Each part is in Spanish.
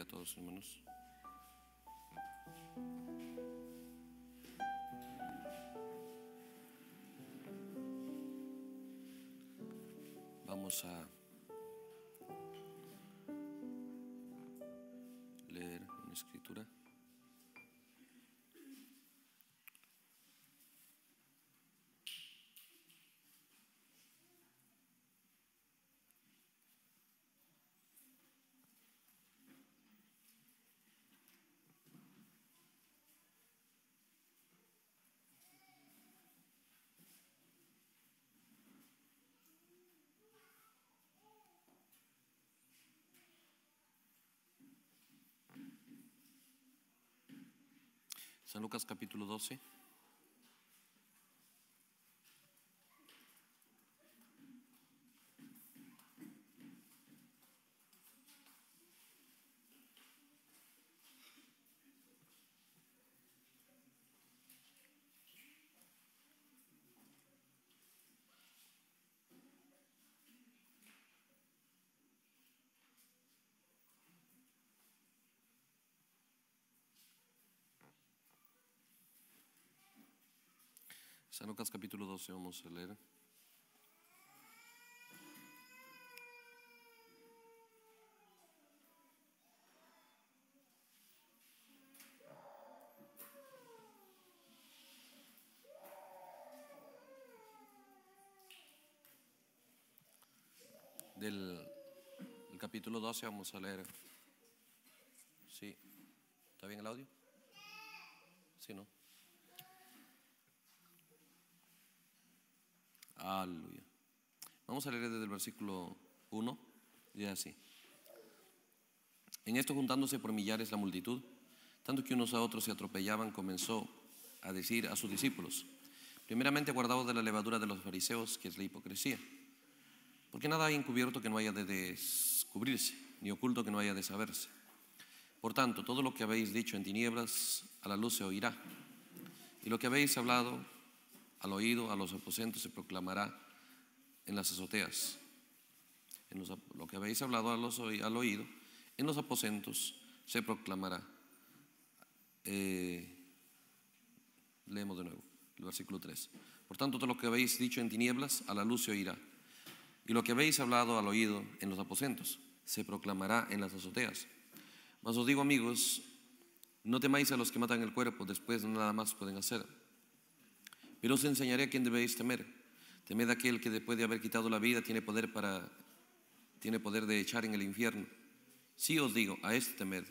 a todos, hermanos. Vamos a leer una escritura. San Lucas capítulo 12. San Lucas capítulo 12 vamos a leer. Del el capítulo 12 vamos a leer. Sí. ¿Está bien el audio? Sí, ¿no? Aleluya. Vamos a leer desde el versículo 1. Dice así. En esto juntándose por millares la multitud, tanto que unos a otros se atropellaban, comenzó a decir a sus discípulos, primeramente guardaos de la levadura de los fariseos, que es la hipocresía, porque nada hay encubierto que no haya de descubrirse, ni oculto que no haya de saberse. Por tanto, todo lo que habéis dicho en tinieblas, a la luz se oirá, y lo que habéis hablado al oído, a los aposentos se proclamará en las azoteas. lo que habéis hablado al oído, en los aposentos se proclamará. Eh, leemos de nuevo el versículo 3. Por tanto, todo lo que habéis dicho en tinieblas, a la luz se oirá. Y lo que habéis hablado al oído en los aposentos, se proclamará en las azoteas. Mas os digo, amigos, no temáis a los que matan el cuerpo, después nada más pueden hacer. Pero os enseñaré a quién debéis temer. Temed a aquel que después de haber quitado la vida tiene poder para tiene poder de echar en el infierno. Sí os digo, a este temed.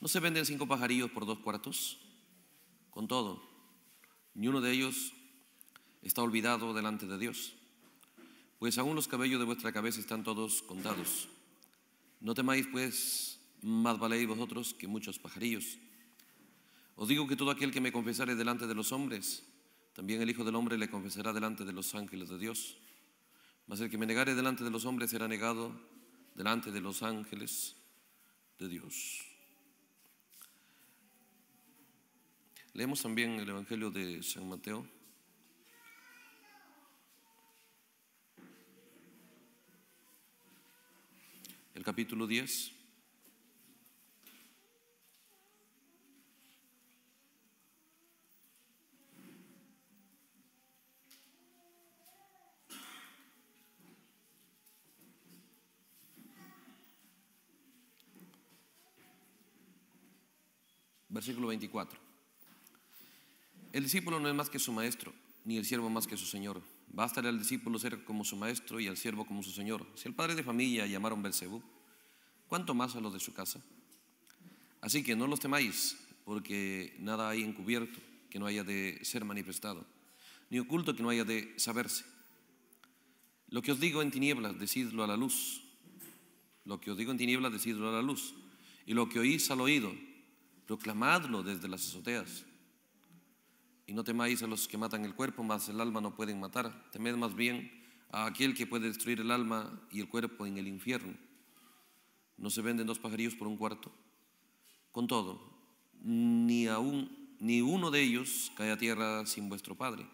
¿No se venden cinco pajarillos por dos cuartos? Con todo, ni uno de ellos está olvidado delante de Dios. Pues aún los cabellos de vuestra cabeza están todos contados. No temáis, pues, más valéis vosotros que muchos pajarillos. Os digo que todo aquel que me confesare delante de los hombres, también el Hijo del Hombre le confesará delante de los ángeles de Dios. Mas el que me negare delante de los hombres será negado delante de los ángeles de Dios. Leemos también el Evangelio de San Mateo. El capítulo 10. versículo 24. El discípulo no es más que su maestro, ni el siervo más que su señor. Bástale al discípulo ser como su maestro y al siervo como su señor. Si el padre de familia llamaron Belcebú, ¿cuánto más a los de su casa? Así que no los temáis, porque nada hay encubierto que no haya de ser manifestado, ni oculto que no haya de saberse. Lo que os digo en tinieblas, decidlo a la luz. Lo que os digo en tinieblas, decidlo a la luz. Y lo que oís al oído, proclamadlo desde las azoteas. Y no temáis a los que matan el cuerpo, mas el alma no pueden matar. Temed más bien a aquel que puede destruir el alma y el cuerpo en el infierno. No se venden dos pajarillos por un cuarto. Con todo, ni aún ni uno de ellos cae a tierra sin vuestro Padre,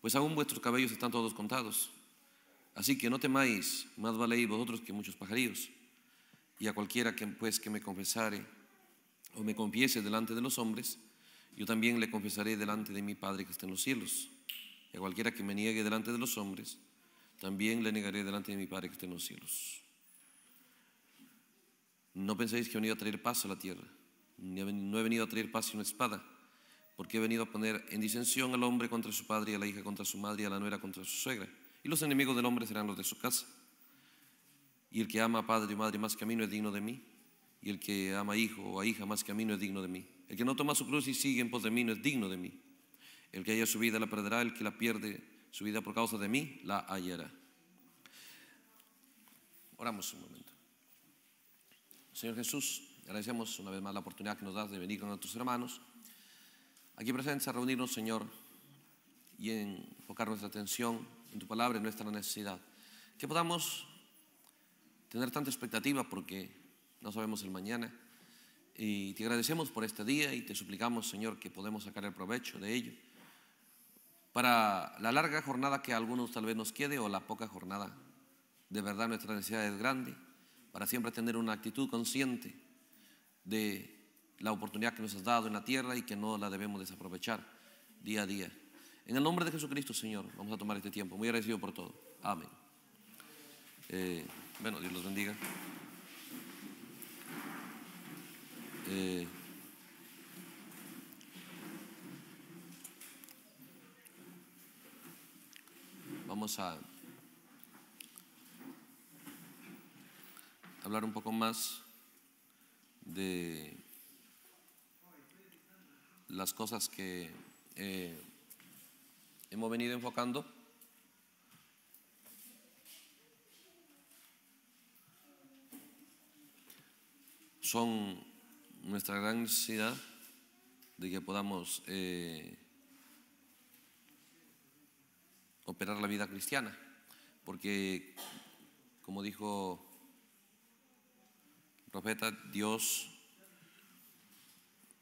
pues aún vuestros cabellos están todos contados. Así que no temáis, más valeis vosotros que muchos pajarillos. Y a cualquiera que pues que me confesare o me confiese delante de los hombres, yo también le confesaré delante de mi Padre que está en los cielos. Y cualquiera que me niegue delante de los hombres, también le negaré delante de mi Padre que está en los cielos. No penséis que he venido a traer paz a la tierra. No he venido a traer paz una espada, porque he venido a poner en disensión al hombre contra su padre, y a la hija contra su madre, y a la nuera contra su suegra. Y los enemigos del hombre serán los de su casa. Y el que ama a padre y madre más que a mí no es digno de mí y el que ama a hijo o a hija más que a mí no es digno de mí. El que no toma su cruz y sigue en pos de mí no es digno de mí. El que haya su vida la perderá, el que la pierde su vida por causa de mí la hallará. Oramos un momento. Señor Jesús, agradecemos una vez más la oportunidad que nos das de venir con nuestros hermanos. Aquí presentes a reunirnos, Señor, y enfocar nuestra atención en tu palabra, en nuestra necesidad. Que podamos tener tanta expectativa porque no sabemos el mañana. Y te agradecemos por este día y te suplicamos, Señor, que podemos sacar el provecho de ello para la larga jornada que a algunos tal vez nos quede o la poca jornada. De verdad nuestra necesidad es grande para siempre tener una actitud consciente de la oportunidad que nos has dado en la tierra y que no la debemos desaprovechar día a día. En el nombre de Jesucristo, Señor, vamos a tomar este tiempo. Muy agradecido por todo. Amén. Eh, bueno, Dios los bendiga. Eh, vamos a hablar un poco más de las cosas que eh, hemos venido enfocando. Son nuestra gran necesidad de que podamos eh, operar la vida cristiana, porque como dijo el profeta, Dios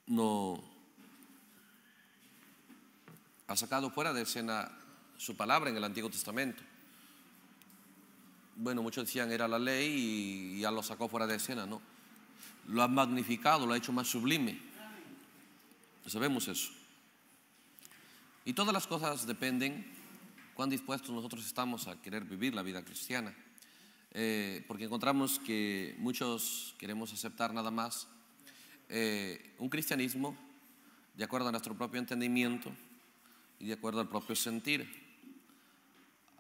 no ha sacado fuera de escena su palabra en el Antiguo Testamento. Bueno, muchos decían era la ley y ya lo sacó fuera de escena, ¿no? lo ha magnificado, lo ha hecho más sublime. Sabemos eso. Y todas las cosas dependen cuán dispuestos nosotros estamos a querer vivir la vida cristiana. Eh, porque encontramos que muchos queremos aceptar nada más eh, un cristianismo de acuerdo a nuestro propio entendimiento y de acuerdo al propio sentir.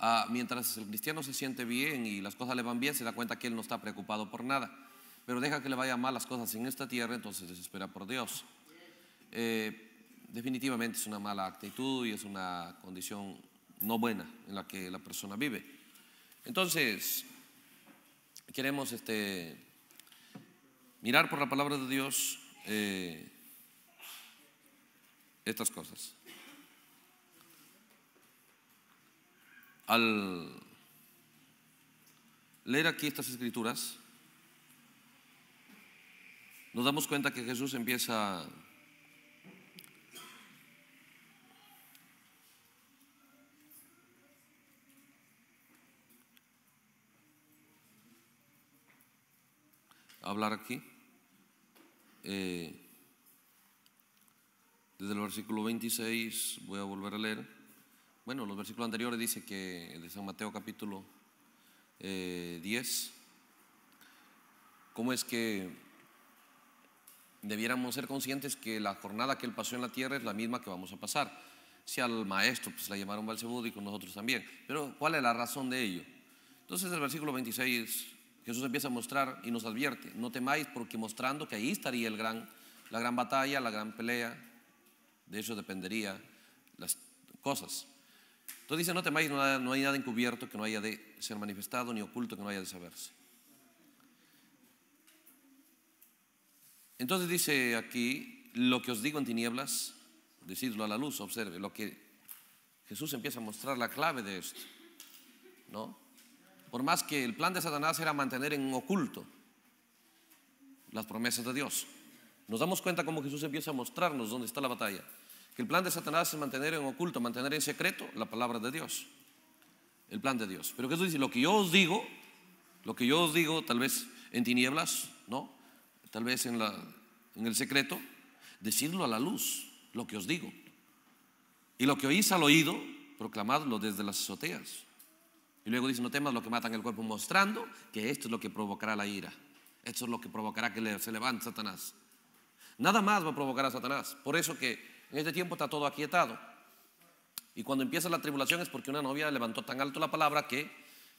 Ah, mientras el cristiano se siente bien y las cosas le van bien, se da cuenta que él no está preocupado por nada pero deja que le vayan mal las cosas en esta tierra, entonces desespera por Dios. Eh, definitivamente es una mala actitud y es una condición no buena en la que la persona vive. Entonces, queremos este, mirar por la palabra de Dios eh, estas cosas. Al leer aquí estas escrituras, nos damos cuenta que Jesús empieza a hablar aquí. Eh, desde el versículo 26 voy a volver a leer. Bueno, los versículos anteriores dice que de San Mateo capítulo 10, eh, cómo es que debiéramos ser conscientes que la jornada que él pasó en la tierra es la misma que vamos a pasar. Si al maestro pues, la llamaron Balsebud y con nosotros también. Pero ¿cuál es la razón de ello? Entonces el versículo 26 Jesús empieza a mostrar y nos advierte, no temáis porque mostrando que ahí estaría el gran, la gran batalla, la gran pelea, de eso dependería las cosas. Entonces dice, no temáis, no hay nada encubierto que no haya de ser manifestado, ni oculto que no haya de saberse. Entonces dice aquí, lo que os digo en tinieblas, decidlo a la luz, observe, lo que Jesús empieza a mostrar la clave de esto, ¿no? Por más que el plan de Satanás era mantener en oculto las promesas de Dios. Nos damos cuenta cómo Jesús empieza a mostrarnos dónde está la batalla. Que el plan de Satanás es mantener en oculto, mantener en secreto la palabra de Dios. El plan de Dios. Pero Jesús dice, lo que yo os digo, lo que yo os digo, tal vez en tinieblas, ¿no? tal vez en, el secreto, decidlo a la luz, lo que os digo. Y lo que oís al oído, proclamadlo desde las azoteas. Y luego dice, no temas lo que matan el cuerpo, mostrando que esto es lo que provocará la ira. Esto es lo que provocará que se levante Satanás. Nada más va a provocar a Satanás. Por eso que en este tiempo está todo aquietado. Y cuando empieza la tribulación es porque una novia levantó tan alto la palabra que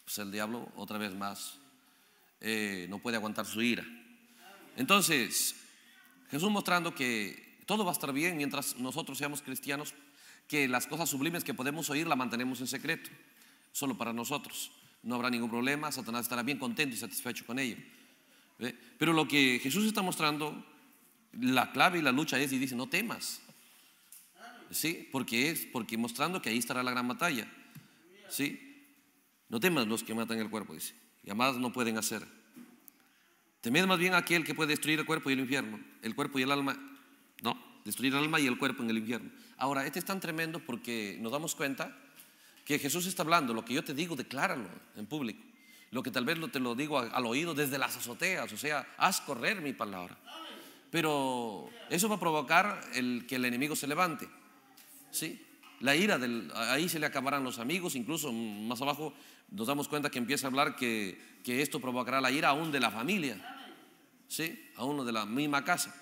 pues, el diablo otra vez más eh, no puede aguantar su ira. Entonces, Jesús mostrando que todo va a estar bien mientras nosotros seamos cristianos, que las cosas sublimes que podemos oír las mantenemos en secreto, solo para nosotros. No habrá ningún problema, Satanás estará bien contento y satisfecho con ello. Pero lo que Jesús está mostrando, la clave y la lucha es, y dice, no temas. ¿Sí? Porque es, porque mostrando que ahí estará la gran batalla. ¿Sí? No temas los que matan el cuerpo, dice. Y además no pueden hacer. Temed más bien aquel que puede destruir el cuerpo y el infierno, el cuerpo y el alma, no, destruir el alma y el cuerpo en el infierno. Ahora, este es tan tremendo porque nos damos cuenta que Jesús está hablando, lo que yo te digo, decláralo en público. Lo que tal vez te lo digo al oído desde las azoteas, o sea, haz correr mi palabra. Pero eso va a provocar el, que el enemigo se levante. ¿Sí? la ira, del, ahí se le acabarán los amigos, incluso más abajo nos damos cuenta que empieza a hablar que, esto provocará la ira aún de la familia, ¿sí? a uno de la misma casa,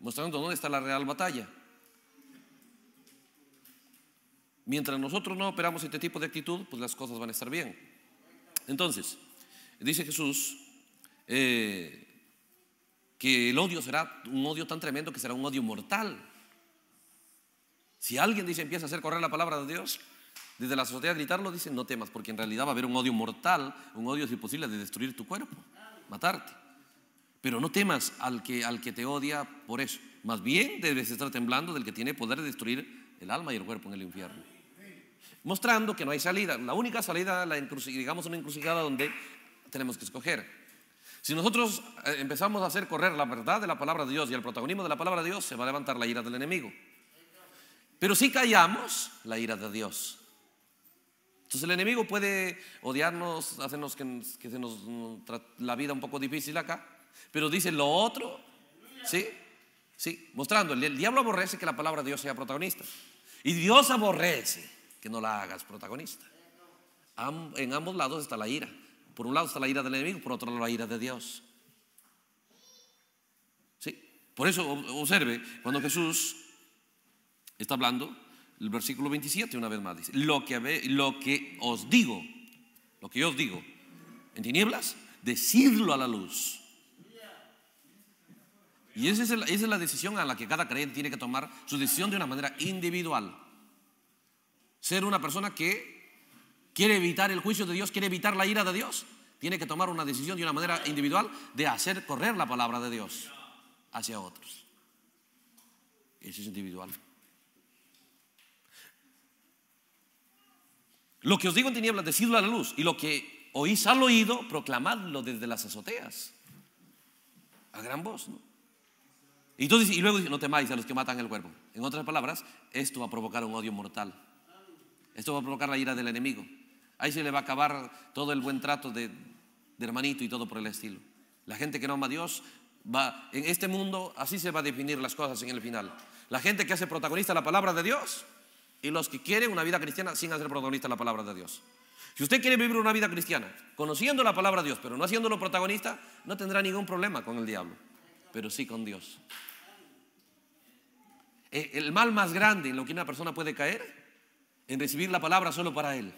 mostrando dónde está la real batalla. Mientras nosotros no operamos este tipo de actitud, pues las cosas van a estar bien. Entonces, dice Jesús eh, que el odio será un odio tan tremendo que será un odio mortal. Si alguien dice empieza a hacer correr la palabra de Dios, desde la sociedad gritarlo, dicen no temas, porque en realidad va a haber un odio mortal, un odio si posible de destruir tu cuerpo, matarte. Pero no temas al que, al que te odia por eso. Más bien debes estar temblando del que tiene poder de destruir el alma y el cuerpo en el infierno. Mostrando que no hay salida. La única salida, la digamos una encrucijada donde tenemos que escoger. Si nosotros eh, empezamos a hacer correr la verdad de la palabra de Dios y el protagonismo de la palabra de Dios, se va a levantar la ira del enemigo. Pero si callamos, la ira de Dios. Entonces el enemigo puede odiarnos, hacernos que, se nos la vida un poco difícil acá, pero dice lo otro, ¿sí? Sí, mostrando, el, diablo aborrece que la palabra de Dios sea protagonista. Y Dios aborrece que no la hagas protagonista. en ambos lados está la ira. Por un lado está la ira del enemigo, por otro lado la ira de Dios. ¿Sí? Por eso observe, cuando Jesús Está hablando el versículo 27 una vez más. Dice, lo que, lo que os digo, lo que yo os digo, en tinieblas, decidlo a la luz. Y esa es, la, esa es la decisión a la que cada creyente tiene que tomar su decisión de una manera individual. Ser una persona que quiere evitar el juicio de Dios, quiere evitar la ira de Dios, tiene que tomar una decisión de una manera individual de hacer correr la palabra de Dios hacia otros. Eso es individual. Lo que os digo en tinieblas, decidlo a la luz. Y lo que oís al oído, proclamadlo desde las azoteas. A gran voz, Y, entonces, y luego dice, no temáis a los que matan el cuerpo. En otras palabras, esto va a provocar un odio mortal. Esto va a provocar la ira del enemigo. Ahí se le va a acabar todo el buen trato de, de hermanito y todo por el estilo. La gente que no ama a Dios va, en este mundo así se va a definir las cosas en el final. La gente que hace protagonista la palabra de Dios y los que quieren una vida cristiana sin hacer protagonista la palabra de Dios. Si usted quiere vivir una vida cristiana, conociendo la palabra de Dios, pero no haciéndolo protagonista, no tendrá ningún problema con el diablo, pero sí con Dios. Eh, el mal más grande en lo que una persona puede caer, en recibir la palabra solo para él.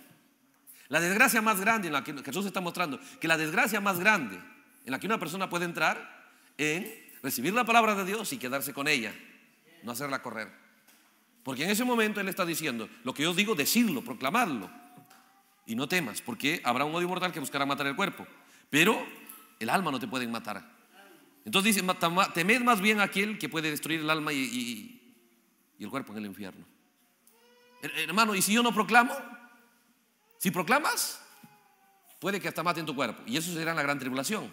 La desgracia más grande en la que Jesús está mostrando, que la desgracia más grande en la que una persona puede entrar, en recibir la palabra de Dios y quedarse con ella, no hacerla correr. Porque en ese momento Él está diciendo, lo que yo digo, decidlo, proclamarlo Y no temas, porque habrá un odio mortal que buscará matar el cuerpo. Pero el alma no te pueden matar. Entonces dice, temed más bien a aquel que puede destruir el alma y, el cuerpo en el infierno. Hermano, ¿y si yo no proclamo? Si proclamas, puede que hasta maten tu cuerpo. Y eso será en la gran tribulación.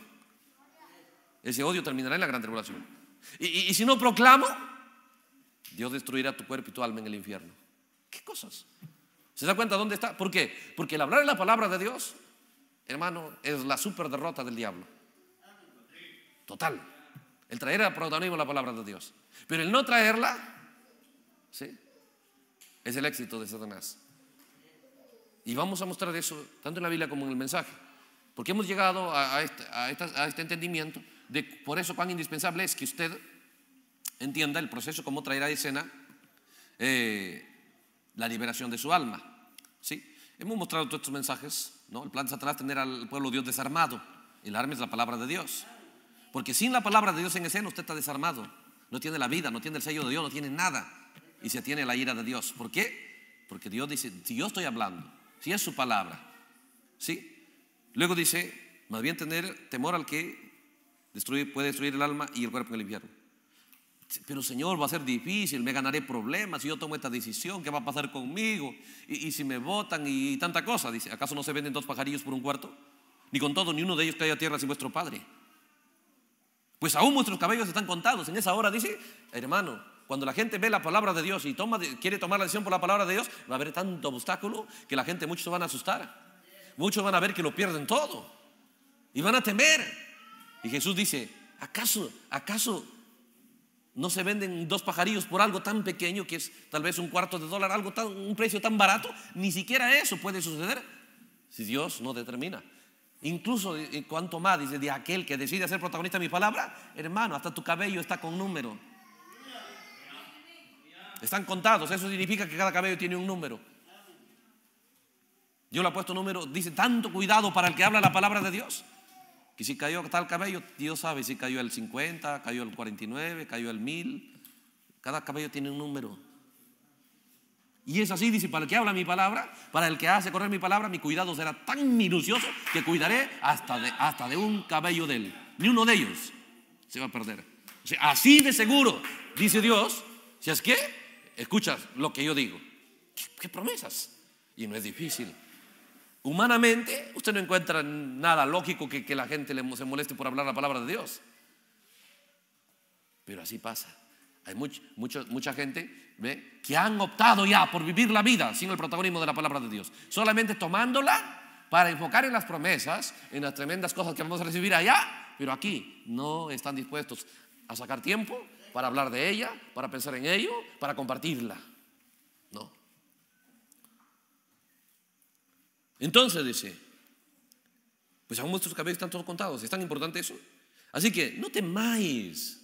Ese odio terminará en la gran tribulación. y si no proclamo, Dios destruirá tu cuerpo y tu alma en el infierno. ¿Qué cosas? ¿Se da cuenta dónde está? ¿Por qué? Porque el hablar en la palabra de Dios, hermano, es la super derrota del diablo. Total. El traer a protagonismo la palabra de Dios. Pero el no traerla, ¿sí? Es el éxito de Satanás. Y vamos a mostrar eso tanto en la Biblia como en el mensaje. Porque hemos llegado a, este, a este entendimiento de por eso cuán indispensable es que usted entienda el proceso, cómo traerá a escena eh, la liberación de su alma. ¿sí? Hemos mostrado todos estos mensajes. ¿no? El plan de Satanás es tener al pueblo de Dios desarmado. El arma es la palabra de Dios. Porque sin la palabra de Dios en escena usted está desarmado. No tiene la vida, no tiene el sello de Dios, no tiene nada. Y se tiene la ira de Dios. ¿Por qué? Porque Dios dice, si yo estoy hablando, si es su palabra, ¿sí? Luego dice, más bien tener temor al que puede destruir el alma y el cuerpo en el infierno pero Señor, va a ser difícil, me ganaré problemas si yo tomo esta decisión, ¿qué va a pasar conmigo? Y, si me votan y, tanta cosa, dice, ¿acaso no se venden dos pajarillos por un cuarto? Ni con todo, ni uno de ellos cae a tierra sin vuestro Padre. Pues aún vuestros cabellos están contados. En esa hora dice, hermano, cuando la gente ve la palabra de Dios y toma, quiere tomar la decisión por la palabra de Dios, va a haber tanto obstáculo que la gente, muchos van a asustar. Muchos van a ver que lo pierden todo. Y van a temer. Y Jesús dice, ¿acaso, acaso no se venden dos pajarillos por algo tan pequeño que es tal vez un cuarto de dólar, algo tan, un precio tan barato. Ni siquiera eso puede suceder si Dios no determina. Incluso eh, cuanto más, dice, de aquel que decide ser protagonista de mi palabra, hermano, hasta tu cabello está con número. Están contados, eso significa que cada cabello tiene un número. yo le ha puesto número, dice, tanto cuidado para el que habla la palabra de Dios. Y si cayó tal cabello, Dios sabe si cayó el 50, cayó el 49, cayó el 1000. Cada cabello tiene un número. Y es así, dice, para el que habla mi palabra, para el que hace correr mi palabra, mi cuidado será tan minucioso que cuidaré hasta de, hasta de un cabello de él. Ni uno de ellos se va a perder. así de seguro, dice Dios, si es que escuchas lo que yo digo. qué promesas? Y no es difícil. Humanamente, usted no encuentra nada lógico que, la gente le, se moleste por hablar la palabra de Dios. Pero así pasa. Hay mucha gente que han optado ya por vivir la vida sin el protagonismo de la palabra de Dios, solamente tomándola para enfocar en las promesas, en las tremendas cosas que vamos a recibir allá, pero aquí no están dispuestos a sacar tiempo para hablar de ella, para pensar en ello, para compartirla. Entonces dice, pues aún vuestros cabellos están todos contados. ¿Es tan importante eso? Así que no temáis.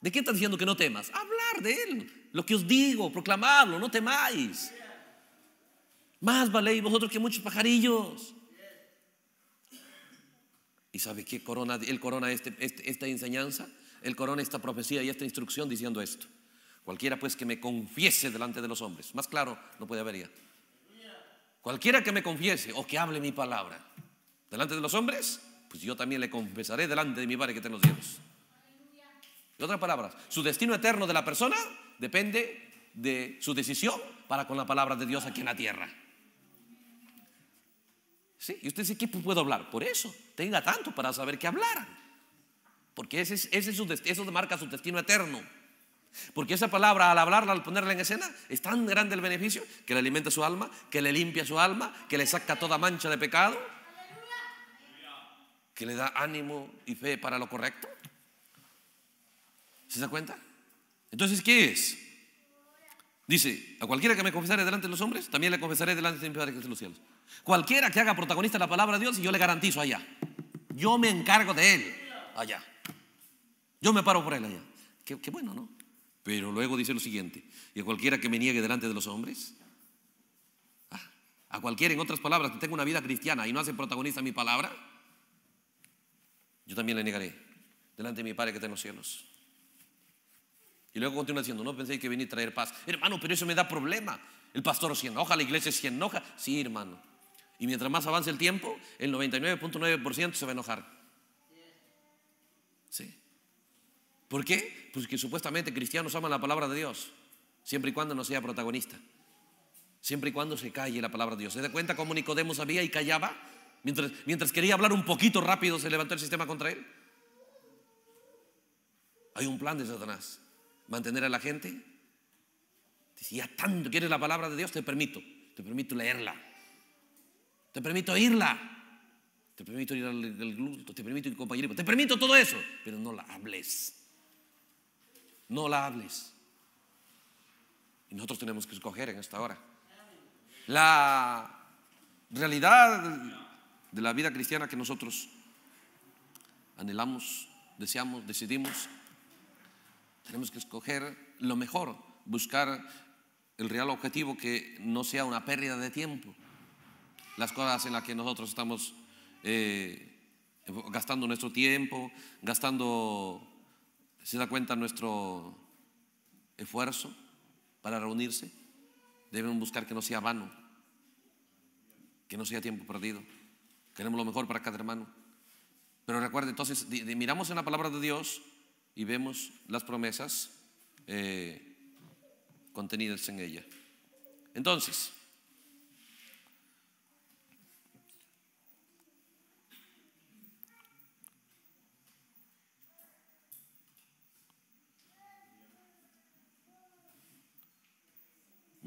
¿De qué está diciendo que no temas? Hablar de Él. Lo que os digo, proclamarlo, no temáis. Más valéis vosotros que muchos pajarillos. ¿Y sabe qué corona? Él corona este, este, esta enseñanza, él corona esta profecía y esta instrucción diciendo esto. Cualquiera pues que me confiese delante de los hombres. Más claro, no puede haber ya. Cualquiera que me confiese o que hable mi palabra delante de los hombres, pues yo también le confesaré delante de mi Padre que está los cielos. En otras palabras, su destino eterno de la persona depende de su decisión para con la palabra de Dios aquí en la tierra. ¿Sí? Y usted dice, que puedo hablar? Por eso, tenga tanto para saber qué hablar. Porque ese, es, ese es su, eso marca su destino eterno. Porque esa palabra, al hablarla, al ponerla en escena, es tan grande el beneficio que le alimenta su alma, que le limpia su alma, que le saca toda mancha de pecado, que le da ánimo y fe para lo correcto. ¿Se da cuenta? Entonces, ¿qué es? Dice, a cualquiera que me confesare delante de los hombres, también le confesaré delante de los cielos. Cualquiera que haga protagonista la palabra de Dios, yo le garantizo allá. Yo me encargo de él allá. Yo me paro por él allá. qué bueno, ¿no? Pero luego dice lo siguiente, y a cualquiera que me niegue delante de los hombres, ah, a cualquiera, en otras palabras, que tenga una vida cristiana y no hace protagonista mi palabra, yo también le negaré delante de mi Padre que está en los cielos. Y luego continúa diciendo, no pensé que venía a traer paz. Hermano, pero eso me da problema. El pastor se enoja, la iglesia se enoja. Sí, hermano. Y mientras más avance el tiempo, el 99.9% se va a enojar. ¿Por qué? pues que supuestamente cristianos aman la palabra de Dios, siempre y cuando no sea protagonista, siempre y cuando se calle la palabra de Dios. ¿Se da cuenta cómo Nicodemo sabía y callaba? Mientras, mientras quería hablar un poquito rápido, se levantó el sistema contra él. Hay un plan de Satanás, mantener a la gente. Si ya tanto quieres la palabra de Dios, te permito, te permito leerla, te permito oírla, te permito ir al, glúteo te permito ir compañero. te permito todo eso, pero no la hables. No la hables. Y nosotros tenemos que escoger en esta hora. La realidad de la vida cristiana que nosotros anhelamos, deseamos, decidimos, tenemos que escoger lo mejor, buscar el real objetivo que no sea una pérdida de tiempo. Las cosas en las que nosotros estamos eh, gastando nuestro tiempo, gastando ¿Se da cuenta nuestro esfuerzo para reunirse? Debemos buscar que no sea vano, que no sea tiempo perdido. Queremos lo mejor para cada hermano. Pero recuerde, entonces, miramos en la palabra de Dios y vemos las promesas eh, contenidas en ella. Entonces,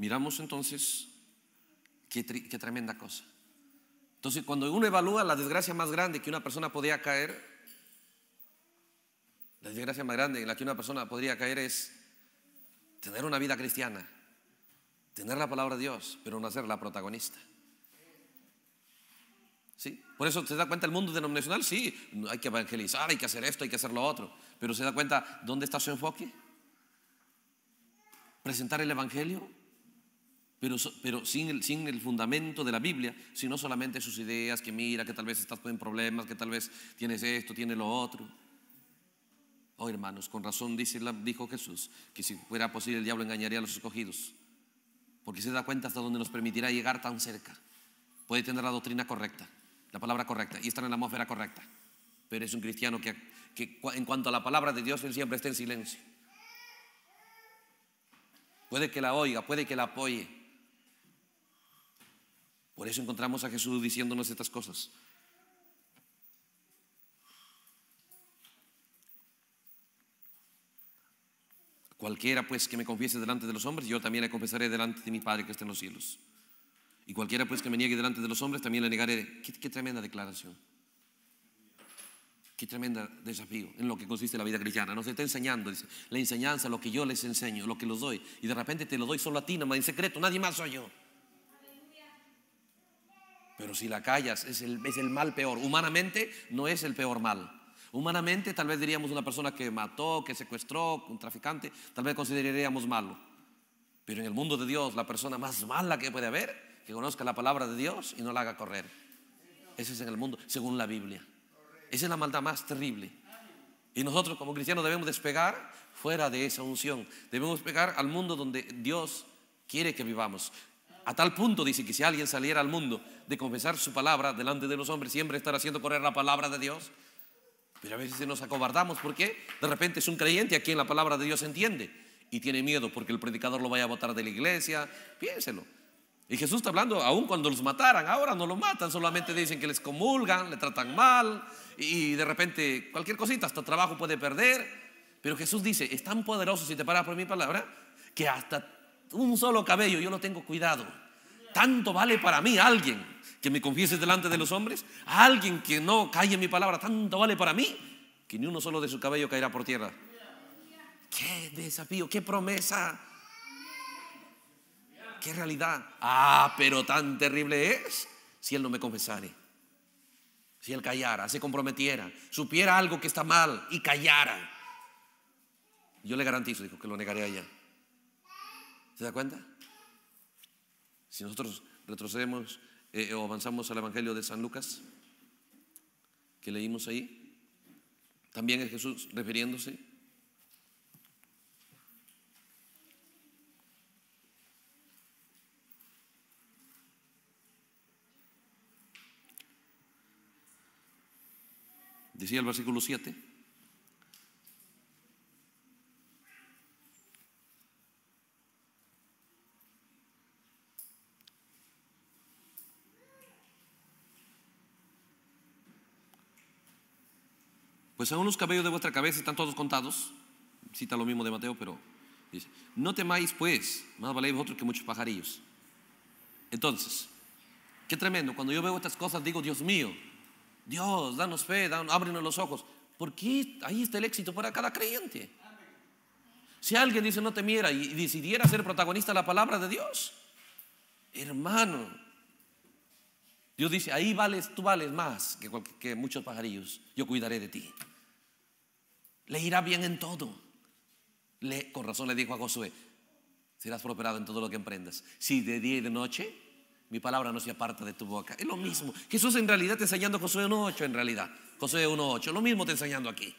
Miramos entonces qué, tremenda cosa. Entonces, cuando uno evalúa la desgracia más grande que una persona podía caer, la desgracia más grande en la que una persona podría caer es tener una vida cristiana, tener la palabra de Dios, pero no ser la protagonista. ¿Sí? Por eso se da cuenta el mundo denominacional, sí, hay que evangelizar, hay que hacer esto, hay que hacer lo otro, pero se da cuenta dónde está su enfoque. Presentar el Evangelio, pero, pero sin, el, sin, el, fundamento de la Biblia, sino solamente sus ideas, que mira, que tal vez estás en problemas, que tal vez tienes esto, tienes lo otro. Oh hermanos, con razón dice, dijo Jesús que si fuera posible el diablo engañaría a los escogidos, porque se da cuenta hasta donde nos permitirá llegar tan cerca. Puede tener la doctrina correcta, la palabra correcta, y estar en la atmósfera correcta, pero es un cristiano que, que en cuanto a la palabra de Dios, él siempre está en silencio. Puede que la oiga, puede que la apoye, por eso encontramos a Jesús diciéndonos estas cosas. Cualquiera pues que me confiese delante de los hombres, yo también le confesaré delante de mi Padre que está en los cielos. Y cualquiera pues que me niegue delante de los hombres, también le negaré. Qué, tremenda declaración. Qué tremenda desafío en lo que consiste la vida cristiana. Nos está enseñando, dice, la enseñanza, lo que yo les enseño, lo que los doy. Y de repente te lo doy solo a ti, nomás en secreto, nadie más soy yo. Pero si la callas, es el, es el mal peor. Humanamente no es el peor mal. Humanamente tal vez diríamos una persona que mató, que secuestró, un traficante, tal vez consideraríamos malo. Pero en el mundo de Dios, la persona más mala que puede haber, que conozca la palabra de Dios y no la haga correr. Ese es en el mundo, según la Biblia. Esa es la maldad más terrible. Y nosotros como cristianos debemos despegar fuera de esa unción. Debemos pegar al mundo donde Dios quiere que vivamos. A tal punto, dice, que si alguien saliera al mundo de confesar su palabra delante de los hombres, siempre estar haciendo correr la palabra de Dios. Pero a veces nos acobardamos porque de repente es un creyente a quien la palabra de Dios entiende y tiene miedo porque el predicador lo vaya a votar de la iglesia. Piénselo. Y Jesús está hablando, aún cuando los mataran, ahora no los matan, solamente dicen que les comulgan, le tratan mal y de repente cualquier cosita, hasta trabajo puede perder. Pero Jesús dice, es tan poderoso si te paras por mi palabra que hasta un solo cabello, yo lo tengo cuidado. Tanto vale para mí alguien que me confiese delante de los hombres, alguien que no calle mi palabra, tanto vale para mí que ni uno solo de su cabello caerá por tierra. Qué desafío, qué promesa, qué realidad. Ah, pero tan terrible es si él no me confesare, si él callara, se comprometiera, supiera algo que está mal y callara. Yo le garantizo, dijo, que lo negaré allá da cuenta? Si nosotros retrocedemos eh, o avanzamos al Evangelio de San Lucas, que leímos ahí, también es Jesús refiriéndose. Decía el versículo 7. Pues los cabellos de vuestra cabeza están todos contados. Cita lo mismo de Mateo, pero dice, no temáis pues, más valéis vosotros que muchos pajarillos. Entonces, qué tremendo, cuando yo veo estas cosas digo, Dios mío, Dios, danos fe, dan, ábrenos los ojos, porque ahí está el éxito para cada creyente. Si alguien dice no temiera y decidiera ser protagonista de la palabra de Dios, hermano, Dios dice, ahí vales, tú vales más que muchos pajarillos, yo cuidaré de ti le irá bien en todo. con razón le dijo a Josué, serás prosperado en todo lo que emprendas. Si de día y de noche mi palabra no se aparta de tu boca. Es lo mismo. Jesús en realidad te enseñando a Josué 1.8 en realidad. Josué 1.8. Lo mismo te enseñando aquí.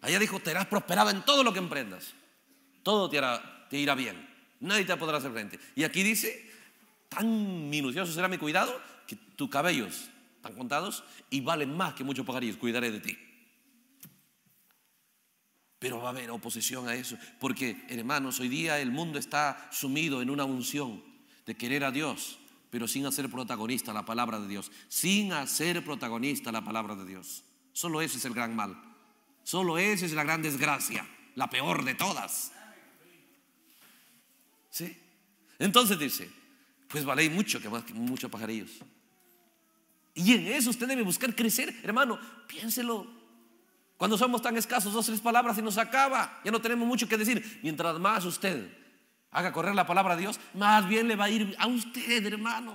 Allá dijo, te harás prosperado en todo lo que emprendas. Todo te, te irá bien. Nadie te podrá hacer frente. Y aquí dice, tan minucioso será mi cuidado que tus cabellos están contados y valen más que muchos pajarillos. Cuidaré de ti. Pero va a haber oposición a eso. Porque, hermanos, hoy día el mundo está sumido en una unción de querer a Dios, pero sin hacer protagonista la palabra de Dios. Sin hacer protagonista la palabra de Dios. Solo ese es el gran mal. Solo esa es la gran desgracia, la peor de todas. ¿Sí? Entonces dice, pues vale mucho que que muchos pajarillos. Y en eso usted debe buscar crecer, hermano, piénselo. Cuando somos tan escasos, dos, tres palabras y nos acaba. Ya no tenemos mucho que decir. Mientras más usted haga correr la palabra de Dios, más bien le va a ir a usted, hermano.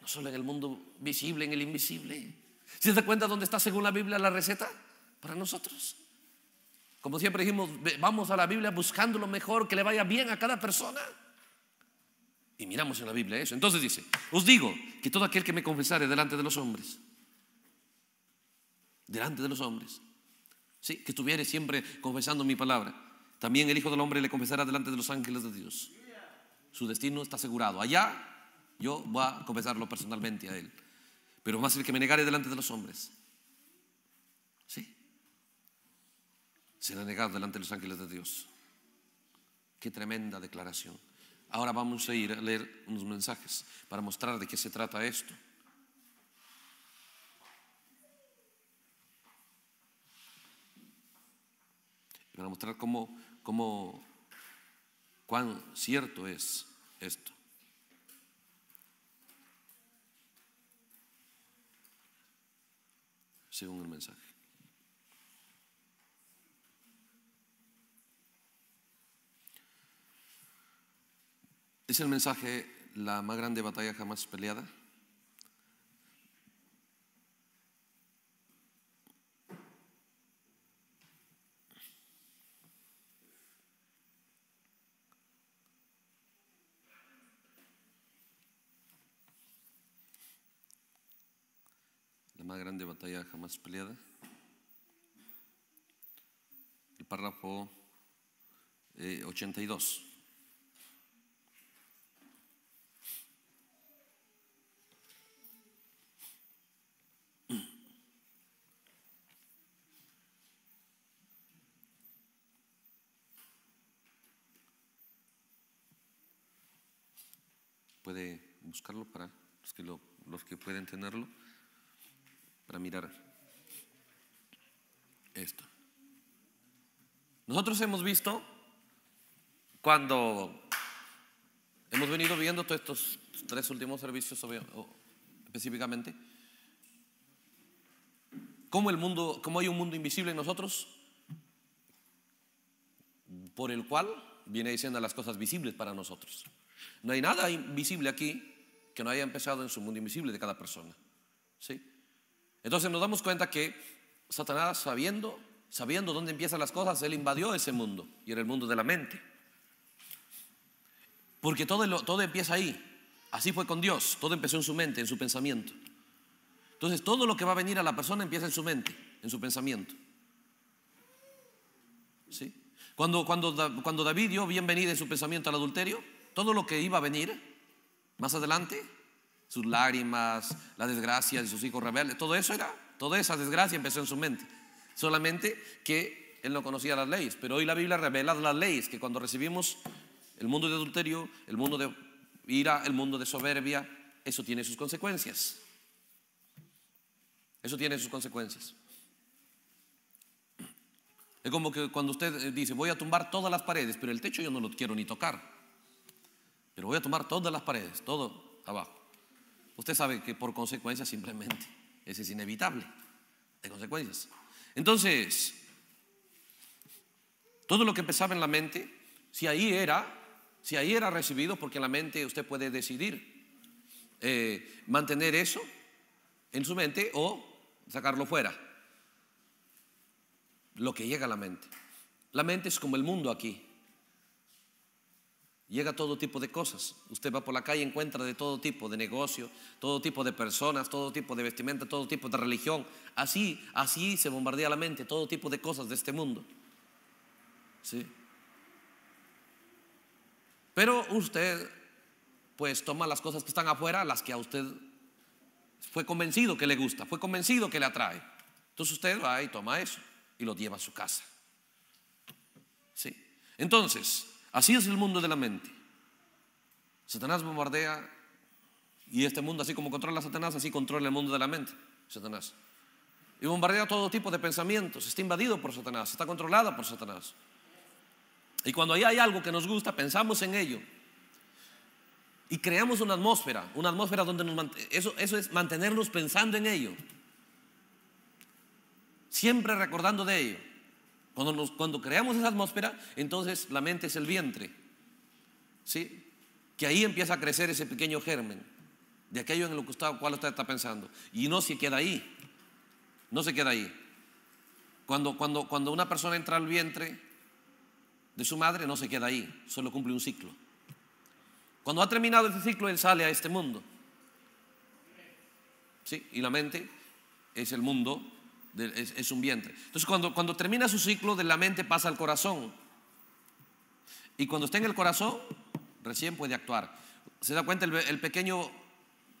No solo en el mundo visible, en el invisible. ¿Se da cuenta dónde está según la Biblia la receta? Para nosotros. Como siempre dijimos, vamos a la Biblia buscando lo mejor, que le vaya bien a cada persona. Y miramos en la Biblia eso. Entonces dice, os digo que todo aquel que me confesare delante de los hombres, delante de los hombres. Sí, que estuviere siempre confesando mi palabra. También el Hijo del Hombre le confesará delante de los ángeles de Dios. Su destino está asegurado. Allá yo voy a confesarlo personalmente a él. Pero más el que me negare delante de los hombres. Sí. Será negado delante de los ángeles de Dios. Qué tremenda declaración. Ahora vamos a ir a leer unos mensajes para mostrar de qué se trata esto. para mostrar cómo, cómo, cuán cierto es esto. Según el mensaje. ¿Es el mensaje la más grande batalla jamás peleada? más grande batalla jamás peleada. El párrafo eh, 82. Puede buscarlo para los que, lo, los que pueden tenerlo para mirar esto. Nosotros hemos visto cuando hemos venido viendo todos estos tres últimos servicios específicamente, cómo el mundo, cómo hay un mundo invisible en nosotros por el cual viene diciendo las cosas visibles para nosotros. No hay nada invisible aquí que no haya empezado en su mundo invisible de cada persona. ¿Sí? Entonces nos damos cuenta que Satanás, sabiendo, sabiendo dónde empiezan las cosas, él invadió ese mundo y era el mundo de la mente. Porque todo, empieza ahí. Así fue con Dios. Todo empezó en su mente, en su pensamiento. Entonces todo lo que va a venir a la persona empieza en su mente, en su pensamiento. ¿Sí? Cuando, David dio bienvenida en su pensamiento al adulterio, todo lo que iba a venir más adelante sus lágrimas, las desgracias de sus hijos rebeldes, todo eso era, toda esa desgracia empezó en su mente. Solamente que él no conocía las leyes, pero hoy la Biblia revela las leyes, que cuando recibimos el mundo de adulterio, el mundo de ira, el mundo de soberbia, eso tiene sus consecuencias. Eso tiene sus consecuencias. Es como que cuando usted eh, dice, voy a tumbar todas las paredes, pero el techo yo no lo quiero ni tocar. Pero voy a tumbar todas las paredes, todo abajo. Usted sabe que por consecuencia simplemente, ese es inevitable, de consecuencias. Entonces, todo lo que pensaba en la mente, si ahí era, si ahí era recibido, porque la mente usted puede decidir eh, mantener eso en su mente o sacarlo fuera. Lo que llega a la mente. La mente es como el mundo aquí. Llega todo tipo de cosas. Usted va por la calle y encuentra de todo tipo de negocio, todo tipo de personas, todo tipo de vestimenta, todo tipo de religión. Así, así se bombardea la mente, todo tipo de cosas de este mundo. ¿Sí? Pero usted, pues, toma las cosas que están afuera, las que a usted fue convencido que le gusta, fue convencido que le atrae. Entonces usted va y toma eso y lo lleva a su casa. ¿Sí? Entonces, Así es el mundo de la mente. Satanás bombardea y este mundo, así como controla a Satanás, así controla el mundo de la mente, Satanás. Y bombardea todo tipo de pensamientos, está invadido por Satanás, está controlado por Satanás. Y cuando ahí hay algo que nos gusta, pensamos en ello. Y creamos una atmósfera, una atmósfera donde nos, eso es mantenernos pensando en ello. Siempre recordando de ello. Cuando, creamos esa atmósfera, entonces la mente es el vientre. ¿Sí? Que ahí empieza a crecer ese pequeño germen de aquello en lo que usted, cual usted está pensando. Y no se queda ahí. No se queda ahí. Cuando, una persona entra al vientre de su madre, no se queda ahí. Solo cumple un ciclo. Cuando ha terminado ese ciclo, él sale a este mundo. ¿Sí? Y la mente es el mundo es, un vientre. Entonces cuando, cuando termina su ciclo de la mente pasa al corazón. Y cuando está en el corazón, recién puede actuar. ¿Se da cuenta el, pequeño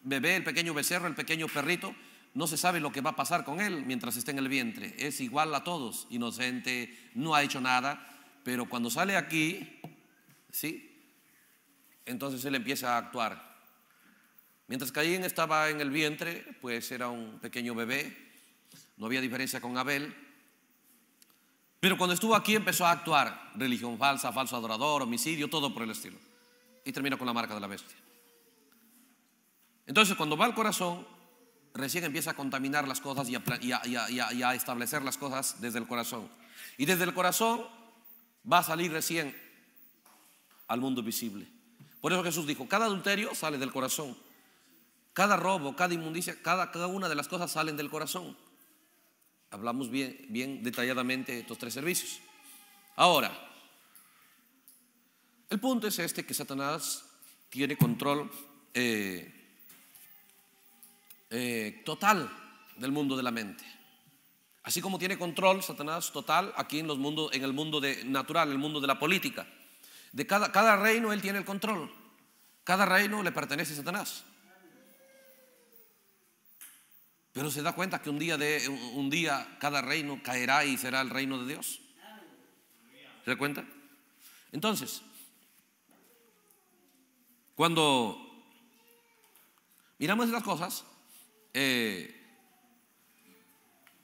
bebé, el pequeño becerro, el pequeño perrito? No se sabe lo que va a pasar con él mientras está en el vientre. Es igual a todos, inocente, no ha hecho nada, pero cuando sale aquí, ¿sí? Entonces él empieza a actuar. Mientras Caín estaba en el vientre, pues era un pequeño bebé, no había diferencia con Abel. Pero cuando estuvo aquí empezó a actuar religión falsa, falso adorador, homicidio, todo por el estilo. Y terminó con la marca de la bestia. Entonces cuando va al corazón, recién empieza a contaminar las cosas y a, establecer las cosas desde el corazón. Y desde el corazón va a salir recién al mundo visible. Por eso Jesús dijo, cada adulterio sale del corazón. Cada robo, cada inmundicia, cada, cada una de las cosas salen del corazón. Hablamos bien, detalladamente de estos tres servicios. Ahora, el punto es este, que Satanás tiene control eh, eh, total del mundo de la mente. Así como tiene control Satanás total aquí en, los mundos, en el mundo de, natural, el mundo de la política. De cada, cada reino él tiene el control. Cada reino le pertenece a Satanás. Pero se da cuenta que un día, de, un día cada reino caerá y será el reino de Dios. ¿Se da cuenta? Entonces, cuando miramos estas cosas, eh,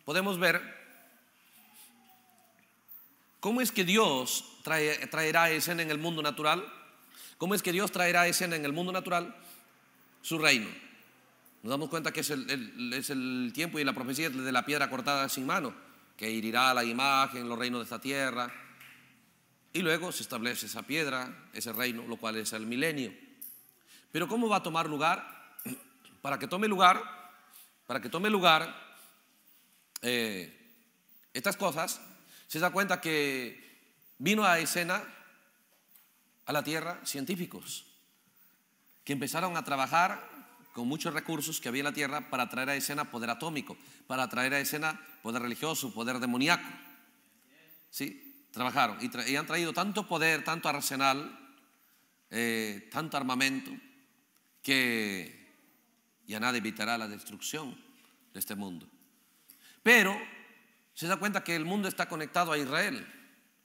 podemos ver cómo es que Dios traerá escena en el mundo natural, cómo es que Dios traerá escena en el mundo natural su reino. Nos damos cuenta que es el, tiempo y la profecía de la piedra cortada sin mano, que herirá la imagen, los reinos de esta tierra. Y luego se establece esa piedra, ese reino, lo cual es el milenio. Pero ¿cómo va a tomar lugar? Para que tome lugar, para que tome lugar eh, estas cosas, se da cuenta que vino a escena a la tierra científicos que empezaron a trabajar con muchos recursos que había en la tierra para traer a escena poder atómico, para traer a escena poder religioso, poder demoníaco. ¿Sí? Trabajaron y, han traído tanto poder, tanto arsenal, eh, tanto armamento, que ya nada evitará la destrucción de este mundo. Pero se da cuenta que el mundo está conectado a Israel,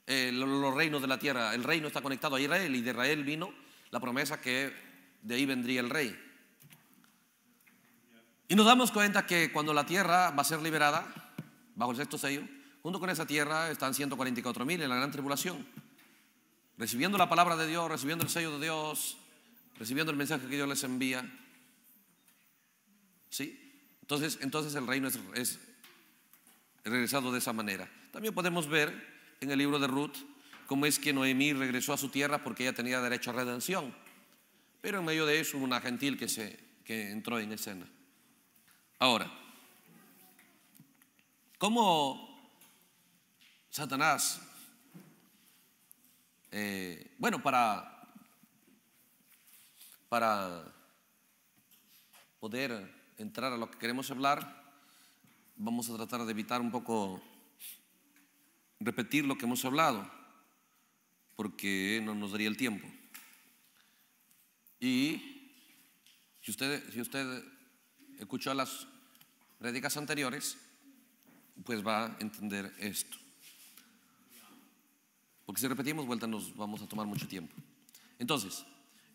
los reinos de la tierra, el reino está conectado a Israel y de Israel vino la promesa que de ahí vendría el rey. Y nos damos cuenta que cuando la tierra va a ser liberada, bajo el sexto sello, junto con esa tierra están 144 mil en la gran tribulación, recibiendo la palabra de Dios, recibiendo el sello de Dios, recibiendo el mensaje que Dios les envía. ¿Sí? Entonces, entonces el reino es, regresado de esa manera. También podemos ver en el libro de Ruth cómo es que Noemí regresó a su tierra porque ella tenía derecho a redención. Pero en medio de eso una gentil que, se, que entró en escena. Ahora, ¿cómo Satanás, eh, bueno, para, para poder entrar a lo que queremos hablar, vamos a tratar de evitar un poco repetir lo que hemos hablado, porque no nos daría el tiempo. Y si ustedes si usted escuchó las rédicas anteriores, pues va a entender esto. Porque si repetimos vuelta nos vamos a tomar mucho tiempo. Entonces,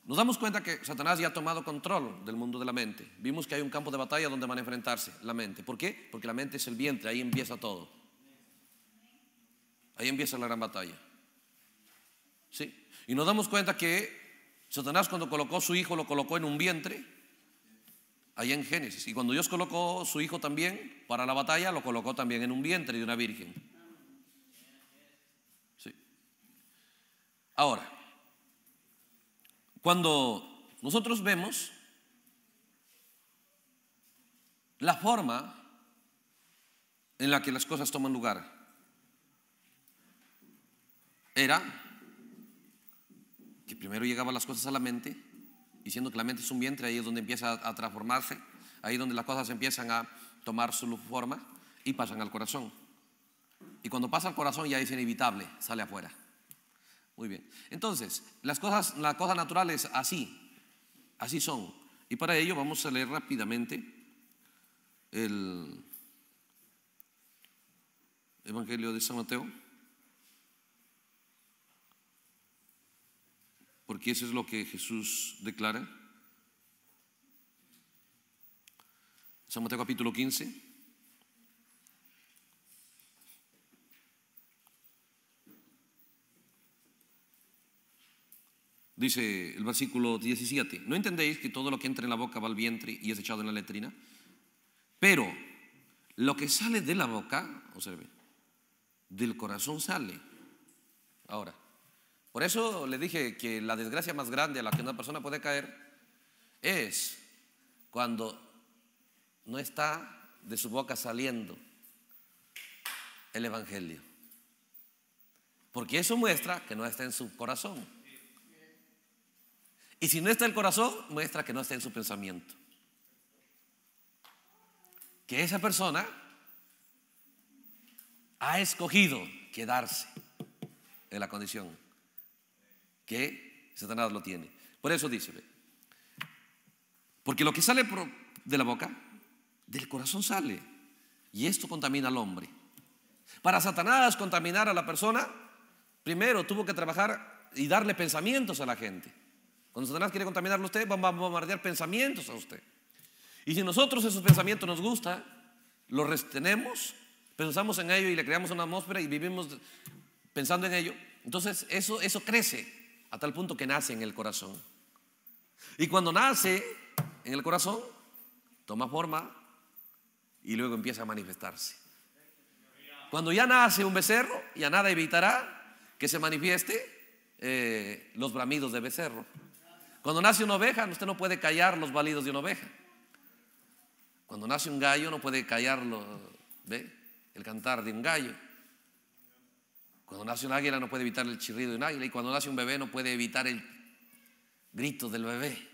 nos damos cuenta que Satanás ya ha tomado control del mundo de la mente. Vimos que hay un campo de batalla donde van a enfrentarse la mente. ¿Por qué? Porque la mente es el vientre, ahí empieza todo. Ahí empieza la gran batalla. ¿Sí? Y nos damos cuenta que Satanás cuando colocó a su hijo lo colocó en un vientre allá en Génesis. Y cuando Dios colocó su hijo también para la batalla, lo colocó también en un vientre de una virgen. Sí. Ahora, cuando nosotros vemos la forma en la que las cosas toman lugar, era que primero llegaban las cosas a la mente, y siendo mente es un vientre, ahí es donde empieza a, transformarse, ahí es donde las cosas empiezan a tomar su forma y pasan al corazón. Y cuando pasa al corazón ya es inevitable, sale afuera. Muy bien. Entonces, las cosas, las cosas naturales así, así son. Y para ello vamos a leer rápidamente el Evangelio de San Mateo. Porque eso es lo que Jesús declara. San Mateo capítulo 15. Dice el versículo 17, ¿no entendéis que todo lo que entra en la boca va al vientre y es echado en la letrina? Pero lo que sale de la boca, observe, del corazón sale. Ahora, por eso le dije que la desgracia más grande a la que una persona puede caer es cuando no está de su boca saliendo el Evangelio. Porque eso muestra que no está en su corazón. Y si no está en el corazón, muestra que no está en su pensamiento. Que esa persona ha escogido quedarse en la condición que Satanás lo tiene. Por eso dice, porque lo que sale de la boca, del corazón sale. Y esto contamina al hombre. Para Satanás contaminar a la persona, primero tuvo que trabajar y darle pensamientos a la gente. Cuando Satanás quiere contaminarlo a usted, va a bombardear pensamientos a usted. Y si nosotros esos pensamientos nos gustan, los retenemos, pensamos en ello y le creamos una atmósfera y vivimos pensando en ello, entonces eso, eso crece a tal punto que nace en el corazón. Y cuando nace en el corazón, toma forma y luego empieza a manifestarse. Cuando ya nace un becerro, ya nada evitará que se manifieste eh, los bramidos de becerro. Cuando nace una oveja, usted no puede callar los balidos de una oveja. Cuando nace un gallo, no puede callar el cantar de un gallo. Cuando nace un águila no puede evitar el chirrido de un águila y cuando nace un bebé no puede evitar el grito del bebé.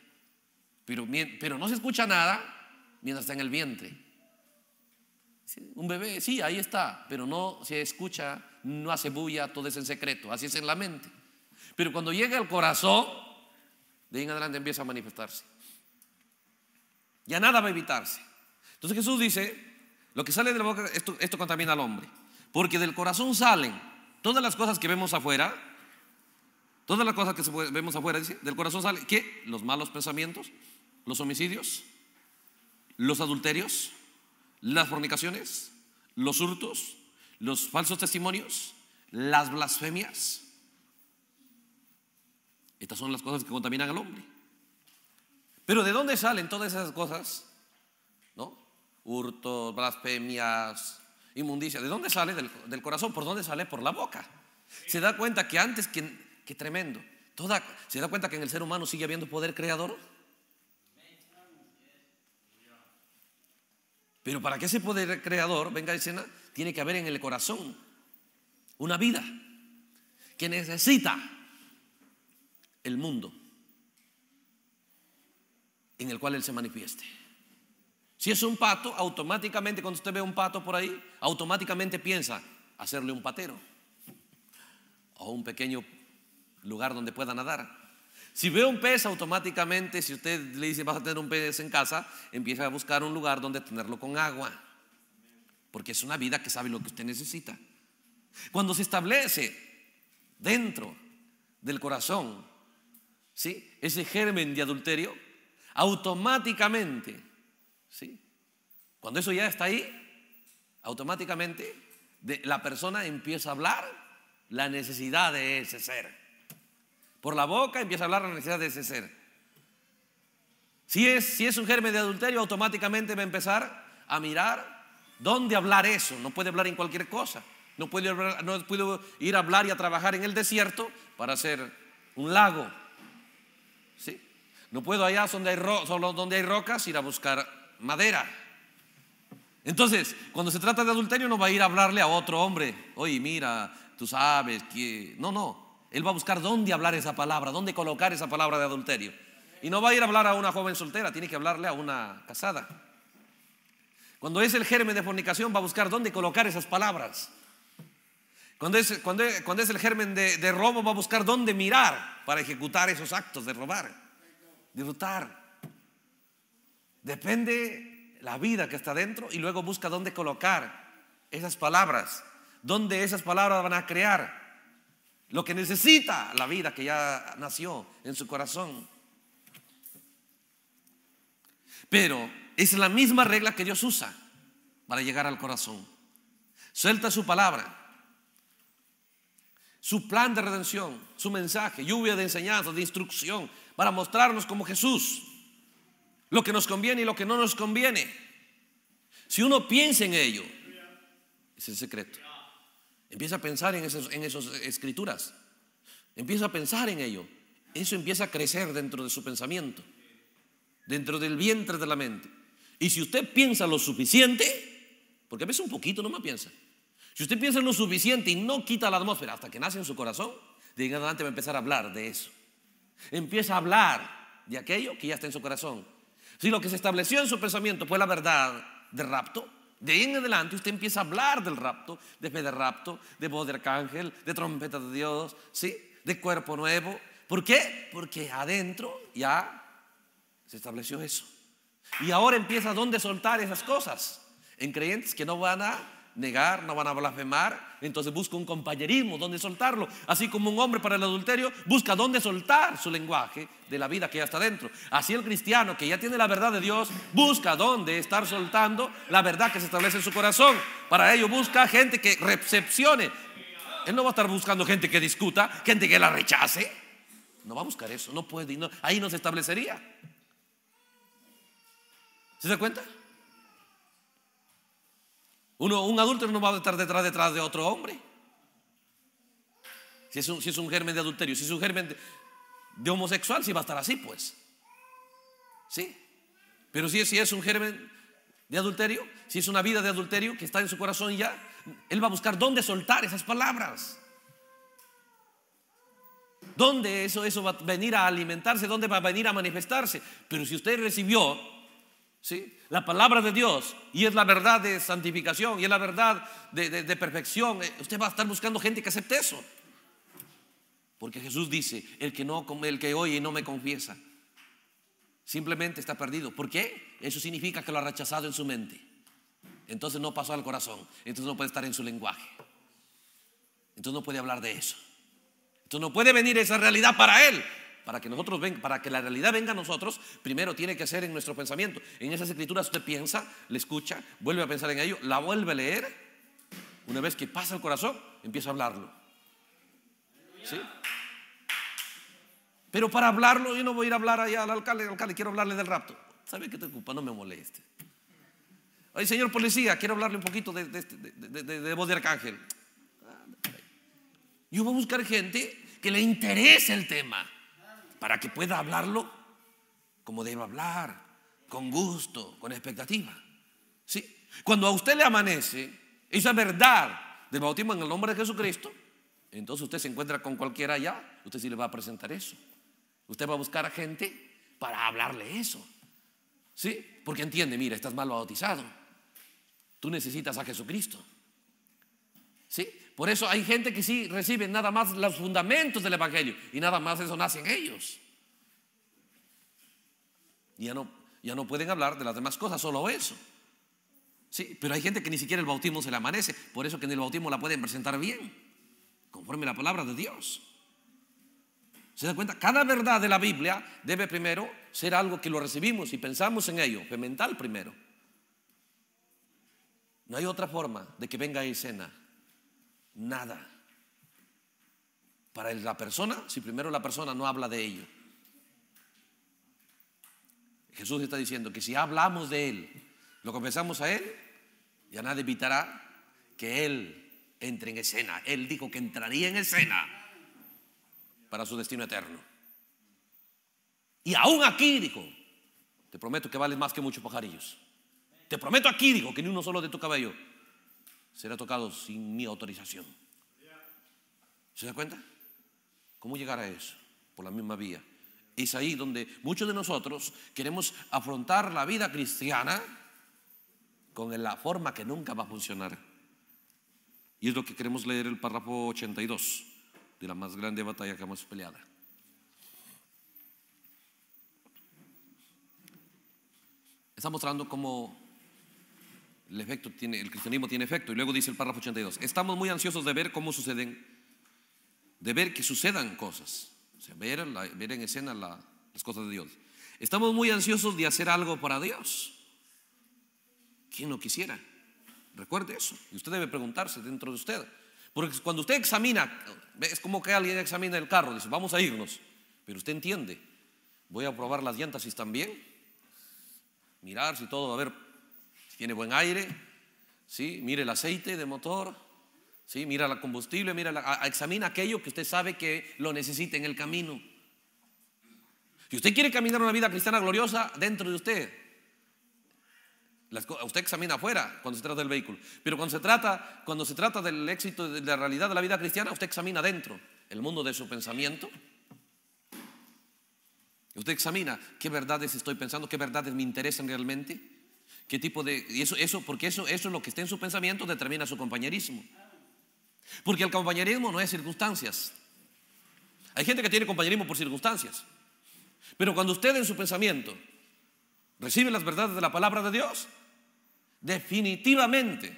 Pero, no se escucha nada mientras está en el vientre. Un bebé, sí, ahí está, pero no se escucha, no hace bulla, todo es en secreto, así es en la mente. Pero cuando llega al corazón, de ahí en adelante empieza a manifestarse. Ya nada va a evitarse. Entonces Jesús dice, lo que sale de la boca, esto contamina al hombre, porque del corazón salen Todas las cosas que vemos afuera, todas las cosas que vemos afuera, dice, del corazón sale, ¿qué? Los malos pensamientos, los homicidios, los adulterios, las fornicaciones, los hurtos, los falsos testimonios, las blasfemias. Estas son las cosas que contaminan al hombre. Pero ¿de dónde salen todas esas cosas? ¿No? Hurtos, blasfemias, inmundicia. ¿De dónde sale? Del, corazón. ¿Por dónde sale? Por la boca. Se da cuenta que antes, que, tremendo. Toda, ¿Se da cuenta que en el ser humano sigue habiendo poder creador? Pero para que ese poder creador venga a escena, tiene que haber en el corazón una vida que necesita el mundo en el cual Él se manifieste. Si es un pato, automáticamente cuando usted ve un pato por ahí, automáticamente piensa hacerle un patero o un pequeño lugar donde pueda nadar. Si ve un pez, automáticamente, si usted le dice vas a tener un pez en casa, empieza a buscar un lugar donde tenerlo con agua. Porque es una vida que sabe lo que usted necesita. Cuando se establece dentro del corazón, ¿sí? ese germen de adulterio, automáticamente ¿Sí? Cuando eso ya está ahí, automáticamente la persona empieza a hablar la necesidad de ese ser. Por la boca empieza a hablar la necesidad de ese ser. Si es, si es un germen de adulterio, automáticamente va a empezar a mirar dónde hablar eso. No puede hablar en cualquier cosa. No puedo no ir a hablar y a trabajar en el desierto para hacer un lago. ¿Sí? No puedo allá donde hay, donde hay rocas ir a buscar madera. Entonces, cuando se trata de adulterio no va a ir a hablarle a otro hombre, oye, mira, tú sabes que... No, no, él va a buscar dónde hablar esa palabra, dónde colocar esa palabra de adulterio. Y no va a ir a hablar a una joven soltera, tiene que hablarle a una casada. Cuando es el germen de fornicación va a buscar dónde colocar esas palabras. Cuando es, el germen de, robo va a buscar dónde mirar para ejecutar esos actos de robar, de Depende la vida que está dentro y luego busca dónde colocar esas palabras, dónde esas palabras van a crear lo que necesita la vida que ya nació en su corazón. Pero es la misma regla que Dios usa para llegar al corazón. Suelta su palabra, su plan de redención, su mensaje, lluvia de enseñanza, de instrucción, para mostrarnos como Jesús lo que nos conviene y lo que no nos conviene. Si uno piensa en ello, es el secreto. Empieza a pensar en esas, en escrituras. Empieza a pensar en ello. Eso empieza a crecer dentro de su pensamiento, dentro del vientre de la mente. Y si usted piensa lo suficiente, porque a veces un poquito no más piensa. Si usted piensa en lo suficiente y no quita la atmósfera hasta que nace en su corazón, de adelante va a empezar a hablar de eso. Empieza a hablar de aquello que ya está en su corazón si lo que se estableció en su pensamiento fue la verdad del rapto, de ahí en adelante usted empieza a hablar del rapto, de fe de rapto, de voz de arcángel, de trompeta de Dios, ¿sí? De cuerpo nuevo. ¿Por qué? Porque adentro ya se estableció eso. Y ahora empieza a dónde soltar esas cosas. En creyentes que no van a negar, no van a blasfemar. Entonces busca un compañerismo donde soltarlo. Así como un hombre para el adulterio busca donde soltar su lenguaje de la vida que ya está dentro. Así el cristiano que ya tiene la verdad de Dios busca donde estar soltando la verdad que se establece en su corazón. Para ello busca gente que recepcione. Él no va a estar buscando gente que discuta, gente que la rechace. No va a buscar eso, no puede. No, ahí no se establecería. ¿Se da cuenta? Uno, un adulto no va a estar detrás, detrás de otro hombre. Si es, un, si es un germen de adulterio, si es un germen de, homosexual, si va a estar así, pues. ¿Sí? Pero si es, es un germen de adulterio, si es una vida de adulterio que está en su corazón ya, él va a buscar dónde soltar esas palabras. ¿Dónde eso, eso va a venir a alimentarse? ¿Dónde va a venir a manifestarse? Pero si usted recibió ¿Sí? La palabra de Dios y es la verdad de santificación y es la verdad de, perfección. Eh, usted va a estar buscando gente que acepte eso. Porque Jesús dice, el que no el que oye y no me confiesa, simplemente está perdido. ¿Por qué? Eso significa que lo ha rechazado en su mente. Entonces no pasó al corazón, entonces no puede estar en su lenguaje. Entonces no puede hablar de eso. Entonces no puede venir esa realidad para él, para que nosotros venga, para que la realidad venga a nosotros, primero tiene que ser en nuestro pensamiento. En esas escrituras usted piensa, le escucha, vuelve a pensar en ello, la vuelve a leer. Una vez que pasa el corazón, empieza a hablarlo. ¿Sí? Pero para hablarlo, yo no voy a ir a hablar allá al alcalde, alcalde, quiero hablarle del rapto. ¿Sabe qué te ocupa? No me moleste. Oye, señor policía, quiero hablarle un poquito de, de, este, de, de voz de arcángel. Ah, yo voy a buscar gente que le interese el tema para que pueda hablarlo como debe hablar, con gusto, con expectativa. ¿Sí? Cuando a usted le amanece esa verdad del bautismo en el nombre de Jesucristo, entonces usted se encuentra con cualquiera allá, usted sí le va a presentar eso. Usted va a buscar a gente para hablarle eso. ¿Sí? Porque entiende, mira, estás mal bautizado. Tú necesitas a Jesucristo. ¿Sí? Por eso hay gente que sí recibe nada más los fundamentos del Evangelio y nada más eso nace en ellos. Ya no, ya no pueden hablar de las demás cosas, solo eso. Sí, pero hay gente que ni siquiera el bautismo se le amanece, por eso que en el bautismo la pueden presentar bien, conforme la palabra de Dios. ¿Se da cuenta? Cada verdad de la Biblia debe primero ser algo que lo recibimos y pensamos en ello, mental primero. No hay otra forma de que venga a escena Nada. Para la persona, si primero la persona no habla de ello. Jesús está diciendo que si hablamos de Él, lo confesamos a Él, ya nadie evitará que Él entre en escena. Él dijo que entraría en escena para su destino eterno. Y aún aquí dijo, te prometo que vales más que muchos pajarillos. Te prometo aquí dijo que ni uno solo de tu cabello será tocado sin mi autorización. ¿Se da cuenta? ¿Cómo llegar a eso? Por la misma vía. Es ahí donde muchos de nosotros queremos afrontar la vida cristiana con la forma que nunca va a funcionar. Y es lo que queremos leer el párrafo 82 de la más grande batalla que hemos peleado. Está mostrando cómo el, efecto tiene, el cristianismo tiene efecto. Y luego dice el párrafo 82, estamos muy ansiosos de ver cómo suceden, de ver que sucedan cosas. ver, en escena las cosas de Dios. Estamos muy ansiosos de hacer algo para Dios. ¿Quién lo quisiera? Recuerde eso. Y usted debe preguntarse dentro de usted. Porque cuando usted examina, es como que alguien examina el carro, dice, vamos a irnos. Pero usted entiende, voy a probar las llantas si están bien, mirar si todo, a ver, tiene buen aire, ¿sí? mire el aceite de motor, ¿sí? mira el combustible, mira examina aquello que usted sabe que lo necesita en el camino. Si usted quiere caminar una vida cristiana gloriosa dentro de usted, usted examina afuera cuando se trata del vehículo, pero cuando se trata, cuando se trata del éxito de la realidad de la vida cristiana, usted examina dentro el mundo de su pensamiento. Usted examina qué verdades estoy pensando, qué verdades me interesan realmente. ¿Qué tipo de.? y Eso, eso, porque eso, eso es lo que está en su pensamiento, determina su compañerismo. Porque el compañerismo no es circunstancias. Hay gente que tiene compañerismo por circunstancias. Pero cuando usted en su pensamiento recibe las verdades de la palabra de Dios, definitivamente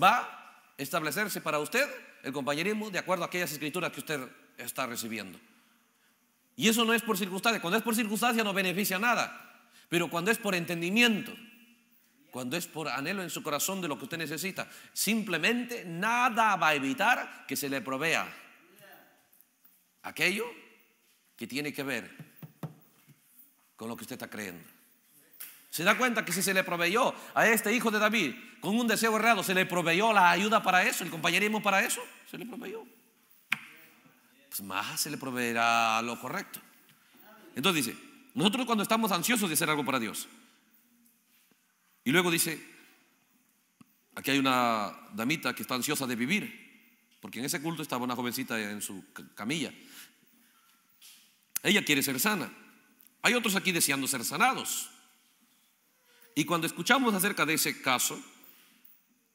va a establecerse para usted el compañerismo de acuerdo a aquellas escrituras que usted está recibiendo. Y eso no es por circunstancias. Cuando es por circunstancias no beneficia nada. Pero cuando es por entendimiento, cuando es por anhelo en su corazón de lo que usted necesita. Simplemente nada va a evitar que se le provea aquello que tiene que ver con lo que usted está creyendo. Se da cuenta que si se le proveyó a este hijo de David con un deseo errado, se le proveyó la ayuda para eso, el compañerismo para eso, se le proveyó. Pues más se le proveerá lo correcto. Entonces dice, nosotros cuando estamos ansiosos de hacer algo para Dios, y luego dice, aquí hay una damita que está ansiosa de vivir, porque en ese culto estaba una jovencita en su camilla. Ella quiere ser sana. Hay otros aquí deseando ser sanados. Y cuando escuchamos acerca de ese caso,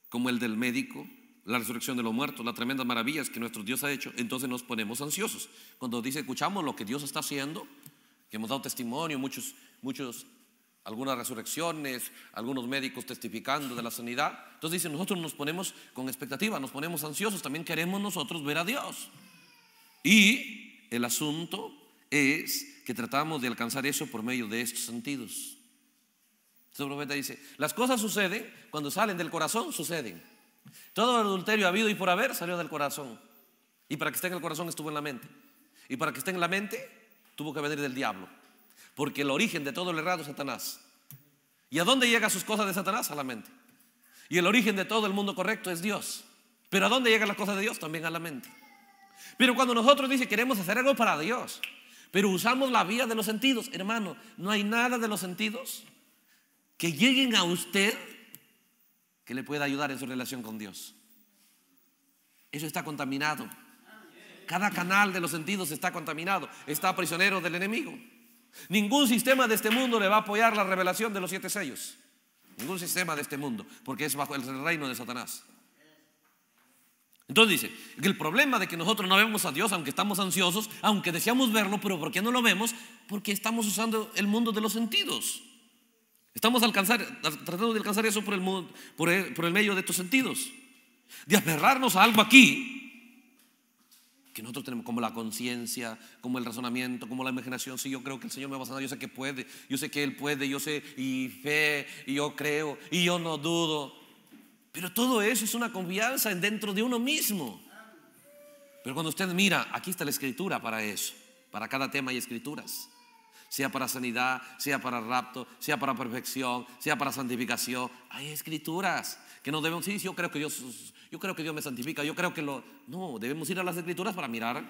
como el del médico, la resurrección de los muertos, las tremendas maravillas que nuestro Dios ha hecho, entonces nos ponemos ansiosos. Cuando dice, escuchamos lo que Dios está haciendo, que hemos dado testimonio, muchos, muchos algunas resurrecciones, algunos médicos testificando de la sanidad. Entonces dice nosotros nos ponemos con expectativa, nos ponemos ansiosos, también queremos nosotros ver a Dios. Y el asunto es que tratamos de alcanzar eso por medio de estos sentidos. el este profeta dice, las cosas suceden cuando salen del corazón, suceden. Todo el adulterio habido y por haber salió del corazón. Y para que esté en el corazón estuvo en la mente. Y para que esté en la mente tuvo que venir del diablo. Porque el origen de todo el errado es Satanás. ¿Y a dónde llegan sus cosas de Satanás? A la mente. Y el origen de todo el mundo correcto es Dios. Pero ¿a dónde llegan las cosas de Dios? También a la mente. Pero cuando nosotros dice queremos hacer algo para Dios, pero usamos la vía de los sentidos, hermano, no hay nada de los sentidos que lleguen a usted que le pueda ayudar en su relación con Dios. Eso está contaminado. Cada canal de los sentidos está contaminado, está prisionero del enemigo. Ningún sistema de este mundo le va a apoyar la revelación de los siete sellos. Ningún sistema de este mundo, porque es bajo el reino de Satanás. Entonces dice, el problema de que nosotros no vemos a Dios, aunque estamos ansiosos, aunque deseamos verlo, pero ¿por qué no lo vemos? Porque estamos usando el mundo de los sentidos. Estamos alcanzar, tratando de alcanzar eso por el, por por el medio de estos sentidos. De aferrarnos a algo aquí que nosotros tenemos como la conciencia, como el razonamiento, como la imaginación. Si yo creo que el Señor me va a sanar, yo sé que puede, yo sé que Él puede, yo sé, y fe, y yo creo, y yo no dudo. Pero todo eso es una confianza dentro de uno mismo. Pero cuando usted mira, aquí está la escritura para eso, para cada tema hay escrituras. Sea para sanidad, sea para rapto, sea para perfección, sea para santificación. Hay escrituras que no debemos. Sí, yo creo que Dios yo creo que Dios me santifica, yo creo que lo... No, debemos ir a las escrituras para mirar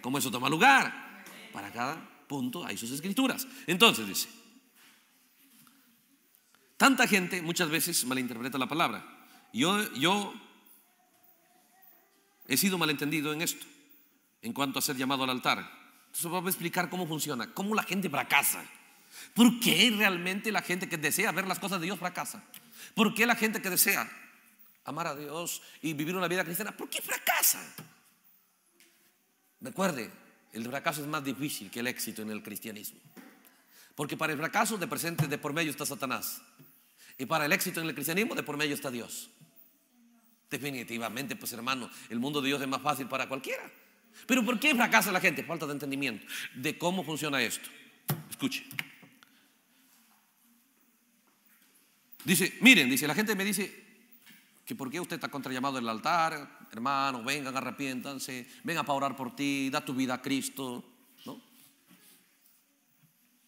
cómo eso toma lugar. Para cada punto hay sus escrituras. Entonces dice, tanta gente muchas veces malinterpreta la palabra. Yo, yo he sido malentendido en esto, en cuanto a ser llamado al altar. Entonces vamos a explicar cómo funciona, cómo la gente fracasa. ¿Por qué realmente la gente que desea ver las cosas de Dios fracasa? ¿Por qué la gente que desea amar a Dios y vivir una vida cristiana, ¿por qué fracasan? Recuerde, el fracaso es más difícil que el éxito en el cristianismo. Porque para el fracaso de presente de por medio está Satanás. Y para el éxito en el cristianismo de por medio está Dios. Definitivamente, pues hermano, el mundo de Dios es más fácil para cualquiera. Pero ¿por qué fracasa la gente? Falta de entendimiento de cómo funciona esto. Escuche. Dice, miren, dice, la gente me dice, que por qué usted está contra llamado del altar, hermano, vengan, arrepiéntanse, Vengan para orar por ti, da tu vida a Cristo, ¿no?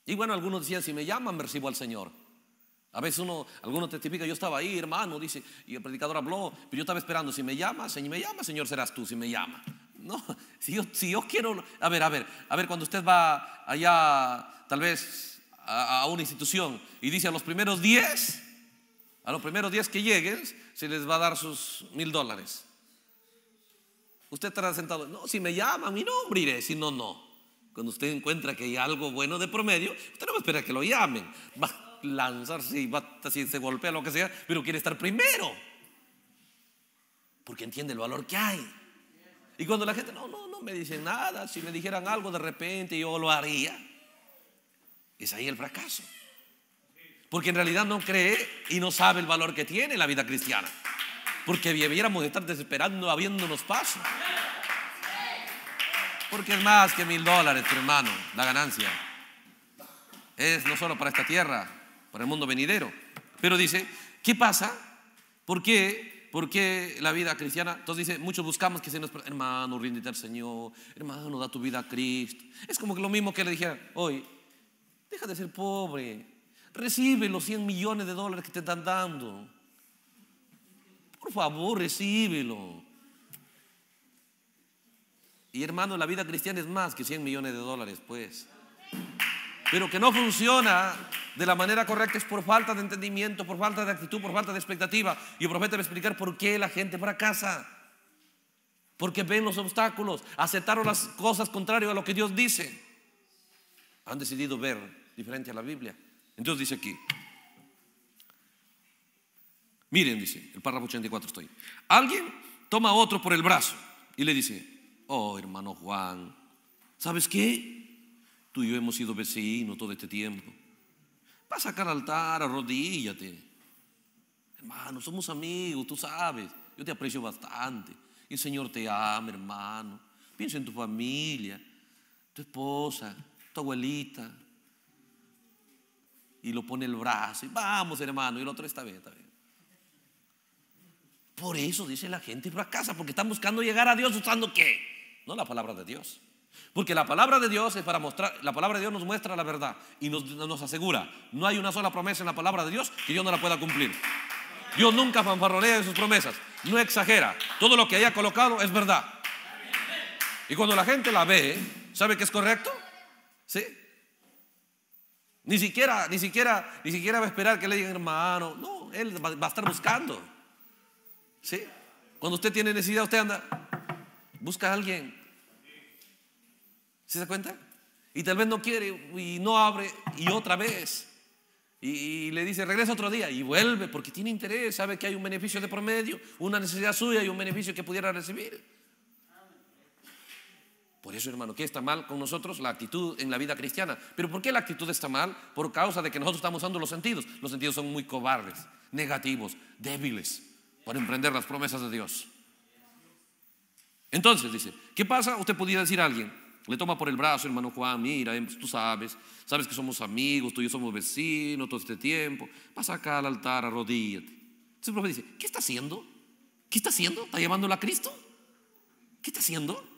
Y bueno, algunos decían, si me llaman, me recibo al Señor. A veces uno, algunos testifica, yo estaba ahí, hermano, dice, y el predicador habló, pero yo estaba esperando, si me llamas, si me llama, Señor, serás tú, si me llama. No, si yo, si yo quiero, a ver, a ver, a ver, cuando usted va allá, tal vez a, una institución y dice a los primeros diez a los primeros días que lleguen se les va a dar sus mil dólares. Usted estará sentado, no, si me llama mi nombre iré, si no, no. Cuando usted encuentra que hay algo bueno de promedio, usted no va a esperar que lo llamen. Va a lanzarse y va a, si se golpea, lo que sea, pero quiere estar primero. Porque entiende el valor que hay. Y cuando la gente, no, no, no me dicen nada, si me dijeran algo de repente yo lo haría, es ahí el fracaso. Porque en realidad no cree y no sabe el valor que tiene la vida cristiana. Porque debiéramos estar desesperando habiéndonos paso. Porque es más que mil dólares, hermano, la ganancia. Es no solo para esta tierra, para el mundo venidero. Pero dice, ¿qué pasa? ¿Por qué? ¿Por qué la vida cristiana? Entonces dice, muchos buscamos que se nos... Hermano, ríndete al Señor. Hermano, da tu vida a Cristo. Es como que lo mismo que le dijera, hoy, deja de ser pobre. Recibe los 100 millones de dólares que te están dando. Por favor, recíbelo. Y hermano, la vida cristiana es más que 100 millones de dólares, pues. Pero que no funciona de la manera correcta es por falta de entendimiento, por falta de actitud, por falta de expectativa. Y el explicar por qué la gente fracasa. Porque ven los obstáculos, aceptaron las cosas contrarias a lo que Dios dice. Han decidido ver diferente a la Biblia. Entonces dice aquí, miren, dice, el párrafo 84 estoy. Alguien toma a otro por el brazo y le dice, oh hermano Juan, ¿sabes qué? Tú y yo hemos sido vecinos todo este tiempo. Vas sacar al altar, arrodíllate. Hermano, somos amigos, tú sabes. Yo te aprecio bastante. El Señor te ama, hermano. Piensa en tu familia, tu esposa, tu abuelita, y lo pone el brazo y vamos hermano, y el otro está bien, está bien. Por eso dice la gente ir a casa, porque están buscando llegar a Dios usando qué? No la palabra de Dios. Porque la palabra de Dios es para mostrar, la palabra de Dios nos muestra la verdad y nos, asegura, no hay una sola promesa en la palabra de Dios que yo no la pueda cumplir. Dios nunca fanfarronea en sus promesas, no exagera. Todo lo que haya colocado es verdad. Y cuando la gente la ve, ¿sabe que es correcto? ¿Sí? Ni siquiera, ni siquiera, ni siquiera va a esperar que le digan hermano. No, él va, a estar buscando. ¿Sí? Cuando usted tiene necesidad, usted anda, busca a alguien. se da cuenta? Y tal vez no quiere y no abre y otra vez. Y, y, le dice, regresa otro día y vuelve porque tiene interés, sabe que hay un beneficio de promedio, una necesidad suya y un beneficio que pudiera recibir. Por eso, hermano, ¿qué está mal con nosotros? La actitud en la vida cristiana. ¿Pero por qué la actitud está mal? Por causa de que nosotros estamos usando los sentidos. Los sentidos son muy cobardes, negativos, débiles, por emprender las promesas de Dios. Entonces, dice, ¿qué pasa? Usted podría decir a alguien, le toma por el brazo, hermano Juan, mira, em, tú sabes, sabes que somos amigos, tú y yo somos vecinos todo este tiempo. Pasa acá al altar, arrodíllate. Entonces el dice, ¿qué está haciendo? ¿Qué está haciendo? ¿Está llevándolo a Cristo? ¿Qué está haciendo?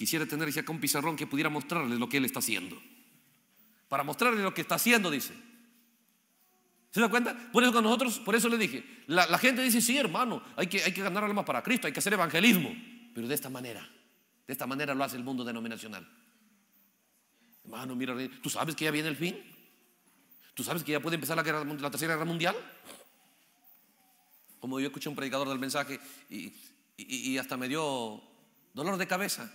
Quisiera tener ese con un pizarrón que pudiera mostrarle lo que él está haciendo. Para mostrarle lo que está haciendo, dice. ¿Se da cuenta? Por eso con nosotros, por eso le dije, la, gente dice, sí, hermano, hay que, hay que ganar alma para Cristo, hay que hacer evangelismo, pero de esta manera, de esta manera lo hace el mundo denominacional. Hermano, mira, ¿tú sabes que ya viene el fin? ¿Tú sabes que ya puede empezar la, tercera guerra mundial? Como yo escuché un predicador del mensaje y hasta me dio dolor de cabeza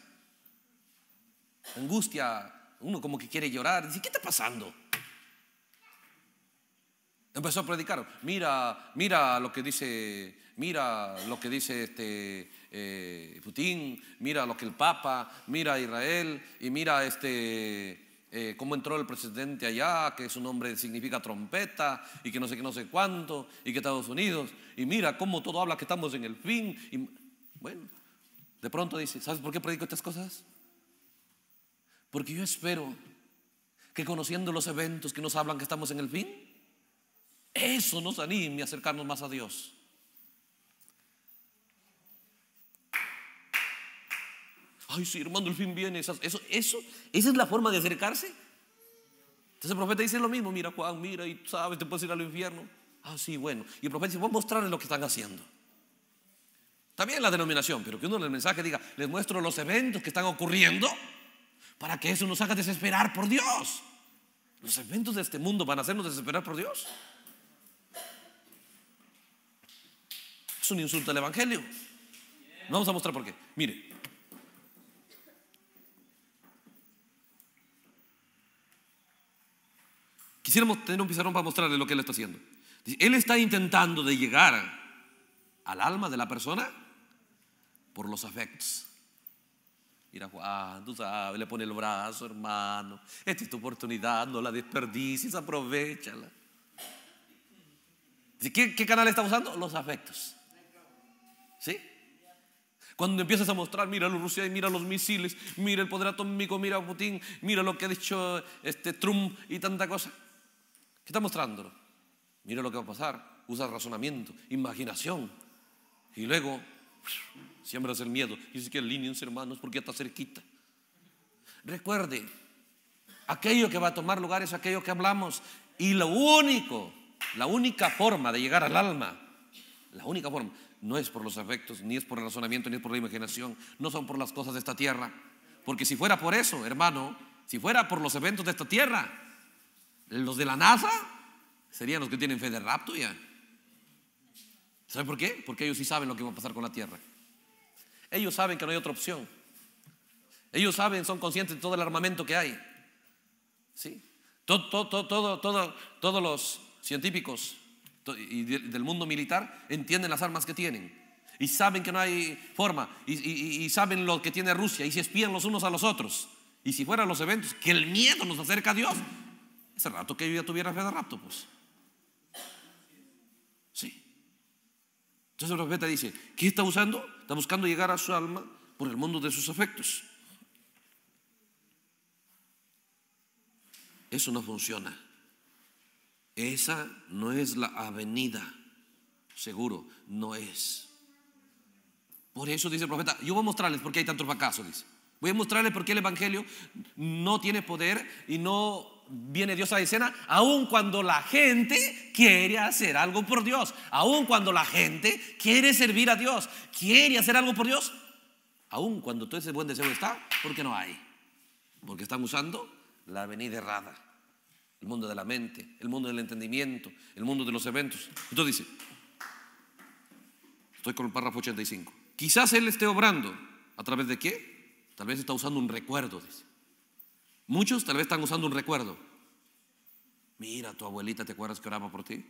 angustia, uno como que quiere llorar, dice, ¿qué está pasando? Empezó a predicar, mira, mira lo que dice, mira lo que dice este eh, Putin, mira lo que el Papa, mira Israel y mira este eh, cómo entró el presidente allá, que su nombre significa trompeta y que no sé qué, no sé cuánto, y que Estados Unidos, y mira cómo todo habla que estamos en el fin. Y, bueno, de pronto dice, ¿sabes por qué predico estas cosas? Porque yo espero que conociendo los eventos que nos hablan que estamos en el fin, eso nos anime a acercarnos más a Dios. Ay, sí, hermano, el fin viene. Eso, esa es la forma de acercarse. Entonces el profeta dice lo mismo: Mira, Juan, mira, y sabes, te puedes ir al infierno. Ah, sí, bueno. Y el profeta dice: Voy a mostrarles lo que están haciendo. También la denominación, pero que uno en el mensaje diga: Les muestro los eventos que están ocurriendo para que eso nos haga desesperar por Dios. Los eventos de este mundo van a hacernos desesperar por Dios. Es un insulto al Evangelio. Vamos a mostrar por qué. Mire. Quisiéramos tener un pizarrón para mostrarle lo que él está haciendo. Él está intentando de llegar al alma de la persona por los afectos. Mira Juan, tú sabes, le pone el brazo, hermano. Esta es tu oportunidad, no la desperdicies, aprovechala. ¿Qué, canal está usando? Los afectos. ¿Sí? Cuando empiezas a mostrar, mira Rusia, y mira los misiles, mira el poder atómico, mira Putin, mira lo que ha dicho este Trump y tanta cosa. ¿Qué está mostrándolo? Mira lo que va a pasar. Usa razonamiento, imaginación. Y luego Siembras el miedo. Y Dice que hermano, es porque está cerquita. Recuerde, aquello que va a tomar lugar es aquello que hablamos. Y lo único, la única forma de llegar al alma, la única forma, no es por los afectos, ni es por el razonamiento, ni es por la imaginación, no son por las cosas de esta tierra. Porque si fuera por eso, hermano, si fuera por los eventos de esta tierra, los de la NASA serían los que tienen fe de rapto ya. ¿Sabe por qué? Porque ellos sí saben lo que va a pasar con la tierra. Ellos saben que no hay otra opción. Ellos saben, son conscientes de todo el armamento que hay. ¿Sí? Todo, todo, todo, todo todos los científicos y del mundo militar entienden las armas que tienen. Y saben que no hay forma. Y, saben lo que tiene Rusia. Y se espían los unos a los otros. Y si fueran los eventos, que el miedo nos acerca a Dios. Ese rato que yo ya tuviera fe de rapto, pues. Entonces el profeta dice, ¿qué está usando? Está buscando llegar a su alma por el mundo de sus afectos. Eso no funciona. Esa no es la avenida. Seguro, no es. Por eso dice el profeta, yo voy a mostrarles por qué hay tantos fracasos, Voy a mostrarles por qué el Evangelio no tiene poder y no viene Dios a la escena, aun cuando la gente quiere hacer algo por Dios, aun cuando la gente quiere servir a Dios, quiere hacer algo por Dios, aun cuando todo ese buen deseo está, ¿Por qué no hay, porque están usando la avenida errada, el mundo de la mente, el mundo del entendimiento, el mundo de los eventos. Entonces dice, estoy con el párrafo 85, quizás Él esté obrando, ¿a través de qué? Tal vez está usando un recuerdo, dice Muchos tal vez están usando un recuerdo. Mira, tu abuelita, ¿te acuerdas que oraba por ti?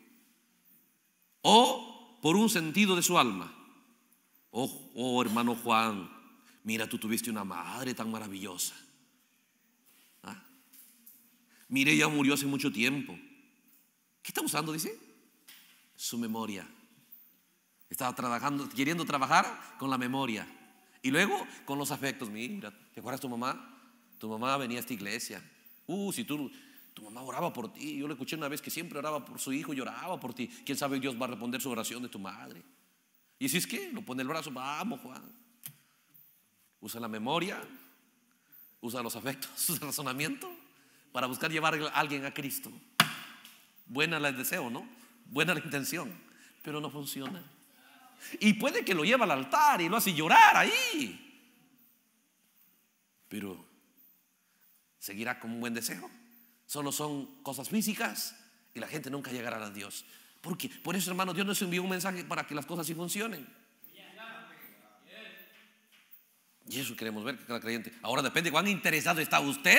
O por un sentido de su alma. Oh, hermano Juan, mira, tú tuviste una madre tan maravillosa. ¿Ah? Mira ella murió hace mucho tiempo. ¿Qué está usando, dice? Su memoria. Estaba trabajando, queriendo trabajar con la memoria. Y luego con los afectos. Mira, ¿te acuerdas tu mamá? Tu mamá venía a esta iglesia. Uh, si tú, tu mamá oraba por ti. Yo le escuché una vez que siempre oraba por su hijo y oraba por ti. Quién sabe, Dios va a responder su oración de tu madre. Y si es que, lo pone el brazo, vamos, Juan. Usa la memoria, usa los afectos, usa el razonamiento para buscar llevar a alguien a Cristo. Buena la deseo, ¿no? Buena la intención, pero no funciona. Y puede que lo lleve al altar y lo hace llorar ahí. Pero seguirá como un buen deseo. Solo son cosas físicas y la gente nunca llegará a Dios. Porque por eso, hermano, Dios nos envió un mensaje para que las cosas sí funcionen. Y eso queremos ver que cada creyente. Ahora depende cuán interesado está usted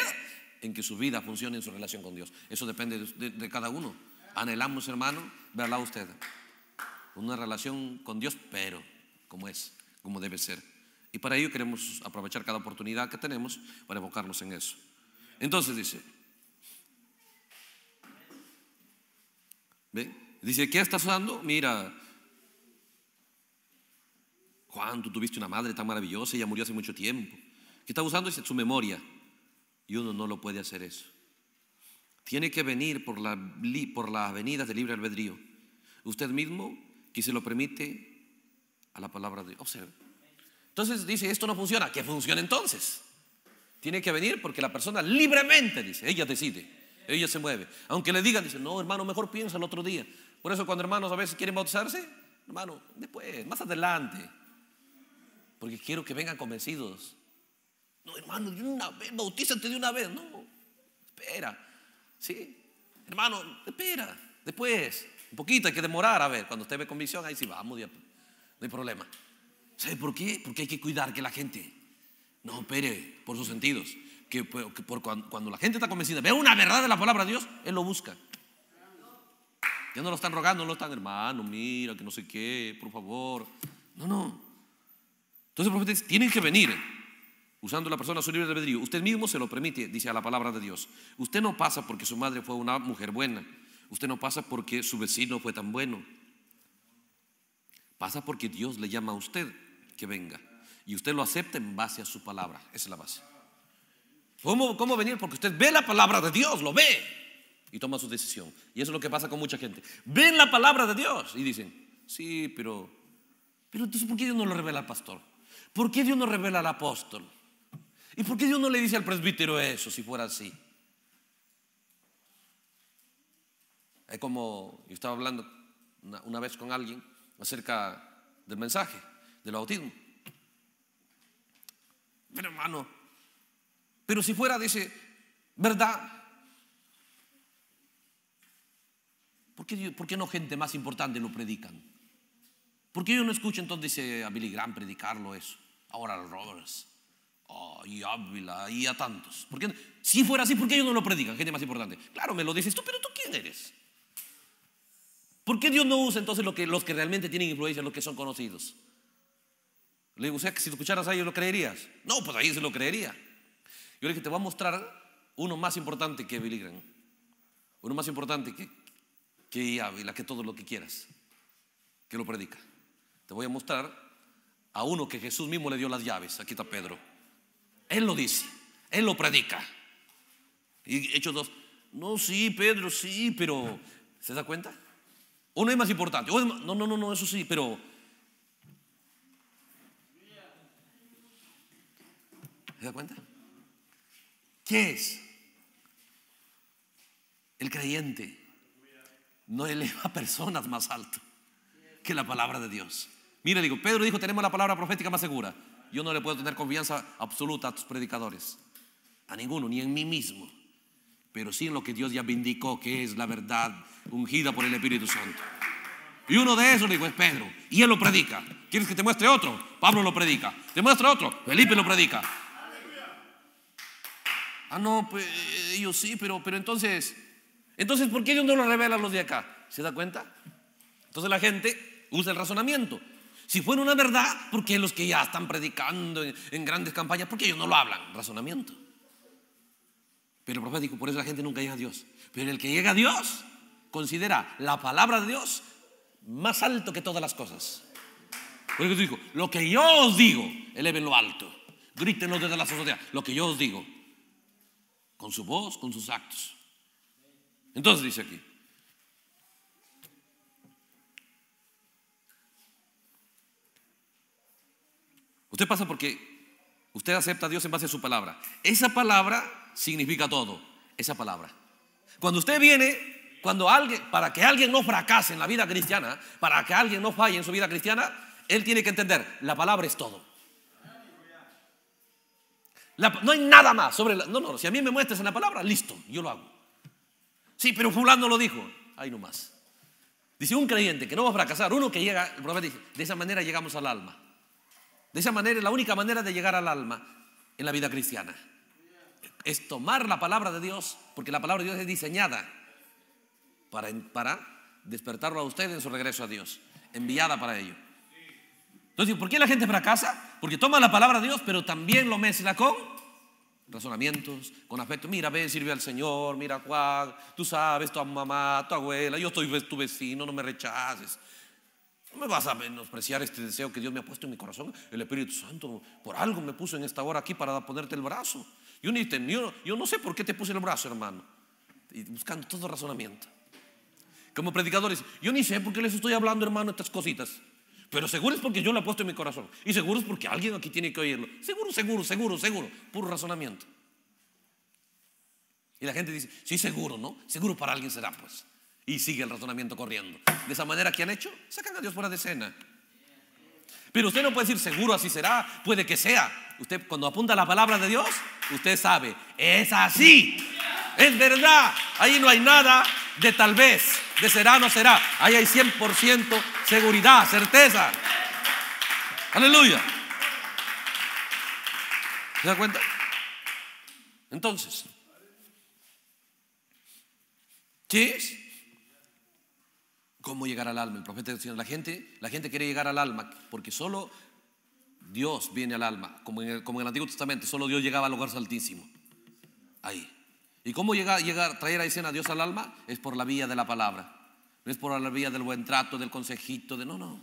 en que su vida funcione en su relación con Dios. Eso depende de, cada uno. Anhelamos, hermano, verla usted. Una relación con Dios, pero como es, como debe ser. Y para ello queremos aprovechar cada oportunidad que tenemos para enfocarnos en eso. Entonces dice, Dice, ¿qué estás usando? Mira, Juan, tú tuviste una madre tan maravillosa, ella murió hace mucho tiempo. ¿Qué estás usando? su memoria. Y uno no lo puede hacer eso. Tiene que venir por, la, por las avenidas de libre albedrío. Usted mismo, que se lo permite a la palabra de Dios. Entonces dice, esto no funciona. ¿Qué funciona entonces? Tiene que venir porque la persona libremente dice, ella decide, ella se mueve. Aunque le digan, dice, no, hermano, mejor piensa el otro día. Por eso cuando hermanos a veces quieren bautizarse, hermano, después, más adelante. Porque quiero que vengan convencidos. No, hermano, de una vez, bautízate de una vez. No, espera. Sí, hermano, espera. Después, un poquito, hay que demorar. A ver, cuando usted ve convicción, ahí sí vamos, no hay problema. ¿Sabe por qué? Porque hay que cuidar que la gente no pere por sus sentidos. Que, pues, cuando, la gente está convencida, ve una verdad de la palabra de Dios, Él lo busca. Ya no lo están rogando, no lo están, hermano, mira, que no sé qué, por favor. No, no. Entonces el profeta dice, tienen que venir eh, usando la persona su libre albedrío. Usted mismo se lo permite, dice a la palabra de Dios. Usted no pasa porque su madre fue una mujer buena. Usted no pasa porque su vecino fue tan bueno. Pasa porque Dios le llama a usted que venga y usted lo acepta en base a su palabra. Esa es la base. ¿Cómo, ¿Cómo venir? Porque usted ve la palabra de Dios, lo ve y toma su decisión. Y eso es lo que pasa con mucha gente. Ven la palabra de Dios y dicen, sí, pero, pero entonces ¿por qué Dios no lo revela al pastor? ¿Por qué Dios no revela al apóstol? ¿Y por qué Dios no le dice al presbítero eso si fuera así? Es como, yo estaba hablando una, una vez con alguien acerca del mensaje, del autismo. Pero hermano, pero si fuera, de ese ¿verdad? ¿Por qué, no gente más importante lo predican? ¿Por qué yo no escucho entonces a Billy Graham predicarlo eso? Ahora a Roberts, oh, y Ávila, y a tantos. ¿Por qué Si fuera así, ¿por qué ellos no lo predican? Gente más importante. Claro, me lo dices tú, pero ¿tú quién eres? ¿Por qué Dios no usa entonces lo que, los que realmente tienen influencia, los que son conocidos? Le digo, o sea, que si lo escucharas ahí lo creerías. No, pues ahí se lo creería. Yo le dije, te voy a mostrar uno más importante que Billy Uno más importante que, que Ávila, que todo lo que quieras. Que lo predica. Te voy a mostrar a uno que Jesús mismo le dio las llaves. Aquí está Pedro. Él lo dice. Él lo predica. Y Hechos dos. No, sí, Pedro, sí, pero ¿se da cuenta? Uno es más importante. No, no, no, no, eso sí, pero da cuenta? ¿Qué es? El creyente no eleva personas más alto que la palabra de Dios. Mira, digo, Pedro dijo, tenemos la palabra profética más segura. Yo no le puedo tener confianza absoluta a tus predicadores, a ninguno, ni en mí mismo, pero sí en lo que Dios ya vindicó, que es la verdad ungida por el Espíritu Santo. Y uno de esos, digo, es Pedro, y él lo predica. ¿Quieres que te muestre otro? Pablo lo predica. ¿Te muestra otro? Felipe lo predica. Ah, no, pues eh, ellos sí, pero, pero entonces, entonces, ¿por qué ellos no lo revelan los de acá? ¿Se da cuenta? Entonces la gente usa el razonamiento. Si fuera una verdad, ¿por qué los que ya están predicando en, grandes campañas, por qué ellos no lo hablan? Razonamiento. Pero el profético, por eso la gente nunca llega a Dios. Pero el que llega a Dios considera la palabra de Dios más alto que todas las cosas. Por eso dijo, lo que yo os digo, eleven lo alto, grítenlo desde la sociedad, lo que yo os digo, con su voz, con sus actos. Entonces dice aquí, usted pasa porque usted acepta a Dios en base a su palabra. Esa palabra significa todo, esa palabra. Cuando usted viene cuando alguien, para que alguien no fracase en la vida cristiana, para que alguien no falle en su vida cristiana, él tiene que entender, la palabra es todo no hay nada más sobre la, No, no, si a mí me muestras en la palabra, listo, yo lo hago. Sí, pero fulano lo dijo. Ahí nomás. Dice un creyente que no va a fracasar, uno que llega, el profeta dice, de esa manera llegamos al alma. De esa manera es la única manera de llegar al alma en la vida cristiana. Es tomar la palabra de Dios, porque la palabra de Dios es diseñada para, para despertarlo a usted en su regreso a Dios, enviada para ello. Entonces, ¿por qué la gente fracasa? Porque toma la palabra de Dios, pero también lo mezcla con razonamientos, con afecto. Mira, ve, sirve al Señor, mira, Juan, tú sabes, tu mamá, tu abuela, yo soy tu vecino, no me rechaces. No me vas a menospreciar este deseo que Dios me ha puesto en mi corazón. El Espíritu Santo por algo me puso en esta hora aquí para ponerte el brazo. Yo, yo no sé por qué te puse el brazo, hermano. Y buscando todo razonamiento. Como predicadores, yo ni sé por qué les estoy hablando, hermano, estas cositas. Pero seguro es porque yo lo he puesto en mi corazón. Y seguro es porque alguien aquí tiene que oírlo. Seguro, seguro, seguro, seguro. Puro razonamiento. Y la gente dice, sí, seguro, ¿no? Seguro para alguien será, pues. Y sigue el razonamiento corriendo. De esa manera que han hecho, sacan a Dios por la escena. Pero usted no puede decir, seguro así será, puede que sea. Usted cuando apunta la palabra de Dios, usted sabe, es así. Es verdad. Ahí no hay nada de tal vez de será, no será. Ahí hay 100% seguridad, certeza. Aleluya. ¿Se da cuenta? Entonces, ¿Cómo llegar al alma? El profeta decía, la gente, la gente quiere llegar al alma porque solo Dios viene al alma, como en, el, Antiguo Testamento, solo Dios llegaba al lugar santísimo. Ahí. ¿Y cómo llega llegar, traer a escena a Dios al alma? Es por la vía de la palabra. No es por la vía del buen trato, del consejito, de no, no.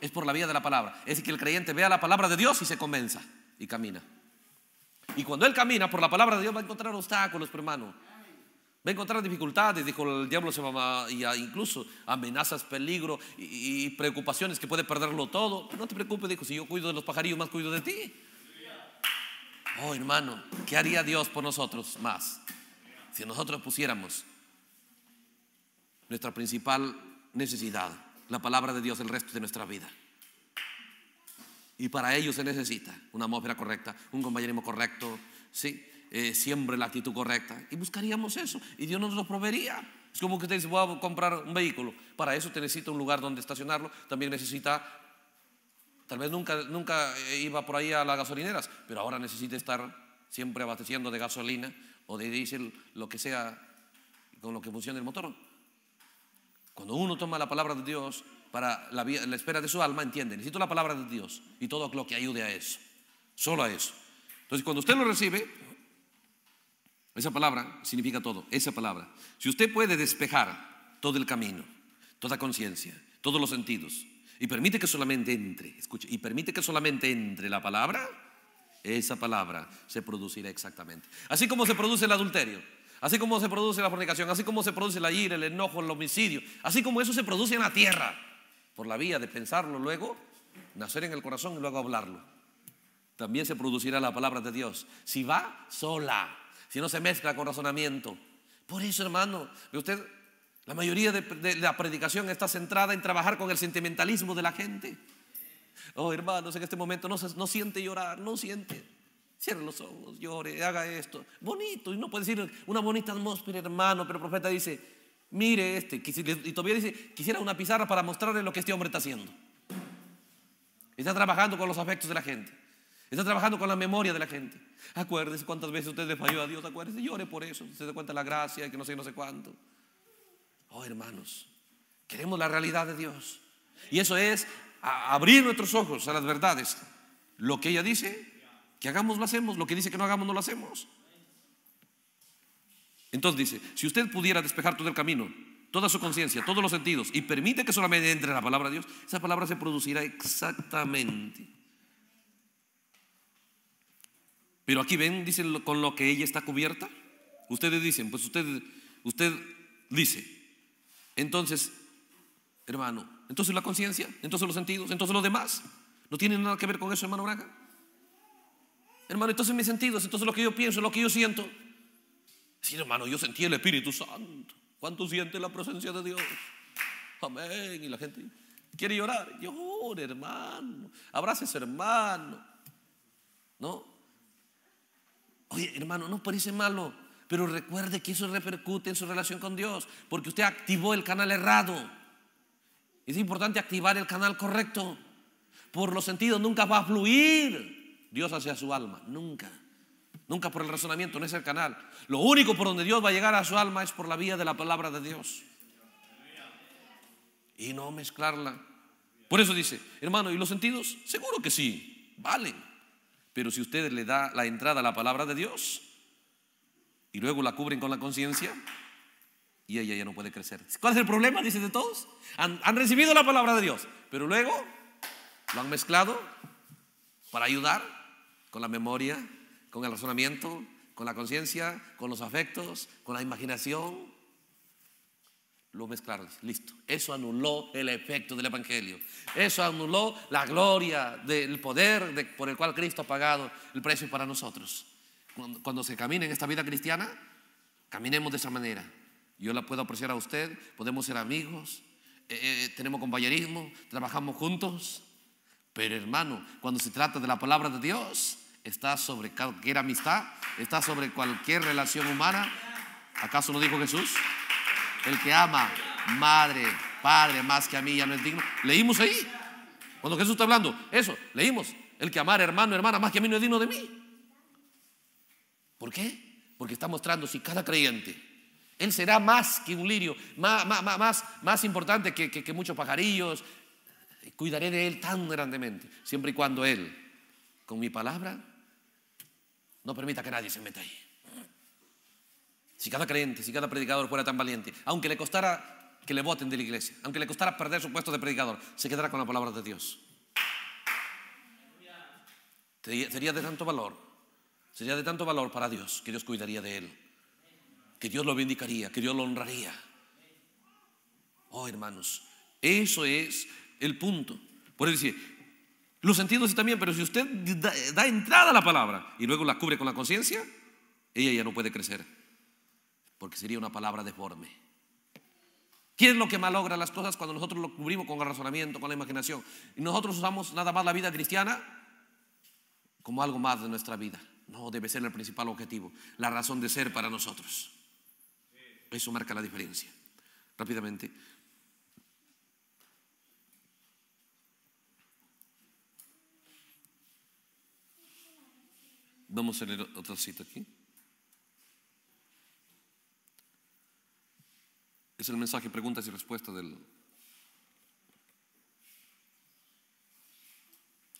Es por la vía de la palabra. Es que el creyente vea la palabra de Dios y se convenza y camina. Y cuando él camina por la palabra de Dios va a encontrar obstáculos, hermano. Va a encontrar dificultades, dijo el diablo, se va a, incluso amenazas, peligro y, preocupaciones que puede perderlo todo. No te preocupes, dijo, si yo cuido de los pajarillos, más cuido de ti. Oh, hermano, ¿qué haría Dios por nosotros más? si nosotros pusiéramos nuestra principal necesidad, la palabra de Dios, el resto de nuestra vida. Y para ello se necesita una atmósfera correcta, un compañerismo correcto, ¿sí? Eh, siempre la actitud correcta. Y buscaríamos eso y Dios nos lo proveería. Es como que usted dice, voy a comprar un vehículo. Para eso te necesita un lugar donde estacionarlo. También necesita, tal vez nunca, nunca eh, iba por ahí a las gasolineras, pero ahora necesita estar siempre abasteciendo de gasolina o de decir lo que sea con lo que funciona el motor. Cuando uno toma la palabra de Dios para la, la espera de su alma, entiende, necesito la palabra de Dios y todo lo que ayude a eso, solo a eso. Entonces, cuando usted lo recibe, esa palabra significa todo, esa palabra. Si usted puede despejar todo el camino, toda conciencia, todos los sentidos, y permite que solamente entre, escuche, y permite que solamente entre la palabra, esa palabra se producirá exactamente. Así como se produce el adulterio, así como se produce la fornicación, así como se produce la ira, el enojo, el homicidio, así como eso se produce en la tierra, por la vía de pensarlo luego, nacer en el corazón y luego hablarlo. También se producirá la palabra de Dios. Si va sola, si no se mezcla con razonamiento. Por eso, hermano, usted, la mayoría de la predicación está centrada en trabajar con el sentimentalismo de la gente. Oh, hermanos, en este momento no, no siente llorar, no siente. Cierre los ojos, llore, haga esto. Bonito, y no puede decir una bonita atmósfera, hermano, pero el profeta dice, mire este. Y todavía dice, quisiera una pizarra para mostrarle lo que este hombre está haciendo. Está trabajando con los afectos de la gente. Está trabajando con la memoria de la gente. Acuérdese cuántas veces usted le falló a Dios. Acuérdese, llore por eso. Se da cuenta la gracia, que no sé, no sé cuánto. Oh, hermanos, queremos la realidad de Dios. Y eso es a abrir nuestros ojos a las verdades. Lo que ella dice, que hagamos lo hacemos, lo que dice que no hagamos no lo hacemos. Entonces dice, si usted pudiera despejar todo el camino, toda su conciencia, todos los sentidos, y permite que solamente entre la palabra de Dios, esa palabra se producirá exactamente. Pero aquí ven, dicen con lo que ella está cubierta. Ustedes dicen, pues usted, usted dice. Entonces, hermano, entonces la conciencia, entonces los sentidos, entonces los demás. ¿No tienen nada que ver con eso, hermano Braga? Hermano, entonces mis sentidos, entonces lo que yo pienso, lo que yo siento. Sí, hermano, yo sentí el Espíritu Santo. ¿Cuánto siente la presencia de Dios? Amén. Y la gente quiere llorar. Llore, hermano. Abraces hermano. ¿No? Oye, hermano, no parece malo, pero recuerde que eso repercute en su relación con Dios, porque usted activó el canal errado. Es importante activar el canal correcto. Por los sentidos nunca va a fluir Dios hacia su alma, nunca. Nunca por el razonamiento, no es el canal. Lo único por donde Dios va a llegar a su alma es por la vía de la palabra de Dios. Y no mezclarla. Por eso dice, hermano, ¿y los sentidos? Seguro que sí, valen. Pero si usted le da la entrada a la palabra de Dios y luego la cubren con la conciencia, y ella ya no puede crecer. ¿Cuál es el problema? Dicen de todos. Han, recibido la palabra de Dios, pero luego lo han mezclado para ayudar con la memoria, con el razonamiento, con la conciencia, con los afectos, con la imaginación. Lo mezclaron, listo. Eso anuló el efecto del Evangelio. Eso anuló la gloria del poder por el cual Cristo ha pagado el precio para nosotros. Cuando, se camine en esta vida cristiana, caminemos de esa manera yo la puedo apreciar a usted, podemos ser amigos, eh, eh, tenemos compañerismo, trabajamos juntos. Pero hermano, cuando se trata de la palabra de Dios, está sobre cualquier amistad, está sobre cualquier relación humana. ¿Acaso no dijo Jesús? El que ama, madre, padre, más que a mí ya no es digno. Leímos ahí. Cuando Jesús está hablando, eso, leímos. El que amar, hermano, hermana, más que a mí no es digno de mí. ¿Por qué? Porque está mostrando si cada creyente él será más que un lirio, más, más, importante que, muchos pajarillos. Cuidaré de Él tan grandemente, siempre y cuando Él, con mi palabra, no permita que nadie se meta ahí. Si cada creyente, si cada predicador fuera tan valiente, aunque le costara que le voten de la iglesia, aunque le costara perder su puesto de predicador, se quedará con la palabra de Dios. Sería de tanto valor, sería de tanto valor para Dios que Dios cuidaría de él que Dios lo bendicaría, que Dios lo honraría. Oh, hermanos, eso es el punto. Por eso dice, los sentidos también, pero si usted da, entrada a la palabra y luego la cubre con la conciencia, ella ya no puede crecer, porque sería una palabra deforme. ¿Quién es lo que malogra las cosas cuando nosotros lo cubrimos con el razonamiento, con la imaginación? Y nosotros usamos nada más la vida cristiana como algo más de nuestra vida. No debe ser el principal objetivo, la razón de ser para nosotros. Eso marca la diferencia. Rápidamente. Vamos a leer otra cita aquí. Es el mensaje preguntas y respuestas del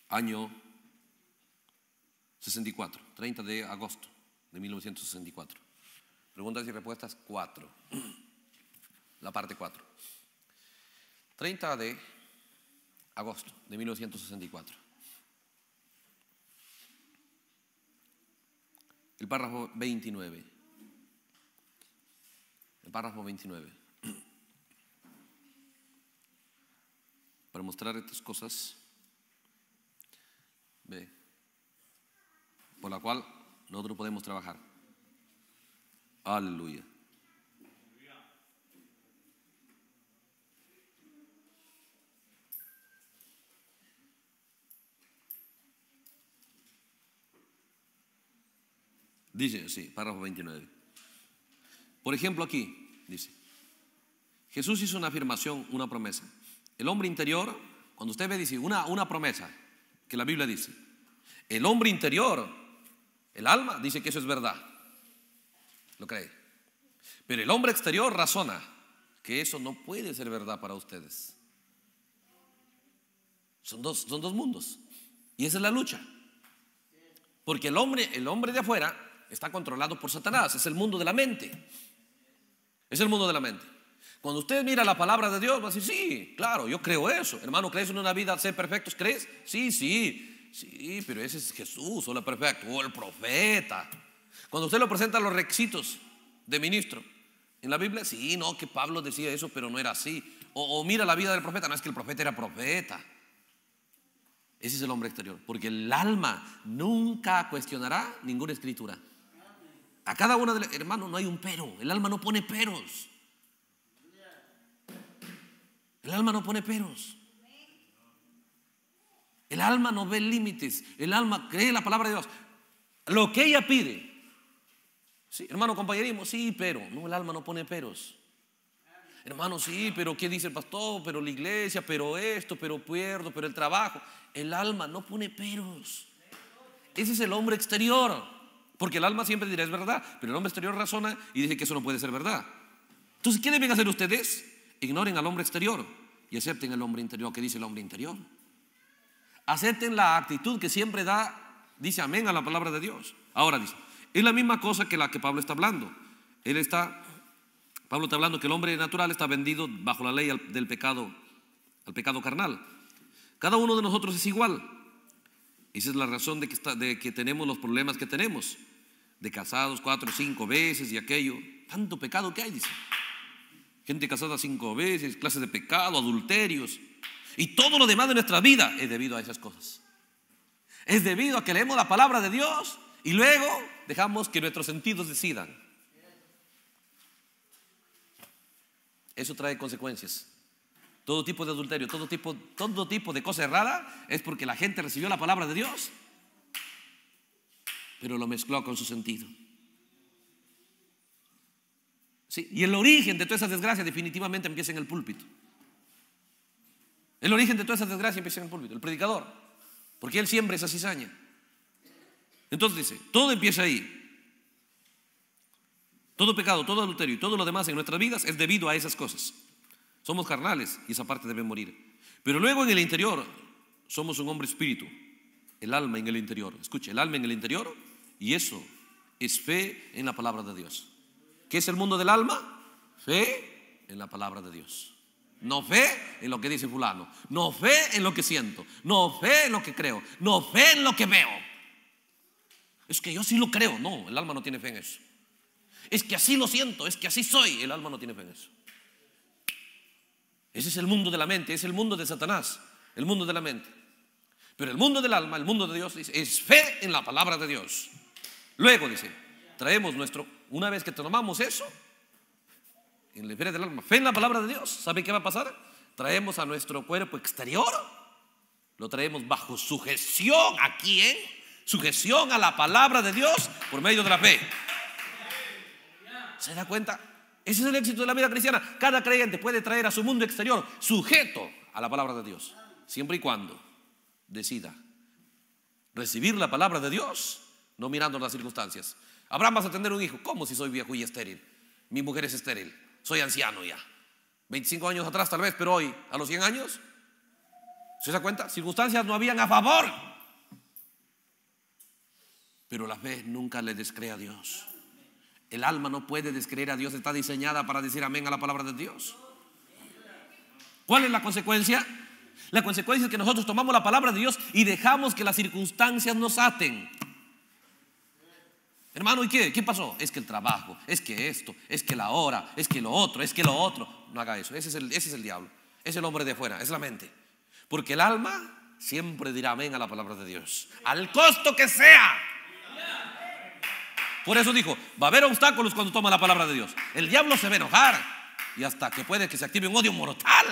año 64, 30 de agosto de 1964. Preguntas y respuestas 4. La parte 4. 30 de agosto de 1964. El párrafo 29. El párrafo 29. Para mostrar estas cosas, ve, por la cual nosotros podemos trabajar. Aleluya. Dice, sí, párrafo 29. Por ejemplo, aquí dice, Jesús hizo una afirmación, una promesa. El hombre interior, cuando usted ve, dice, una, una promesa que la Biblia dice. El hombre interior, el alma, dice que eso es verdad. Lo cree. Pero el hombre exterior razona que eso no puede ser verdad para ustedes. Son dos, son dos mundos. Y esa es la lucha. Porque el hombre, el hombre de afuera está controlado por Satanás. Es el mundo de la mente. Es el mundo de la mente. Cuando usted mira la palabra de Dios, va a decir, sí, claro, yo creo eso. Hermano, ¿crees en una vida ser perfectos? ¿Crees? Sí, sí, sí, pero ese es Jesús, o el perfecto, o el profeta. Cuando usted lo presenta los requisitos de ministro, en la Biblia, sí, no, que Pablo decía eso, pero no era así. O, mira la vida del profeta, no es que el profeta era profeta. Ese es el hombre exterior, porque el alma nunca cuestionará ninguna escritura. A cada uno de los hermano, no hay un pero, el alma no pone peros. El alma no pone peros. El alma no ve límites, el alma cree la palabra de Dios. Lo que ella pide, hermano, compañerismo, sí, pero. No, el alma no pone peros. Hermano, sí, pero ¿qué dice el pastor? Pero la iglesia, pero esto, pero pierdo, pero el trabajo. El alma no pone peros. Ese es el hombre exterior. Porque el alma siempre dirá es verdad, pero el hombre exterior razona y dice que eso no puede ser verdad. Entonces, ¿qué deben hacer ustedes? Ignoren al hombre exterior y acepten el hombre interior que dice el hombre interior. Acepten la actitud que siempre da, dice amén a la palabra de Dios. Ahora dice, es la misma cosa que la que Pablo está hablando. Él está, Pablo está hablando que el hombre natural está vendido bajo la ley del pecado, al pecado carnal. Cada uno de nosotros es igual. Esa es la razón de que, está, de que tenemos los problemas que tenemos. De casados cuatro, o cinco veces y aquello. Tanto pecado que hay, dice. Gente casada cinco veces, clases de pecado, adulterios. Y todo lo demás de nuestra vida es debido a esas cosas. Es debido a que leemos la palabra de Dios y luego dejamos que nuestros sentidos decidan. Eso trae consecuencias. Todo tipo de adulterio, todo tipo, todo tipo de cosa errada es porque la gente recibió la palabra de Dios, pero lo mezcló con su sentido. Sí, y el origen de todas esas desgracias definitivamente empieza en el púlpito. El origen de todas esas desgracias empieza en el púlpito, el predicador, porque él siembra esa cizaña. Entonces dice, todo empieza ahí. Todo pecado, todo adulterio y todo lo demás en nuestras vidas es debido a esas cosas. Somos carnales y esa parte debe morir. Pero luego en el interior somos un hombre espíritu, el alma en el interior. Escuche, el alma en el interior y eso es fe en la palabra de Dios. ¿Qué es el mundo del alma? Fe en la palabra de Dios. No fe en lo que dice fulano, no fe en lo que siento, no fe en lo que creo, no fe en lo que veo. Es que yo sí lo creo. No, el alma no tiene fe en eso. Es que así lo siento, es que así soy. El alma no tiene fe en eso. Ese es el mundo de la mente, es el mundo de Satanás, el mundo de la mente. Pero el mundo del alma, el mundo de Dios, es fe en la palabra de Dios. Luego dice, traemos nuestro, una vez que tomamos eso, en la esfera del alma, fe en la palabra de Dios, ¿sabe qué va a pasar? Traemos a nuestro cuerpo exterior, lo traemos bajo sujeción a quién? ¿eh? sujeción a la palabra de Dios por medio de la fe. ¿Se da cuenta? Ese es el éxito de la vida cristiana. Cada creyente puede traer a su mundo exterior sujeto a la palabra de Dios, siempre y cuando decida recibir la palabra de Dios, no mirando las circunstancias. Abraham vas a tener un hijo. ¿Cómo si soy viejo y estéril? Mi mujer es estéril. Soy anciano ya. 25 años atrás tal vez, pero hoy, a los 100 años, ¿se da cuenta? Circunstancias no habían a favor pero la fe nunca le descree a Dios. El alma no puede descreer a Dios, está diseñada para decir amén a la palabra de Dios. ¿Cuál es la consecuencia? La consecuencia es que nosotros tomamos la palabra de Dios y dejamos que las circunstancias nos aten. Hermano, ¿y qué? ¿Qué pasó? Es que el trabajo, es que esto, es que la hora, es que lo otro, es que lo otro. No haga eso, ese es el, ese es el diablo, es el hombre de afuera, es la mente. Porque el alma siempre dirá amén a la palabra de Dios, al costo que sea. Por eso dijo, va a haber obstáculos cuando toma la palabra de Dios. El diablo se va a enojar y hasta que puede que se active un odio mortal.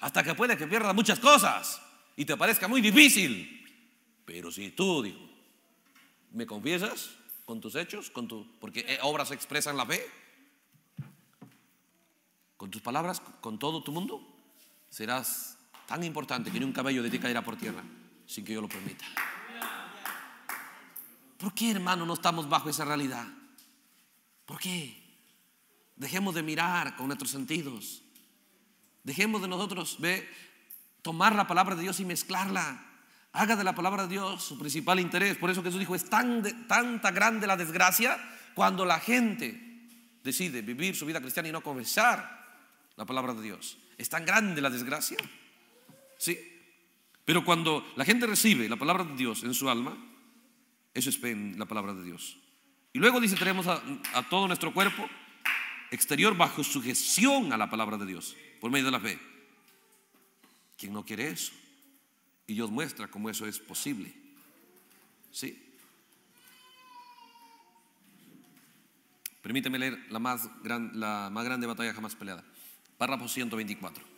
Hasta que puede que pierda muchas cosas y te parezca muy difícil. Pero si tú, dijo, me confiesas con tus hechos, con tu, porque eh, obras expresan la fe, con tus palabras, con todo tu mundo, serás tan importante que ni un cabello de ti caerá por tierra sin que yo lo permita. ¿Por qué, hermano, no estamos bajo esa realidad? ¿Por qué? Dejemos de mirar con nuestros sentidos. Dejemos de nosotros ve, tomar la palabra de Dios y mezclarla. Haga de la palabra de Dios su principal interés. Por eso Jesús dijo, es tan tanta grande la desgracia cuando la gente decide vivir su vida cristiana y no confesar la palabra de Dios. Es tan grande la desgracia. Sí. Pero cuando la gente recibe la palabra de Dios en su alma, eso es la palabra de Dios. Y luego dice, tenemos a, todo nuestro cuerpo exterior bajo sujeción a la palabra de Dios, por medio de la fe. ¿Quién no quiere eso? Y Dios muestra cómo eso es posible. ¿Sí? Permíteme leer la más, gran, la más grande batalla jamás peleada. Párrafo 124.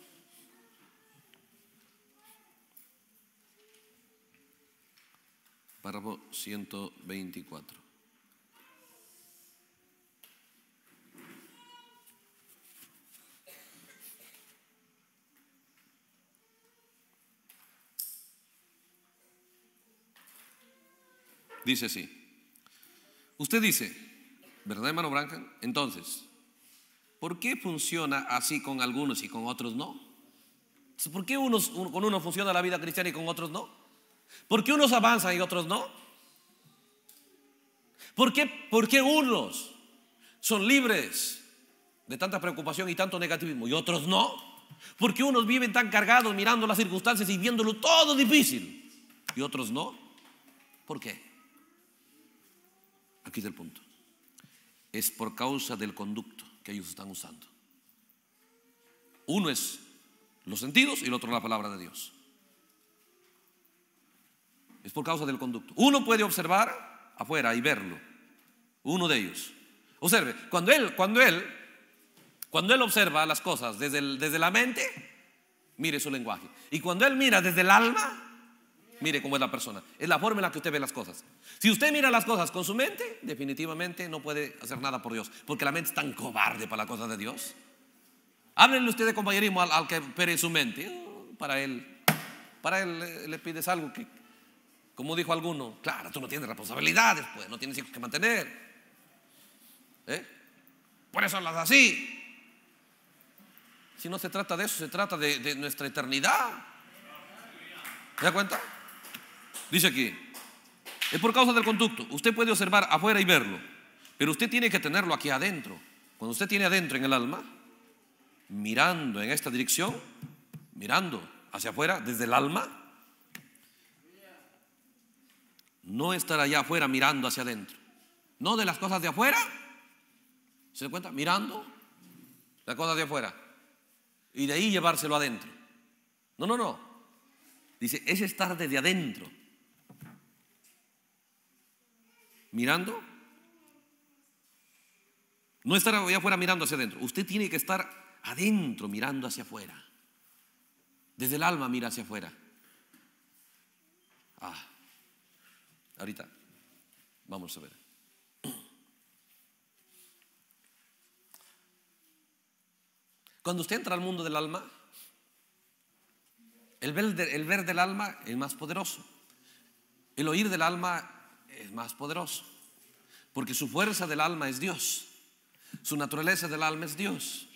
párrafo 124. Dice así. Usted dice, ¿verdad, hermano Branca Entonces, ¿por qué funciona así con algunos y con otros no? ¿Por qué con uno funciona la vida cristiana y con otros no? ¿Por qué unos avanzan y otros no? ¿Por qué, qué unos son libres de tanta preocupación y tanto negativismo y otros no? ¿Por qué unos viven tan cargados mirando las circunstancias y viéndolo todo difícil y otros no? ¿Por qué? Aquí es el punto. Es por causa del conducto que ellos están usando. Uno es los sentidos y el otro la palabra de Dios. Es por causa del conducto. Uno puede observar afuera y verlo. Uno de ellos. Observe, cuando él, cuando él, cuando él observa las cosas desde, desde la mente, mire su lenguaje. Y cuando él mira desde el alma, Mire cómo es la persona. Es la forma en la que usted ve las cosas. Si usted mira las cosas con su mente, definitivamente no puede hacer nada por Dios. Porque la mente es tan cobarde para las cosas de Dios. Háblenle usted de compañerismo al, que pere su mente. Oh, para él, para él le, eh, le pides algo que como dijo alguno, claro, tú no tienes responsabilidades, pues, no tienes hijos que mantener. ¿Eh? Por eso las así. Si no se trata de eso, se trata de, nuestra eternidad. ¿Se da cuenta? Dice aquí, es por causa del conducto. Usted puede observar afuera y verlo, pero usted tiene que tenerlo aquí adentro. Cuando usted tiene adentro en el alma, mirando en esta dirección, mirando hacia afuera desde el alma, no estar allá afuera mirando hacia adentro. No de las cosas de afuera. ¿Se da cuenta? Mirando las cosas de afuera. Y de ahí llevárselo adentro. No, no, no. Dice, es estar desde adentro. Mirando. No estar allá afuera mirando hacia adentro. Usted tiene que estar adentro mirando hacia afuera. Desde el alma mira hacia afuera. Ah. Ahorita, vamos a ver. Cuando usted entra al mundo del alma, el ver, el ver del alma es más poderoso. El oír del alma es más poderoso. Porque su fuerza del alma es Dios. Su naturaleza del alma es Dios.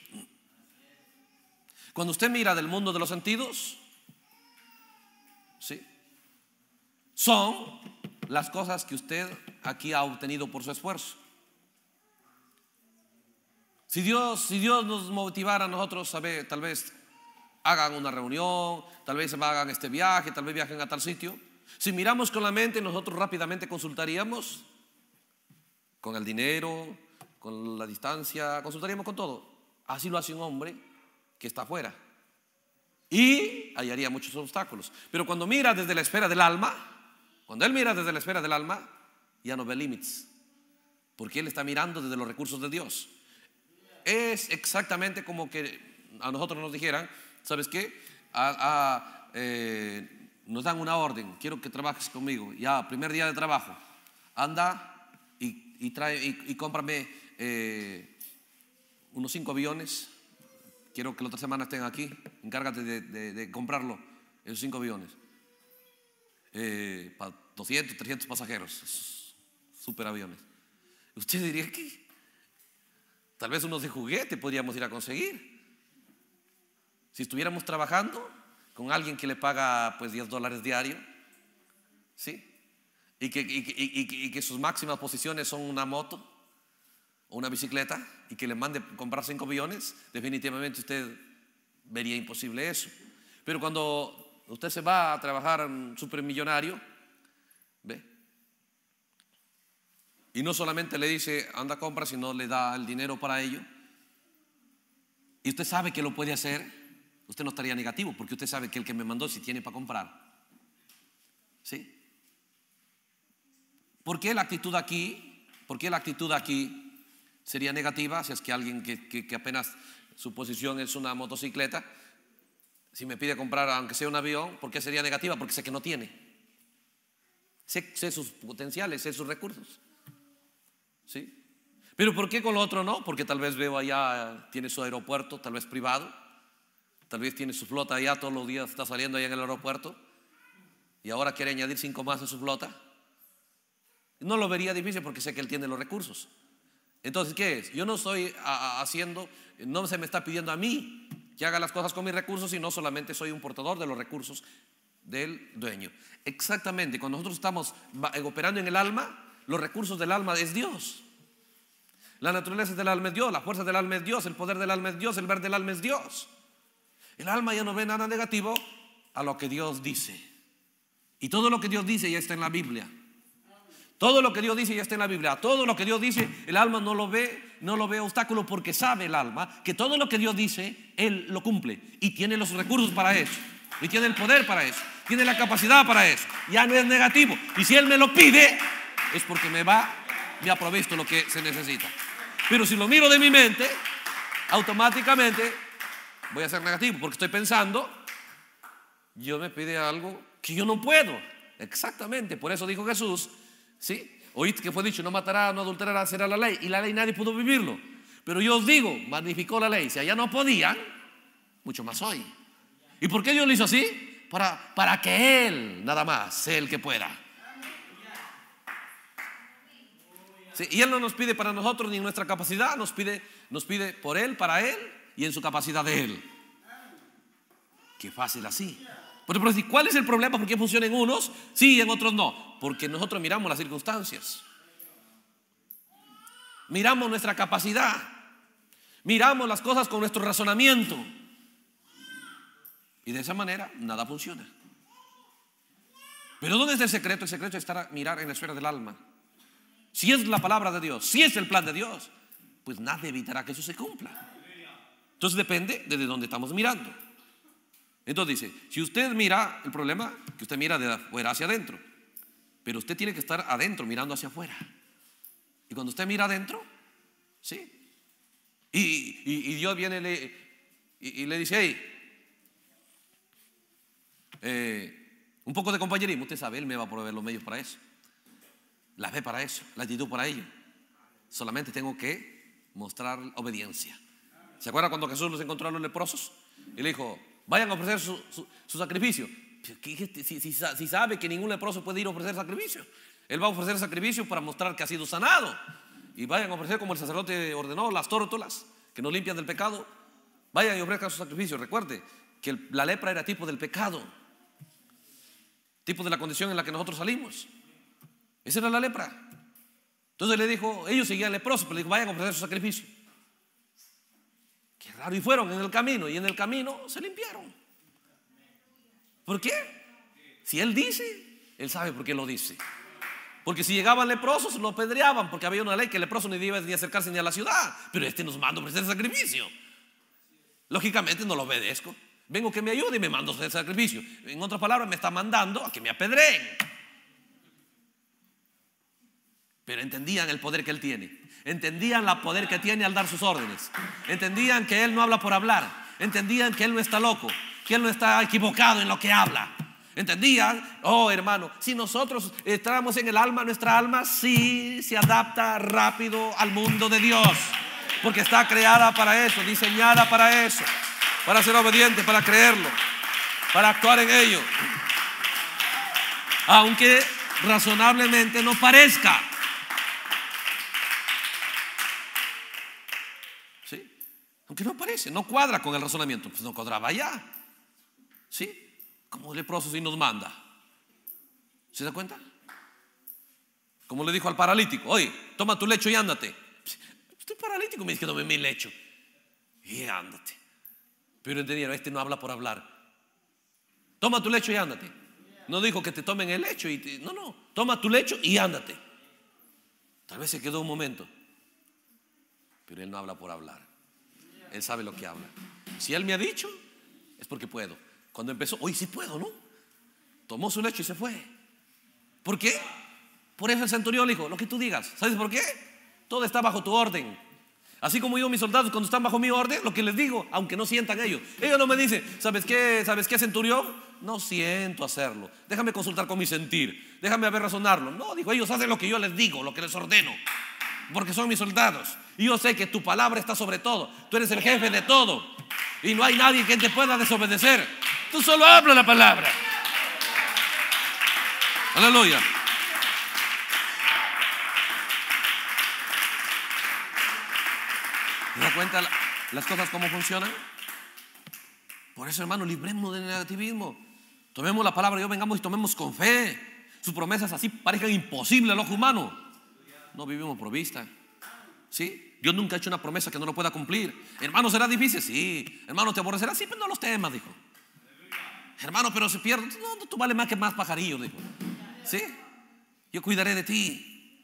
Cuando usted mira del mundo de los sentidos, ¿sí? son las cosas que usted aquí ha obtenido por su esfuerzo. Si Dios, si Dios nos motivara a nosotros, ver tal vez hagan una reunión, tal vez hagan este viaje, tal vez viajen a tal sitio. Si miramos con la mente, nosotros rápidamente consultaríamos con el dinero, con la distancia, consultaríamos con todo. Así lo hace un hombre que está afuera. Y hallaría muchos obstáculos. Pero cuando mira desde la esfera del alma, cuando Él mira desde la esfera del alma, ya no ve límites, porque Él está mirando desde los recursos de Dios. Es exactamente como que a nosotros nos dijeran, ¿sabes qué? Eh, nos dan una orden, quiero que trabajes conmigo, ya, primer día de trabajo, anda y, trae, y, cómprame eh, unos cinco aviones, quiero que la otra semana estén aquí, encárgate de, de comprarlo, esos cinco aviones para 200, 300 pasajeros, superaviones. Usted diría que tal vez unos de juguete podríamos ir a conseguir. Si estuviéramos trabajando con alguien que le paga pues 10 dólares diario, ¿sí? Y que, sus máximas posiciones son una moto o una bicicleta y que le mande comprar 5 aviones, definitivamente usted vería imposible eso. Pero cuando Usted se va a trabajar un mm, supermillonario, ¿ve? Y no solamente le dice, anda a compra, sino le da el dinero para ello. Y usted sabe que lo puede hacer, usted no estaría negativo, porque usted sabe que el que me mandó si tiene para comprar. ¿Sí? ¿Por qué la actitud aquí? ¿Por qué la actitud aquí sería negativa si es que alguien que apenas su posición es una motocicleta? Si me pide comprar, aunque sea un avión, ¿por qué sería negativa? Porque sé que no tiene. Sé, sus potenciales, sé sus recursos. ¿Sí? Pero ¿por qué con lo otro no? Porque tal vez veo allá, tiene su aeropuerto, tal vez privado. Tal vez tiene su flota allá, todos los días está saliendo allá en el aeropuerto. Y ahora quiere añadir cinco más a su flota. No lo vería difícil porque sé que él tiene los recursos. Entonces, ¿qué es? Yo no estoy haciendo, no se me está pidiendo a mí que haga las cosas con mis recursos y no solamente soy un portador de los recursos del dueño. Exactamente, cuando nosotros estamos eh, operando en el alma, los recursos del alma es Dios. La naturaleza del alma es Dios, la fuerza del alma es Dios, el poder del alma es Dios, el ver del alma es Dios. El alma ya no ve nada negativo a lo que Dios dice. Y todo lo que Dios dice ya está en la Biblia. Todo lo que Dios dice ya está en la Biblia. Todo lo que Dios dice, el alma no lo ve, no lo ve obstáculo porque sabe el alma que todo lo que Dios dice, Él lo cumple y tiene los recursos para eso. Y tiene el poder para eso. Tiene la capacidad para eso. Ya no es negativo. Y si Él me lo pide, es porque me va, me ha provisto lo que se necesita. Pero si lo miro de mi mente, automáticamente voy a ser negativo porque estoy pensando, yo me pide algo que yo no puedo. Exactamente. Por eso dijo Jesús, ¿Sí? Oíste que fue dicho, no matará, no adulterará, será la ley. Y la ley nadie pudo vivirlo. Pero yo os digo, magnificó la ley. Si allá no podían, mucho más hoy. ¿Y por qué Dios lo hizo así? Para, para que Él, nada más, sea el que pueda. y Él no nos pide para nosotros ni en nuestra capacidad, nos pide, nos pide por Él, para Él y en su capacidad de Él. Qué fácil así. Pero, si ¿cuál es el problema? ¿Por qué funciona en unos sí en otros no? Porque nosotros miramos las circunstancias. Miramos nuestra capacidad. Miramos las cosas con nuestro razonamiento. Y de esa manera nada funciona. Pero ¿dónde es el secreto? El secreto es estar a mirar en la esfera del alma. Si es la palabra de Dios, si es el plan de Dios, pues nada evitará que eso se cumpla. Entonces depende de dónde estamos mirando. Entonces dice, si usted mira el problema, que usted mira de afuera hacia adentro, pero usted tiene que estar adentro mirando hacia afuera. Y cuando usted mira adentro, ¿sí? Y, Dios viene y, le dice, hey, eh, un poco de compañerismo, usted sabe, Él me va a proveer los medios para eso. La ve para eso, la actitud para ello. Solamente tengo que mostrar obediencia. ¿Se acuerda cuando Jesús los encontró a los leprosos? Y le dijo, vayan a ofrecer su, sacrificio. Pues, si, sabe que ningún leproso puede ir a ofrecer sacrificio, él va a ofrecer sacrificio para mostrar que ha sido sanado. Y vayan a ofrecer como el sacerdote ordenó, las tórtolas que nos limpian del pecado. Vayan y ofrezcan su sacrificio. Recuerde que la lepra era tipo del pecado, tipo de la condición en la que nosotros salimos. Esa era la lepra. Entonces le dijo, ellos seguían leprosos, pero le dijo, vayan a ofrecer su sacrificio. Qué raro. Y fueron en el camino y en el camino se limpiaron. ¿Por qué? Si Él dice, Él sabe por qué lo dice. Porque si llegaban leprosos, lo apedreaban, porque había una ley que el leproso ni debía ni acercarse ni a la ciudad. Pero este nos manda a ofrecer sacrificio. Lógicamente no lo obedezco. Vengo que me ayude y me mando a hacer sacrificio. En otras palabras, me está mandando a que me apedreen. Pero entendían el poder que él tiene. Entendían la poder que tiene al dar sus órdenes. Entendían que Él no habla por hablar. Entendían que Él no está loco, que Él no está equivocado en lo que habla. Entendían, oh hermano, si nosotros estamos en el alma, nuestra alma sí se adapta rápido al mundo de Dios. Porque está creada para eso, diseñada para eso. Para ser obediente, para creerlo, para actuar en ello. Aunque razonablemente no parezca. Aunque no parece, no cuadra con el razonamiento. Pues no cuadraba ya. ¿Sí? Como el leproso Si nos manda. ¿Se da cuenta? Como le dijo al paralítico, oye, toma tu lecho y ándate. Estoy paralítico, me dice que tome mi lecho. Y ándate. Pero entendieron, este no habla por hablar. Toma tu lecho y ándate. No dijo que te tomen el lecho y no, no, toma tu lecho y ándate. Tal vez se quedó un momento. Pero él no habla por hablar. Él sabe lo que habla. Si Él me ha dicho, es porque puedo. Cuando empezó, hoy sí puedo, ¿no? Tomó su lecho y se fue. ¿Por qué? Por eso el centurión dijo, lo que tú digas. ¿Sabes por qué? Todo está bajo tu orden. Así como yo, mis soldados, cuando están bajo mi orden, lo que les digo, aunque no sientan ellos. Ellos no me dicen, ¿sabes qué? ¿Sabes qué, centurión? No siento hacerlo. Déjame consultar con mi sentir. Déjame ver razonarlo. No, dijo, ellos hacen lo que yo les digo, lo que les ordeno. Porque son mis soldados. Y yo sé que tu palabra está sobre todo. Tú eres el jefe de todo. Y no hay nadie que te pueda desobedecer. Tú solo hablas la palabra. Aleluya. ¿Te das cuenta las cosas cómo funcionan? Por eso, hermano, libremos del negativismo. Tomemos la palabra yo vengamos y tomemos con fe. Sus promesas así parecen imposibles al ojo humano. No vivimos por vista. ¿Sí? Dios nunca ha hecho una promesa que no lo pueda cumplir. Hermano, será difícil, sí. Hermano, te aborrecerá, sí, pero pues no los temas, dijo. Hermano, pero se pierde. No, tú vale más que más pajarillo, dijo. Sí, yo cuidaré de ti.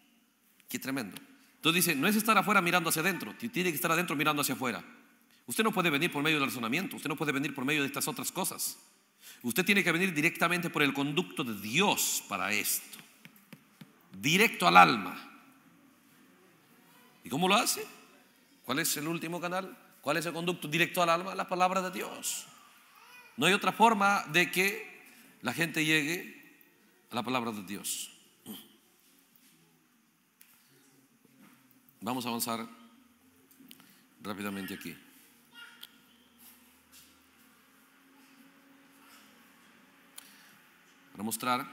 Qué tremendo. Entonces dice, no es estar afuera mirando hacia adentro, tiene que estar adentro mirando hacia afuera. Usted no puede venir por medio del razonamiento, usted no puede venir por medio de estas otras cosas. Usted tiene que venir directamente por el conducto de Dios para esto. Directo al alma. ¿Y cómo lo hace? ¿Cuál es el último canal? ¿Cuál es el conducto directo al alma? La palabra de Dios. No hay otra forma de que la gente llegue a la palabra de Dios. Vamos a avanzar rápidamente aquí. Para mostrar,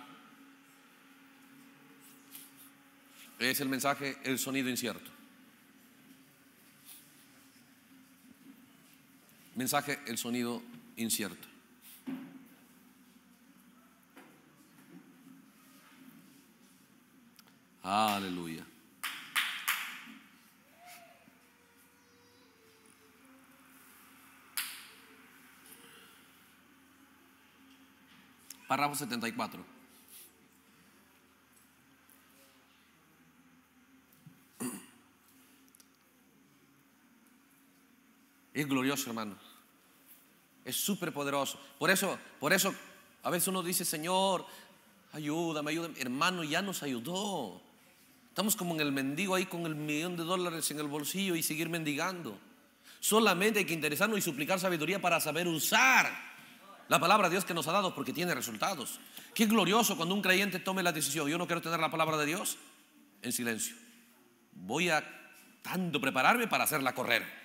es el mensaje, el sonido incierto. Mensaje, el sonido incierto. Aleluya. Párrafo 74. Es glorioso, hermano. Es súper poderoso. Por eso, por eso, a veces uno dice, Señor, ayúdame, ayúdame. Hermano, ya nos ayudó. Estamos como en el mendigo ahí con el millón de dólares en el bolsillo y seguir mendigando. Solamente hay que interesarnos y suplicar sabiduría para saber usar la palabra de Dios que nos ha dado porque tiene resultados. Qué glorioso cuando un creyente tome la decisión, yo no quiero tener la palabra de Dios en silencio. Voy a tanto prepararme para hacerla correr.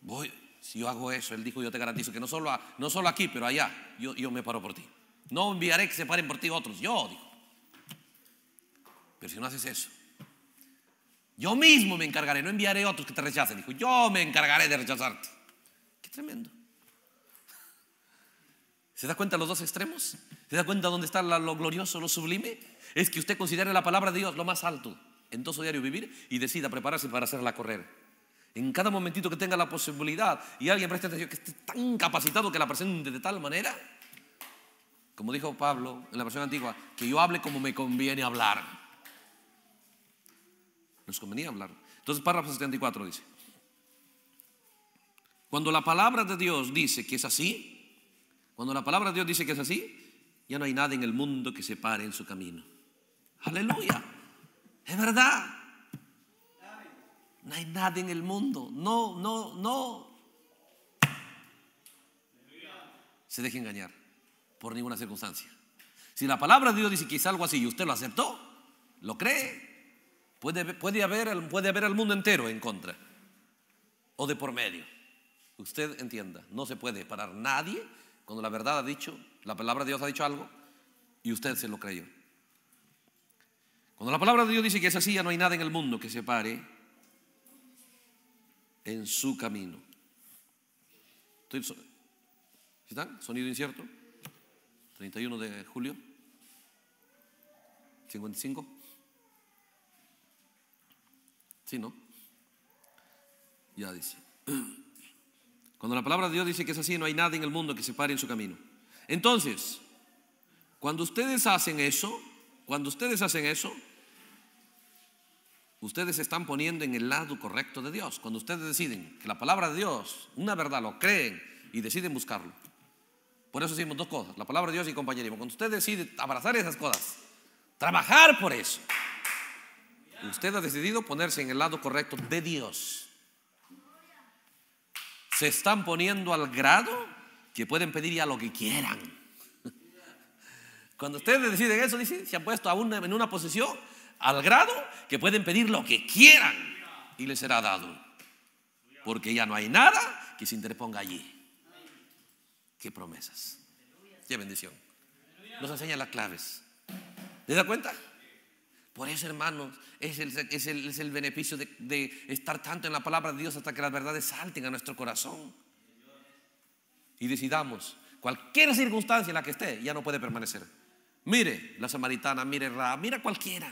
Voy, si yo hago eso, él dijo, yo te garantizo que no solo, no solo aquí, pero allá, yo, me paro por ti. No enviaré que se paren por ti otros, yo dijo Pero si no haces eso, yo mismo me encargaré, no enviaré otros que te rechacen. Dijo, yo me encargaré de rechazarte. Qué tremendo. ¿Se da cuenta de los dos extremos? ¿Se da cuenta dónde está lo glorioso, lo sublime? Es que usted considere la palabra de Dios lo más alto en todo su diario vivir y decida prepararse para hacerla correr. En cada momentito que tenga la posibilidad y alguien preste atención, que esté tan capacitado que la presente de tal manera, como dijo Pablo en la versión antigua, que yo hable como me conviene hablar. Nos convenía hablar. Entonces, párrafo 74 dice, cuando la palabra de Dios dice que es así, cuando la palabra de Dios dice que es así, ya no hay nada en el mundo que se pare en su camino. Aleluya. Es verdad. No hay nada en el mundo. No, no, no. Se deje engañar por ninguna circunstancia. Si la palabra de Dios dice que es algo así y usted lo aceptó, lo cree, puede, puede, haber, puede haber al mundo entero en contra o de por medio. Usted entienda, no se puede parar nadie cuando la verdad ha dicho, la palabra de Dios ha dicho algo y usted se lo creyó. Cuando la palabra de Dios dice que es así, ya no hay nada en el mundo que se pare en su camino. ¿Están? Sonido incierto. 31 de julio. 55. ¿Sí, no? Ya dice. Cuando la palabra de Dios dice que es así, no hay nada en el mundo que se pare en su camino. Entonces, cuando ustedes hacen eso, cuando ustedes hacen eso, ustedes se están poniendo en el lado correcto de Dios. Cuando ustedes deciden que la palabra de Dios, una verdad, lo creen y deciden buscarlo. Por eso decimos dos cosas, la palabra de Dios y compañerismo. Cuando usted decide abrazar esas cosas, trabajar por eso, usted ha decidido ponerse en el lado correcto de Dios. Se están poniendo al grado que pueden pedir ya lo que quieran. Cuando ustedes deciden eso, se han puesto a en una posición al grado que pueden pedir lo que quieran y les será dado. Porque ya no hay nada que se interponga allí. Qué promesas. Qué bendición. Nos enseña las claves. ¿Te da cuenta? Por eso, hermanos, es el, beneficio de, de, estar tanto en la palabra de Dios hasta que las verdades salten a nuestro corazón. Y decidamos, cualquier circunstancia en la que esté, ya no puede permanecer. Mire la samaritana, mire Ra, mira cualquiera.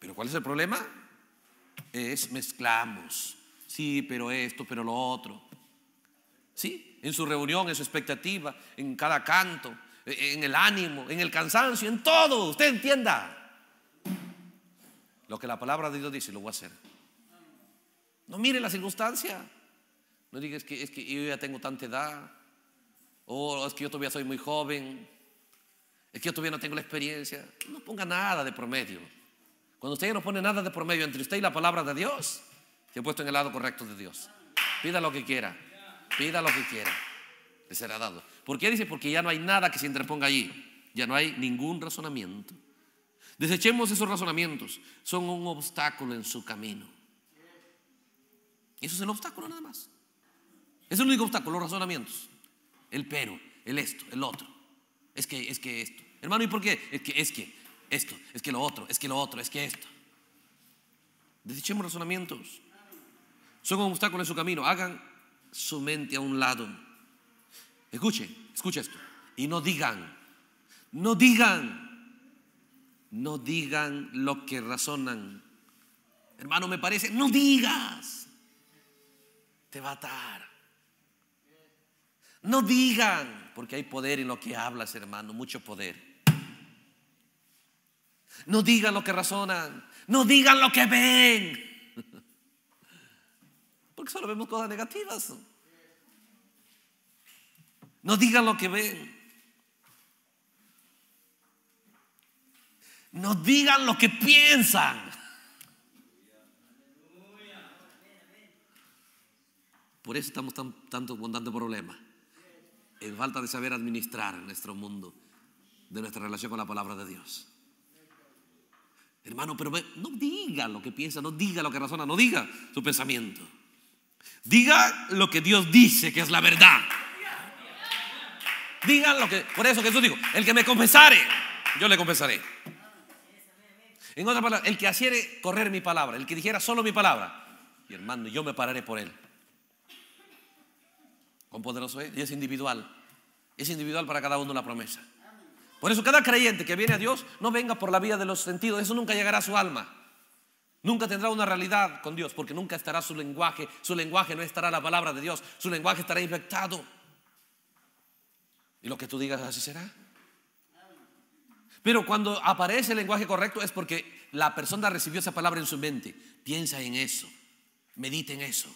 Pero ¿cuál es el problema? Es mezclamos. Sí, pero esto, pero lo otro. Sí, en su reunión, en su expectativa, en cada canto, e, e, en el ánimo, en el cansancio, en todo. Usted entienda. Lo que la palabra de Dios dice, lo voy a hacer. No mire la circunstancia. No digas que, es que yo ya tengo tanta edad. O oh, es que yo todavía soy muy joven. Es que yo todavía no tengo la experiencia. No ponga nada de promedio. Cuando usted ya no pone nada de por medio entre usted y la palabra de Dios, se ha puesto en el lado correcto de Dios. Pida lo que quiera, pida lo que quiera, le será dado. ¿Por qué dice? Porque ya no hay nada que se interponga allí. Ya no hay ningún razonamiento. Desechemos esos razonamientos. Son un obstáculo en su camino. Eso es el obstáculo nada más. Es el único obstáculo, los razonamientos. El pero, el esto, el otro. Es que, es que esto. Hermano, ¿y por qué? Es que, es que esto, es que lo otro, es que lo otro, es que esto. Desechemos razonamientos. Son como obstáculos en su camino. Hagan su mente a un lado. escuchen, escuche esto. Y no digan, no digan, no digan lo que razonan. Hermano, me parece, no digas. Te va a atar. No digan, porque hay poder en lo que hablas, hermano, mucho poder. No digan lo que razonan. No digan lo que ven. Porque solo vemos cosas negativas. No digan lo que ven. No digan lo que piensan. Por eso estamos tanto con tanto problema. En falta de saber administrar nuestro mundo, de nuestra relación con la palabra de Dios. Hermano, pero no diga lo que piensa, no diga lo que razona, no diga su pensamiento. Diga lo que Dios dice que es la verdad. Diga lo que, por eso Jesús dijo, el que me confesare, yo le confesaré. En otras palabras, el que haciere correr mi palabra, el que dijera solo mi palabra, y hermano, yo me pararé por él. Con poderoso es, ¿eh? y es individual. Es individual para cada uno la promesa. Por eso cada creyente que viene a Dios no venga por la vía de los sentidos, eso nunca llegará a su alma. Nunca tendrá una realidad con Dios porque nunca estará su lenguaje, su lenguaje no estará la palabra de Dios, su lenguaje estará infectado. Y lo que tú digas así será. Pero cuando aparece el lenguaje correcto es porque la persona recibió esa palabra en su mente. Piensa en eso, medita en eso.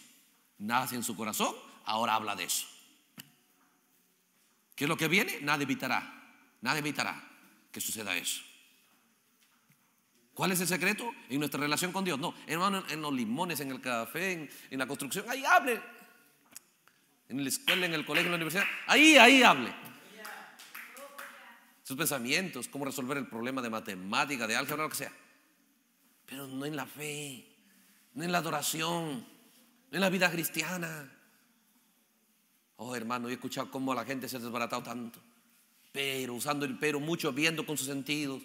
Nace en su corazón, ahora habla de eso. ¿Qué es lo que viene? nadie evitará. Nada evitará que suceda eso. ¿Cuál es el secreto? En nuestra relación con Dios. No, hermano, en los limones, en el café, en, la construcción, ahí hable. En la escuela, en el colegio, en la universidad, ahí, ahí hable. Sus pensamientos, cómo resolver el problema de matemática, de álgebra, lo que sea. Pero no en la fe, no en la adoración, no en la vida cristiana. Oh, hermano, he escuchado cómo la gente se ha desbaratado tanto pero, usando el pero mucho, viendo con sus sentidos.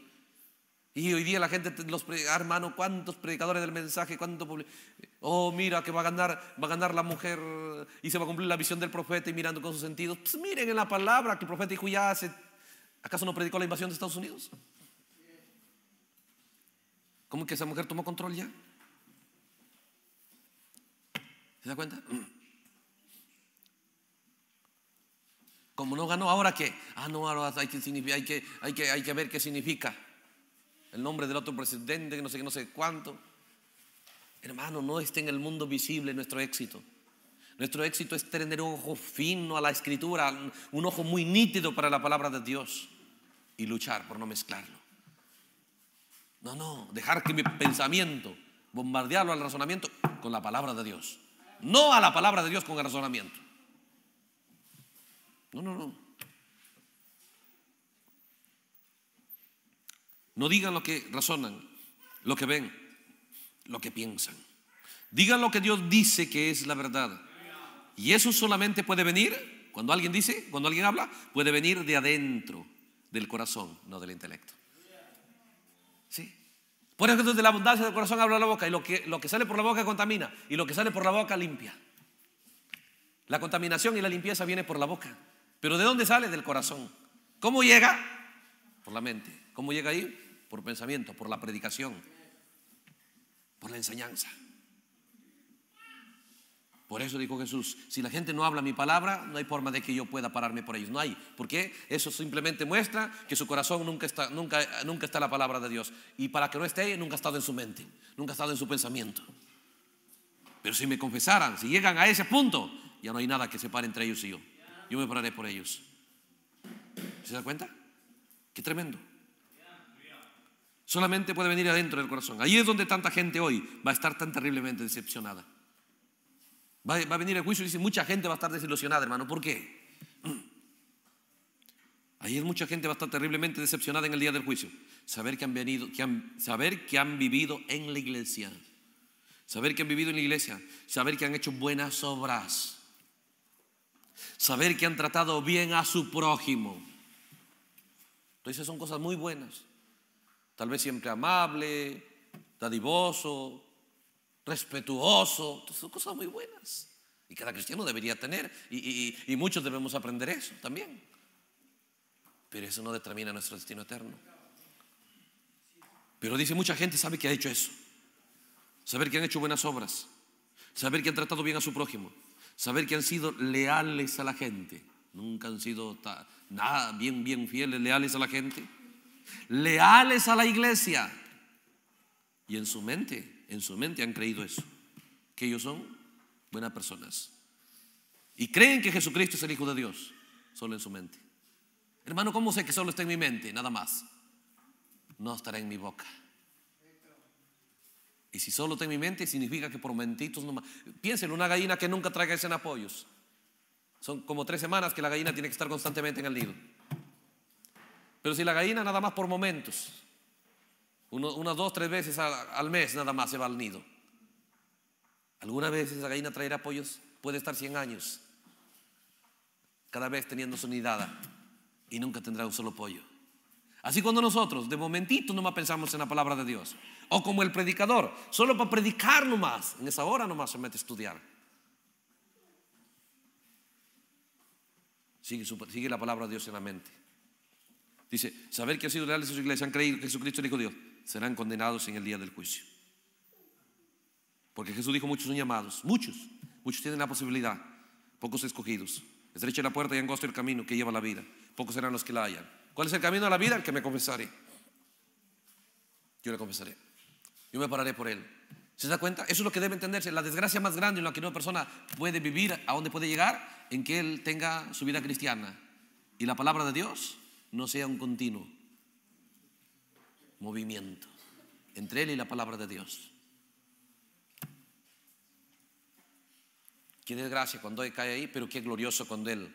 Y hoy día la gente, los ah, hermano, cuántos predicadores del mensaje, cuántos oh mira que va a ganar, va a ganar la mujer y se va a cumplir la visión del profeta y mirando con sus sentidos. Pues miren en la palabra que el profeta dijo ya hace, ¿acaso no predicó la invasión de Estados Unidos? ¿Cómo que esa mujer tomó control ya? ¿Se da cuenta? Como no ganó, ¿ahora qué? Ah, no, ahora hay que, ver qué significa. El nombre del otro presidente, que no sé qué, no sé cuánto. Hermano, no esté en el mundo visible nuestro éxito. Nuestro éxito es tener un ojo fino a la escritura, un ojo muy nítido para la palabra de Dios y luchar por no mezclarlo. No, no, dejar que mi pensamiento bombardearlo al razonamiento con la palabra de Dios. No a la palabra de Dios con el razonamiento. No, no, no. No digan lo que razonan, lo que ven, lo que piensan. Digan lo que Dios dice que es la verdad. Y eso solamente puede venir, cuando alguien dice, cuando alguien habla, puede venir de adentro, del corazón, no del intelecto. ¿Sí? Por eso de la abundancia del corazón habla la boca y lo que, lo que sale por la boca contamina y lo que sale por la boca limpia. La contaminación y la limpieza viene por la boca. Pero ¿de dónde sale? Del corazón. ¿Cómo llega? Por la mente. ¿Cómo llega ahí? Por pensamiento, por la predicación, por la enseñanza. Por eso dijo Jesús, si la gente no habla mi palabra, no hay forma de que yo pueda pararme por ellos. No hay. qué? Eso simplemente muestra que su corazón nunca está, nunca, nunca está la palabra de Dios. Y para que no esté, nunca ha estado en su mente, nunca ha estado en su pensamiento. Pero si me confesaran, si llegan a ese punto, ya no hay nada que separe entre ellos y yo yo me pararé por ellos. ¿Se da cuenta? Qué tremendo. Solamente puede venir adentro del corazón. Ahí es donde tanta gente hoy va a estar tan terriblemente decepcionada. Va, a venir el juicio y dice, mucha gente va a estar desilusionada, hermano. ¿Por qué? es mucha gente va a estar terriblemente decepcionada en el día del juicio. Saber que han venido, saber que han vivido en la iglesia. Saber que han vivido en la iglesia. Saber que han hecho buenas obras. Saber que han tratado bien a su prójimo. Entonces son cosas muy buenas. Tal vez siempre amable, dadivoso, respetuoso. son cosas muy buenas. Y cada cristiano debería tener. Y, y muchos debemos aprender eso también. Pero eso no determina nuestro destino eterno. Pero dice mucha gente sabe que ha hecho eso. Saber que han hecho buenas obras. Saber que han tratado bien a su prójimo. Saber que han sido leales a la gente. Nunca han sido nada bien, bien fieles, leales a la gente. Leales a la iglesia. Y en su mente, en su mente han creído eso. Que ellos son buenas personas. Y creen que Jesucristo es el Hijo de Dios. Solo en su mente. Hermano, ¿cómo sé que solo está en mi mente? Nada más. No estará en mi boca. Y si solo tengo en mi mente, significa que por momentitos nomás. Piénselo, una gallina que nunca trae ese apoyos. Son como tres semanas que la gallina tiene que estar constantemente en el nido. Pero si la gallina nada más por momentos, unas dos, tres veces al, mes nada más se va al nido. ¿Alguna vez esa gallina traerá apoyos? puede estar 100 años, cada vez teniendo su nidada y nunca tendrá un solo pollo. Así cuando nosotros de No más pensamos en la palabra de Dios, o como el predicador, solo para predicar nomás. En esa hora nomás se mete a estudiar. Sigue, la palabra de Dios en la mente. Dice, saber que ha sido leales de su iglesia, han creído que Jesucristo es el Hijo de Dios, serán condenados en el día del juicio. Porque Jesús dijo, muchos son llamados, muchos, muchos tienen la posibilidad, pocos escogidos. Estrecha la puerta y angosto el camino que lleva la vida, pocos serán los que la hayan. ¿Cuál es el camino a la vida? El que me confesaré. Yo le confesaré yo me pararé por él. ¿Se da cuenta? Eso es lo que debe entenderse. La desgracia más grande en la que una persona puede vivir, a donde puede llegar, en que él tenga su vida cristiana y la palabra de Dios no sea un continuo movimiento entre él y la palabra de Dios. Qué desgracia cuando él cae ahí, pero qué glorioso cuando él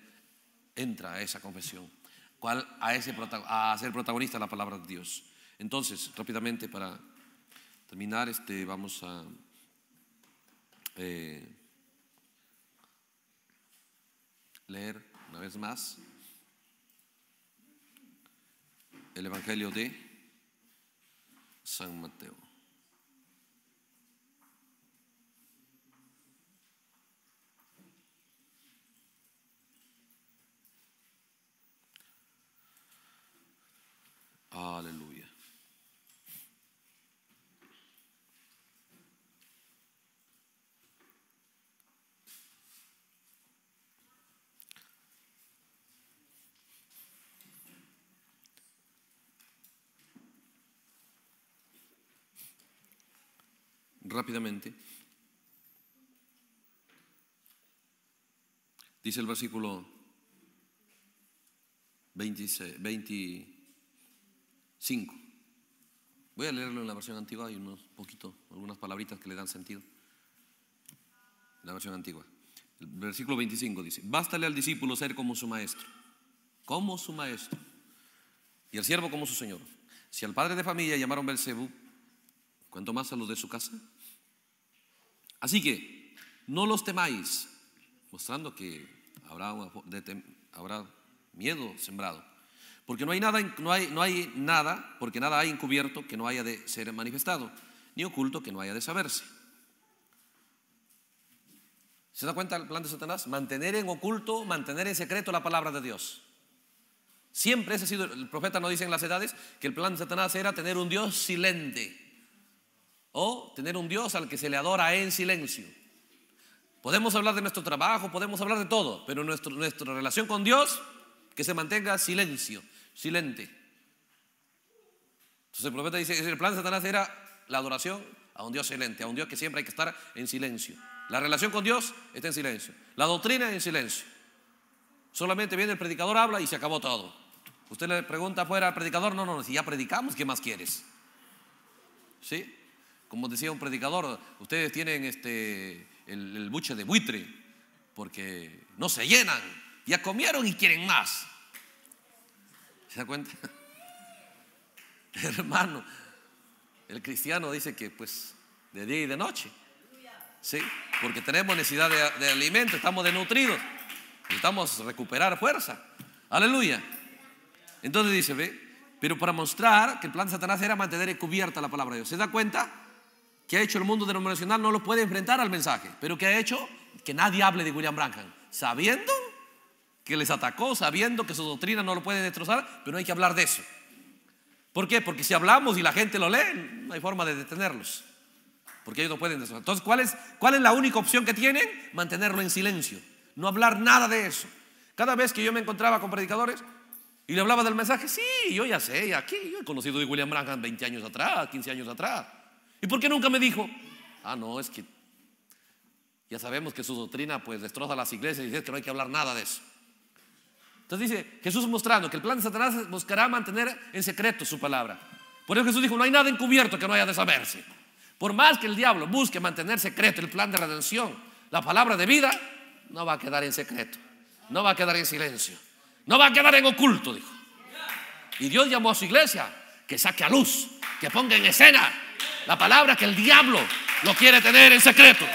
entra a esa confesión, a, ese, a ser protagonista de la palabra de Dios. Entonces, rápidamente para terminar, este, vamos a... Eh, leer una vez más el Evangelio de San Mateo. Aleluya. rápidamente. Dice el versículo 25. Voy a leerlo en la versión antigua, hay unos poquitos algunas palabritas que le dan sentido. La versión antigua. El versículo 25 dice, bástale al discípulo ser como su maestro, como su maestro, y al siervo como su señor. Si al padre de familia llamaron Belcebú, ¿cuánto más a los de su casa? Así que no los temáis, mostrando que habrá, miedo sembrado. Porque no hay, nada, no, hay, no hay nada, porque nada hay encubierto que no haya de ser manifestado, ni oculto que no haya de saberse. ¿Se da cuenta el plan de Satanás? Mantener en oculto, mantener en secreto la palabra de Dios. Siempre ese ha sido, el profeta nos dice en las edades que el plan de Satanás era tener un Dios silente o tener un Dios al que se le adora en silencio. Podemos hablar de nuestro trabajo, podemos hablar de todo, pero nuestro, nuestra relación con Dios, que se mantenga silencio, silente. Entonces el profeta dice, el plan de Satanás era la adoración a un Dios silente, a un Dios que siempre hay que estar en silencio. La relación con Dios está en silencio, la doctrina en silencio. Solamente viene el predicador, habla y se acabó todo. Usted le pregunta fuera al predicador, no, no, si ya predicamos, ¿qué más quieres? ¿Sí? Como decía un predicador, ustedes tienen este, el, buche de buitre porque no se llenan. Ya comieron y quieren más. ¿Se da cuenta? Hermano, el cristiano dice que pues de día y de noche. Sí, porque tenemos necesidad de, alimento, estamos desnutridos, necesitamos recuperar fuerza. Aleluya. Entonces dice, ve, pero para mostrar que el plan de Satanás era mantener cubierta la palabra de Dios. ¿Se da cuenta? que ha hecho el mundo denominacional no lo puede enfrentar al mensaje. Pero que ha hecho? Que nadie hable de William Branham. Sabiendo que les atacó, sabiendo que su doctrina no lo puede destrozar, pero no hay que hablar de eso. ¿Por qué? Porque si hablamos y la gente lo lee, no hay forma de detenerlos. Porque ellos no pueden destrozar. Entonces, ¿cuál es, la única opción que tienen? Mantenerlo en silencio. No hablar nada de eso. Cada vez que yo me encontraba con predicadores, y le hablaba del mensaje, sí, yo ya sé, aquí, he conocido de William Branham 20 años atrás, 15 años atrás. ¿Y por qué nunca me dijo? Ah, no, es que ya sabemos que su doctrina pues destroza las iglesias y dice que no hay que hablar nada de eso. Entonces dice Jesús mostrando que el plan de Satanás buscará mantener en secreto su palabra. Por eso Jesús dijo, no hay nada encubierto que no haya de saberse. Por más que el diablo busque mantener secreto el plan de redención, la palabra de vida no va a quedar en secreto, no va a quedar en silencio, no va a quedar en oculto, dijo. Y Dios llamó a su iglesia que saque a luz que ponga en escena la palabra que el diablo lo quiere tener en secreto.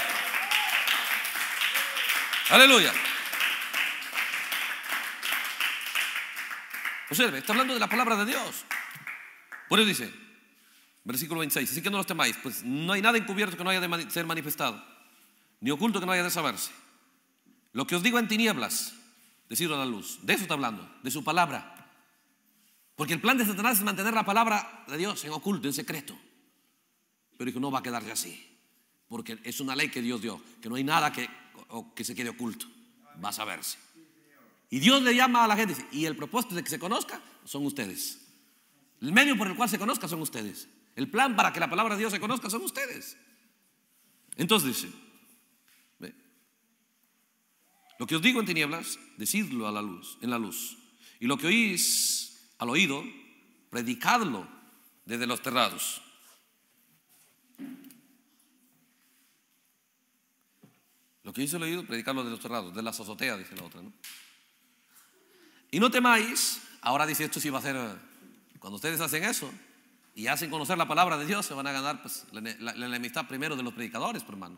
Aleluya. Observe, está hablando de la palabra de Dios. Por eso dice, versículo 26, así que no los temáis, pues no hay nada encubierto que no haya de ser manifestado, ni oculto que no haya de saberse. Lo que os digo en tinieblas, decirlo a la luz, de eso está hablando, de su palabra. Porque el plan de Satanás es mantener la palabra de Dios en oculto, en secreto. Pero dijo, no va a quedarse así. Porque es una ley que Dios dio, que no hay nada que, se quede oculto. Va a saberse. Y Dios le llama a la gente y el propósito de que se conozca son ustedes. El medio por el cual se conozca son ustedes. El plan para que la palabra de Dios se conozca son ustedes. Entonces dice, lo que os digo en tinieblas, decidlo a la luz, en la luz. Y lo que oís al oído, predicadlo desde los terrados. Lo que dice el oído, predicadlo desde los terrados, de la azotea, dice la otra. Y no temáis, ahora dice esto si va a ser, cuando ustedes hacen eso y hacen conocer la palabra de Dios, se van a ganar pues, la, la enemistad primero de los predicadores, pues, hermano.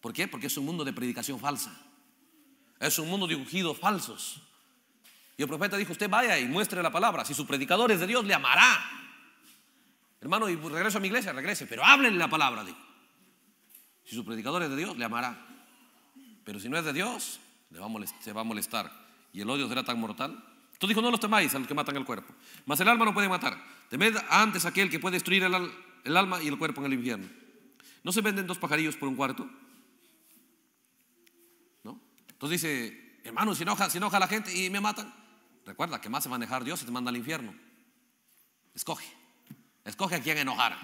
¿Por qué? Porque es un mundo de predicación falsa. Es un mundo de ungidos falsos. Y el profeta dijo, usted vaya y muestre la palabra. Si su predicador es de Dios, le amará. Hermano, y regreso a mi iglesia, regrese, pero háblenle la palabra. de Si su predicador es de Dios, le amará. Pero si no es de Dios, le se va a molestar. Y el odio será tan mortal. Entonces dijo, no los temáis a los que matan el cuerpo. Mas el alma no puede matar. Temed antes aquel que puede destruir el, alma y el cuerpo en el infierno. ¿No se venden dos pajarillos por un cuarto? ¿No? Entonces dice, hermano, si enoja, se enoja la gente y me matan. Recuerda que más se va manejar Dios y te manda al infierno. Escoge. Escoge a quien enojar.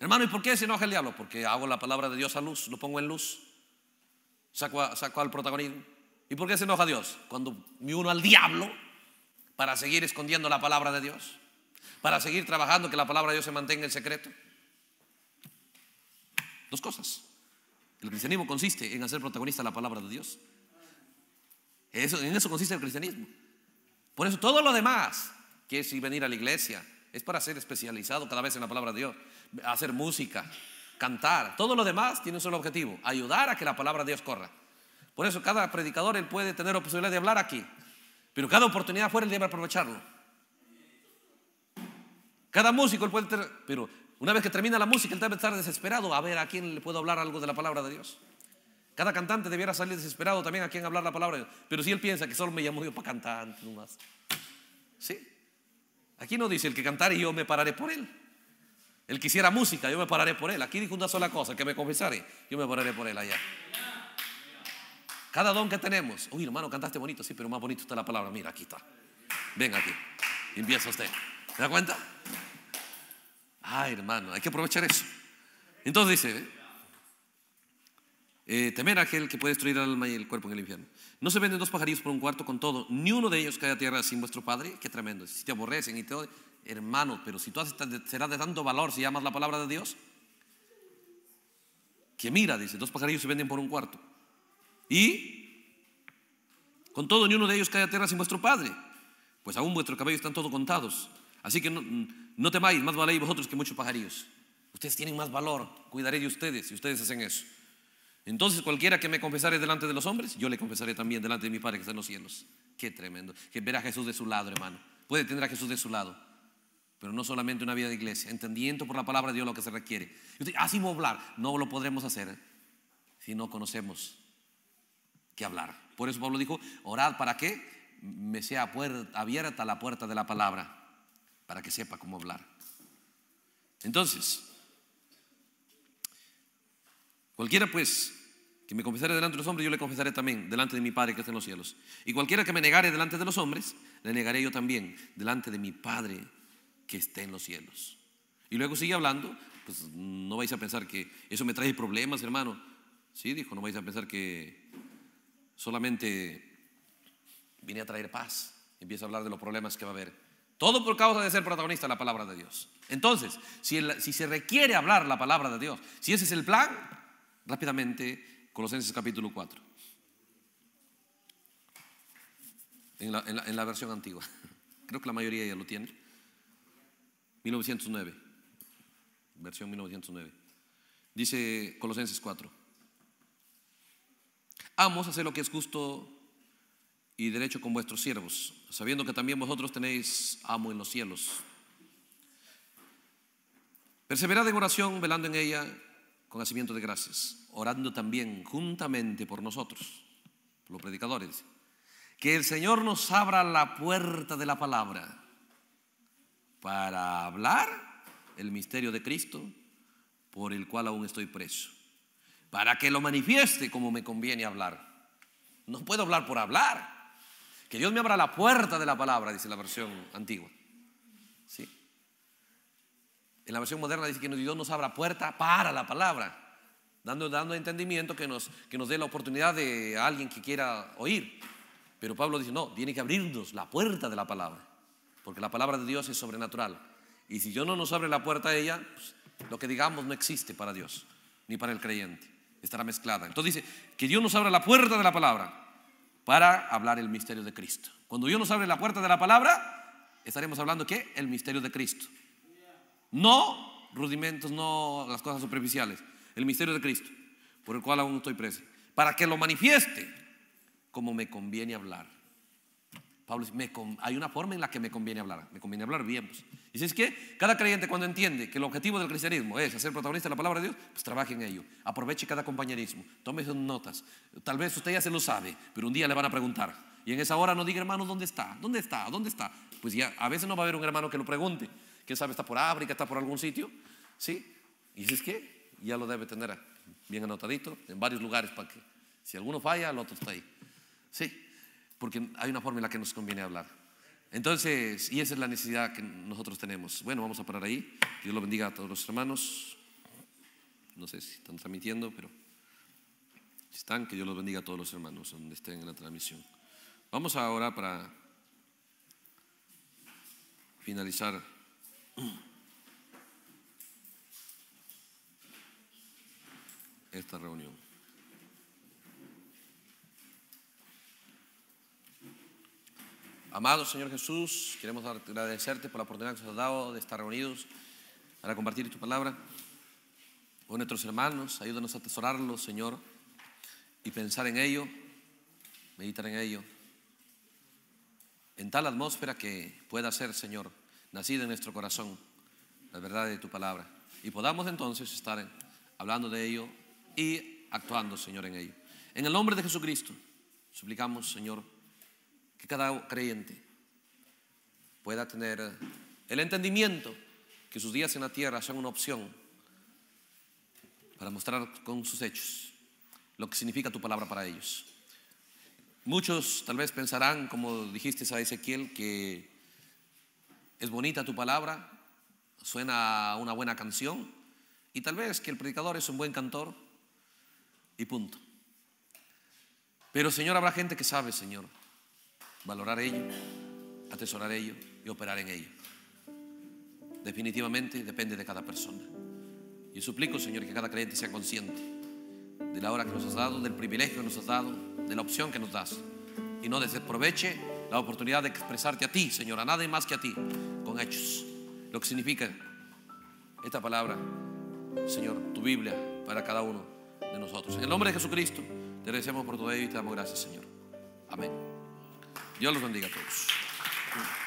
Hermano, ¿y por qué se enoja el diablo? Porque hago la palabra de Dios a luz, lo pongo en luz. Saco, saco al protagonismo. ¿Y por qué se enoja Dios? Cuando me uno al diablo para seguir escondiendo la palabra de Dios. Para seguir trabajando que la palabra de Dios se mantenga en secreto. Dos cosas. El cristianismo consiste en hacer protagonista la palabra de Dios eso, en eso consiste el cristianismo. Por eso todo lo demás, que es venir a la iglesia, es para ser especializado cada vez en la palabra de Dios, hacer música, cantar, todo lo demás tiene un solo objetivo, ayudar a que la palabra de Dios corra. Por eso cada predicador él puede tener la posibilidad de hablar aquí, pero cada oportunidad fuera él debe aprovecharlo. Cada músico él puede tener, pero una vez que termina la música él debe estar desesperado a ver a quién le puedo hablar algo de la palabra de Dios. Cada cantante debiera salir desesperado también a quien hablar la palabra. Pero si él piensa que solo me llamó Dios para cantar, no más. ¿Sí? Aquí no dice el que y yo me pararé por él. El que hiciera música, yo me pararé por él. Aquí dijo una sola cosa, el que me confesare, yo me pararé por él allá. Cada don que tenemos. Uy, hermano, cantaste bonito, sí, pero más bonito está la palabra. Mira, aquí está. Ven aquí. Empieza usted. ¿Se da cuenta? Ay, hermano, hay que aprovechar eso. Entonces dice, eh, temer a aquel que puede destruir el alma y el cuerpo en el infierno. No se venden dos pajarillos por un cuarto con todo, ni uno de ellos cae a tierra sin vuestro Padre. Qué tremendo. Si te aborrecen y te odian, hermano, pero si tú haces, serás de tanto valor si amas la palabra de Dios. Que mira, dice, dos pajarillos se venden por un cuarto. Y con todo, ni uno de ellos cae a tierra sin vuestro Padre. Pues aún vuestros cabellos están todos contados. Así que no, no temáis, más valéis vosotros que muchos pajarillos. Ustedes tienen más valor, cuidaré de ustedes si ustedes hacen eso. Entonces cualquiera que me confesare delante de los hombres, yo le confesaré también delante de mi Padre que está en los cielos. Qué tremendo. Que ver a Jesús de su lado, hermano. Puede tener a Jesús de su lado. Pero no solamente una vida de iglesia, entendiendo por la palabra de Dios lo que se requiere. Así hablar, no lo podremos hacer ¿eh? si no conocemos qué hablar. Por eso Pablo dijo, orad para que me sea abierta la puerta de la palabra, para que sepa cómo hablar. Entonces, Cualquiera pues que me confesare delante de los hombres, yo le confesaré también delante de mi Padre que está en los cielos. Y cualquiera que me negare delante de los hombres, le negaré yo también delante de mi Padre que está en los cielos. Y luego sigue hablando, pues no vais a pensar que eso me trae problemas, hermano. Sí, dijo, no vais a pensar que solamente vine a traer paz. Empieza a hablar de los problemas que va a haber. Todo por causa de ser protagonista la palabra de Dios. Entonces, si se requiere hablar la palabra de Dios, si ese es el plan, rápidamente Colosenses capítulo 4. En la, versión antigua. Creo que la mayoría ya lo tiene. 1909. Versión 1909. Dice Colosenses 4. Amos, hacer lo que es justo y derecho con vuestros siervos, sabiendo que también vosotros tenéis amo en los cielos. Perseverad en oración, velando en ella con hacimiento de gracias, orando también juntamente por nosotros, por los predicadores. Que el Señor nos abra la puerta de la palabra para hablar el misterio de Cristo por el cual aún estoy preso, para que lo manifieste como me conviene hablar. No puedo hablar por hablar. Que Dios me abra la puerta de la palabra, dice la versión antigua. ¿Sí? En la versión moderna dice que Dios nos abra puerta para la palabra, dando, dando entendimiento que nos, que nos dé la oportunidad de alguien que quiera oír. Pero Pablo dice, no, tiene que abrirnos la puerta de la palabra, porque la palabra de Dios es sobrenatural. Y si yo no nos abre la puerta a ella, pues, lo que digamos no existe para Dios, ni para el creyente, estará mezclada. Entonces dice, que Dios nos abra la puerta de la palabra para hablar el misterio de Cristo. Cuando Dios nos abre la puerta de la palabra, estaremos hablando qué, el misterio de Cristo. No rudimentos, no las cosas superficiales. El misterio de Cristo, por el cual aún estoy preso. Para que lo manifieste como me conviene hablar. Pablo dice, hay una forma en la que me conviene hablar. Me conviene hablar bien. Pues". Y si es que cada creyente cuando entiende que el objetivo del cristianismo es hacer protagonista de la palabra de Dios, pues trabaje en ello. Aproveche cada compañerismo. Tome sus notas. Tal vez usted ya se lo sabe, pero un día le van a preguntar. Y en esa hora no diga, hermano, ¿dónde está? ¿Dónde está? ¿Dónde está? Pues ya a veces no va a haber un hermano que lo pregunte quién sabe, está por África, está por algún sitio, ¿sí? Y si es que ya lo debe tener bien anotadito en varios lugares para que si alguno falla, el otro está ahí. Sí, porque hay una forma en la que nos conviene hablar. Entonces, y esa es la necesidad que nosotros tenemos. Bueno, vamos a parar ahí. Dios lo bendiga a todos los hermanos. No sé si están transmitiendo, pero si están, que Dios los bendiga a todos los hermanos donde estén en la transmisión. Vamos ahora para finalizar. esta reunión. Amado Señor Jesús, queremos agradecerte por la oportunidad que nos has dado de estar reunidos para compartir tu palabra con nuestros hermanos. Ayúdanos a atesorarlo, Señor, y pensar en ello, meditar en ello, en tal atmósfera que pueda ser, Señor, nacida en nuestro corazón, la verdad de tu palabra. Y podamos entonces estar hablando de ello y actuando, Señor, en ello. En el nombre de Jesucristo, suplicamos, Señor, que cada creyente pueda tener el entendimiento que sus días en la tierra son una opción para mostrar con sus hechos lo que significa tu palabra para ellos. Muchos tal vez pensarán, como dijiste a Ezequiel, que es bonita tu palabra, suena una buena canción y tal vez que el predicador es un buen cantor y punto. Pero Señor, habrá gente que sabe, Señor, valorar ello, atesorar ello y operar en ello. Definitivamente depende de cada persona. Y suplico, Señor, que cada creyente sea consciente de la hora que nos has dado, del privilegio que nos has dado, de la opción que nos das. Y no desaproveche la oportunidad de expresarte a ti, Señor, a nadie más que a ti, con hechos. Lo que significa esta palabra, Señor, tu Biblia para cada uno de nosotros. En el nombre de Jesucristo, te agradecemos por todo ello y te damos gracias, Señor. Amén. Dios los bendiga a todos.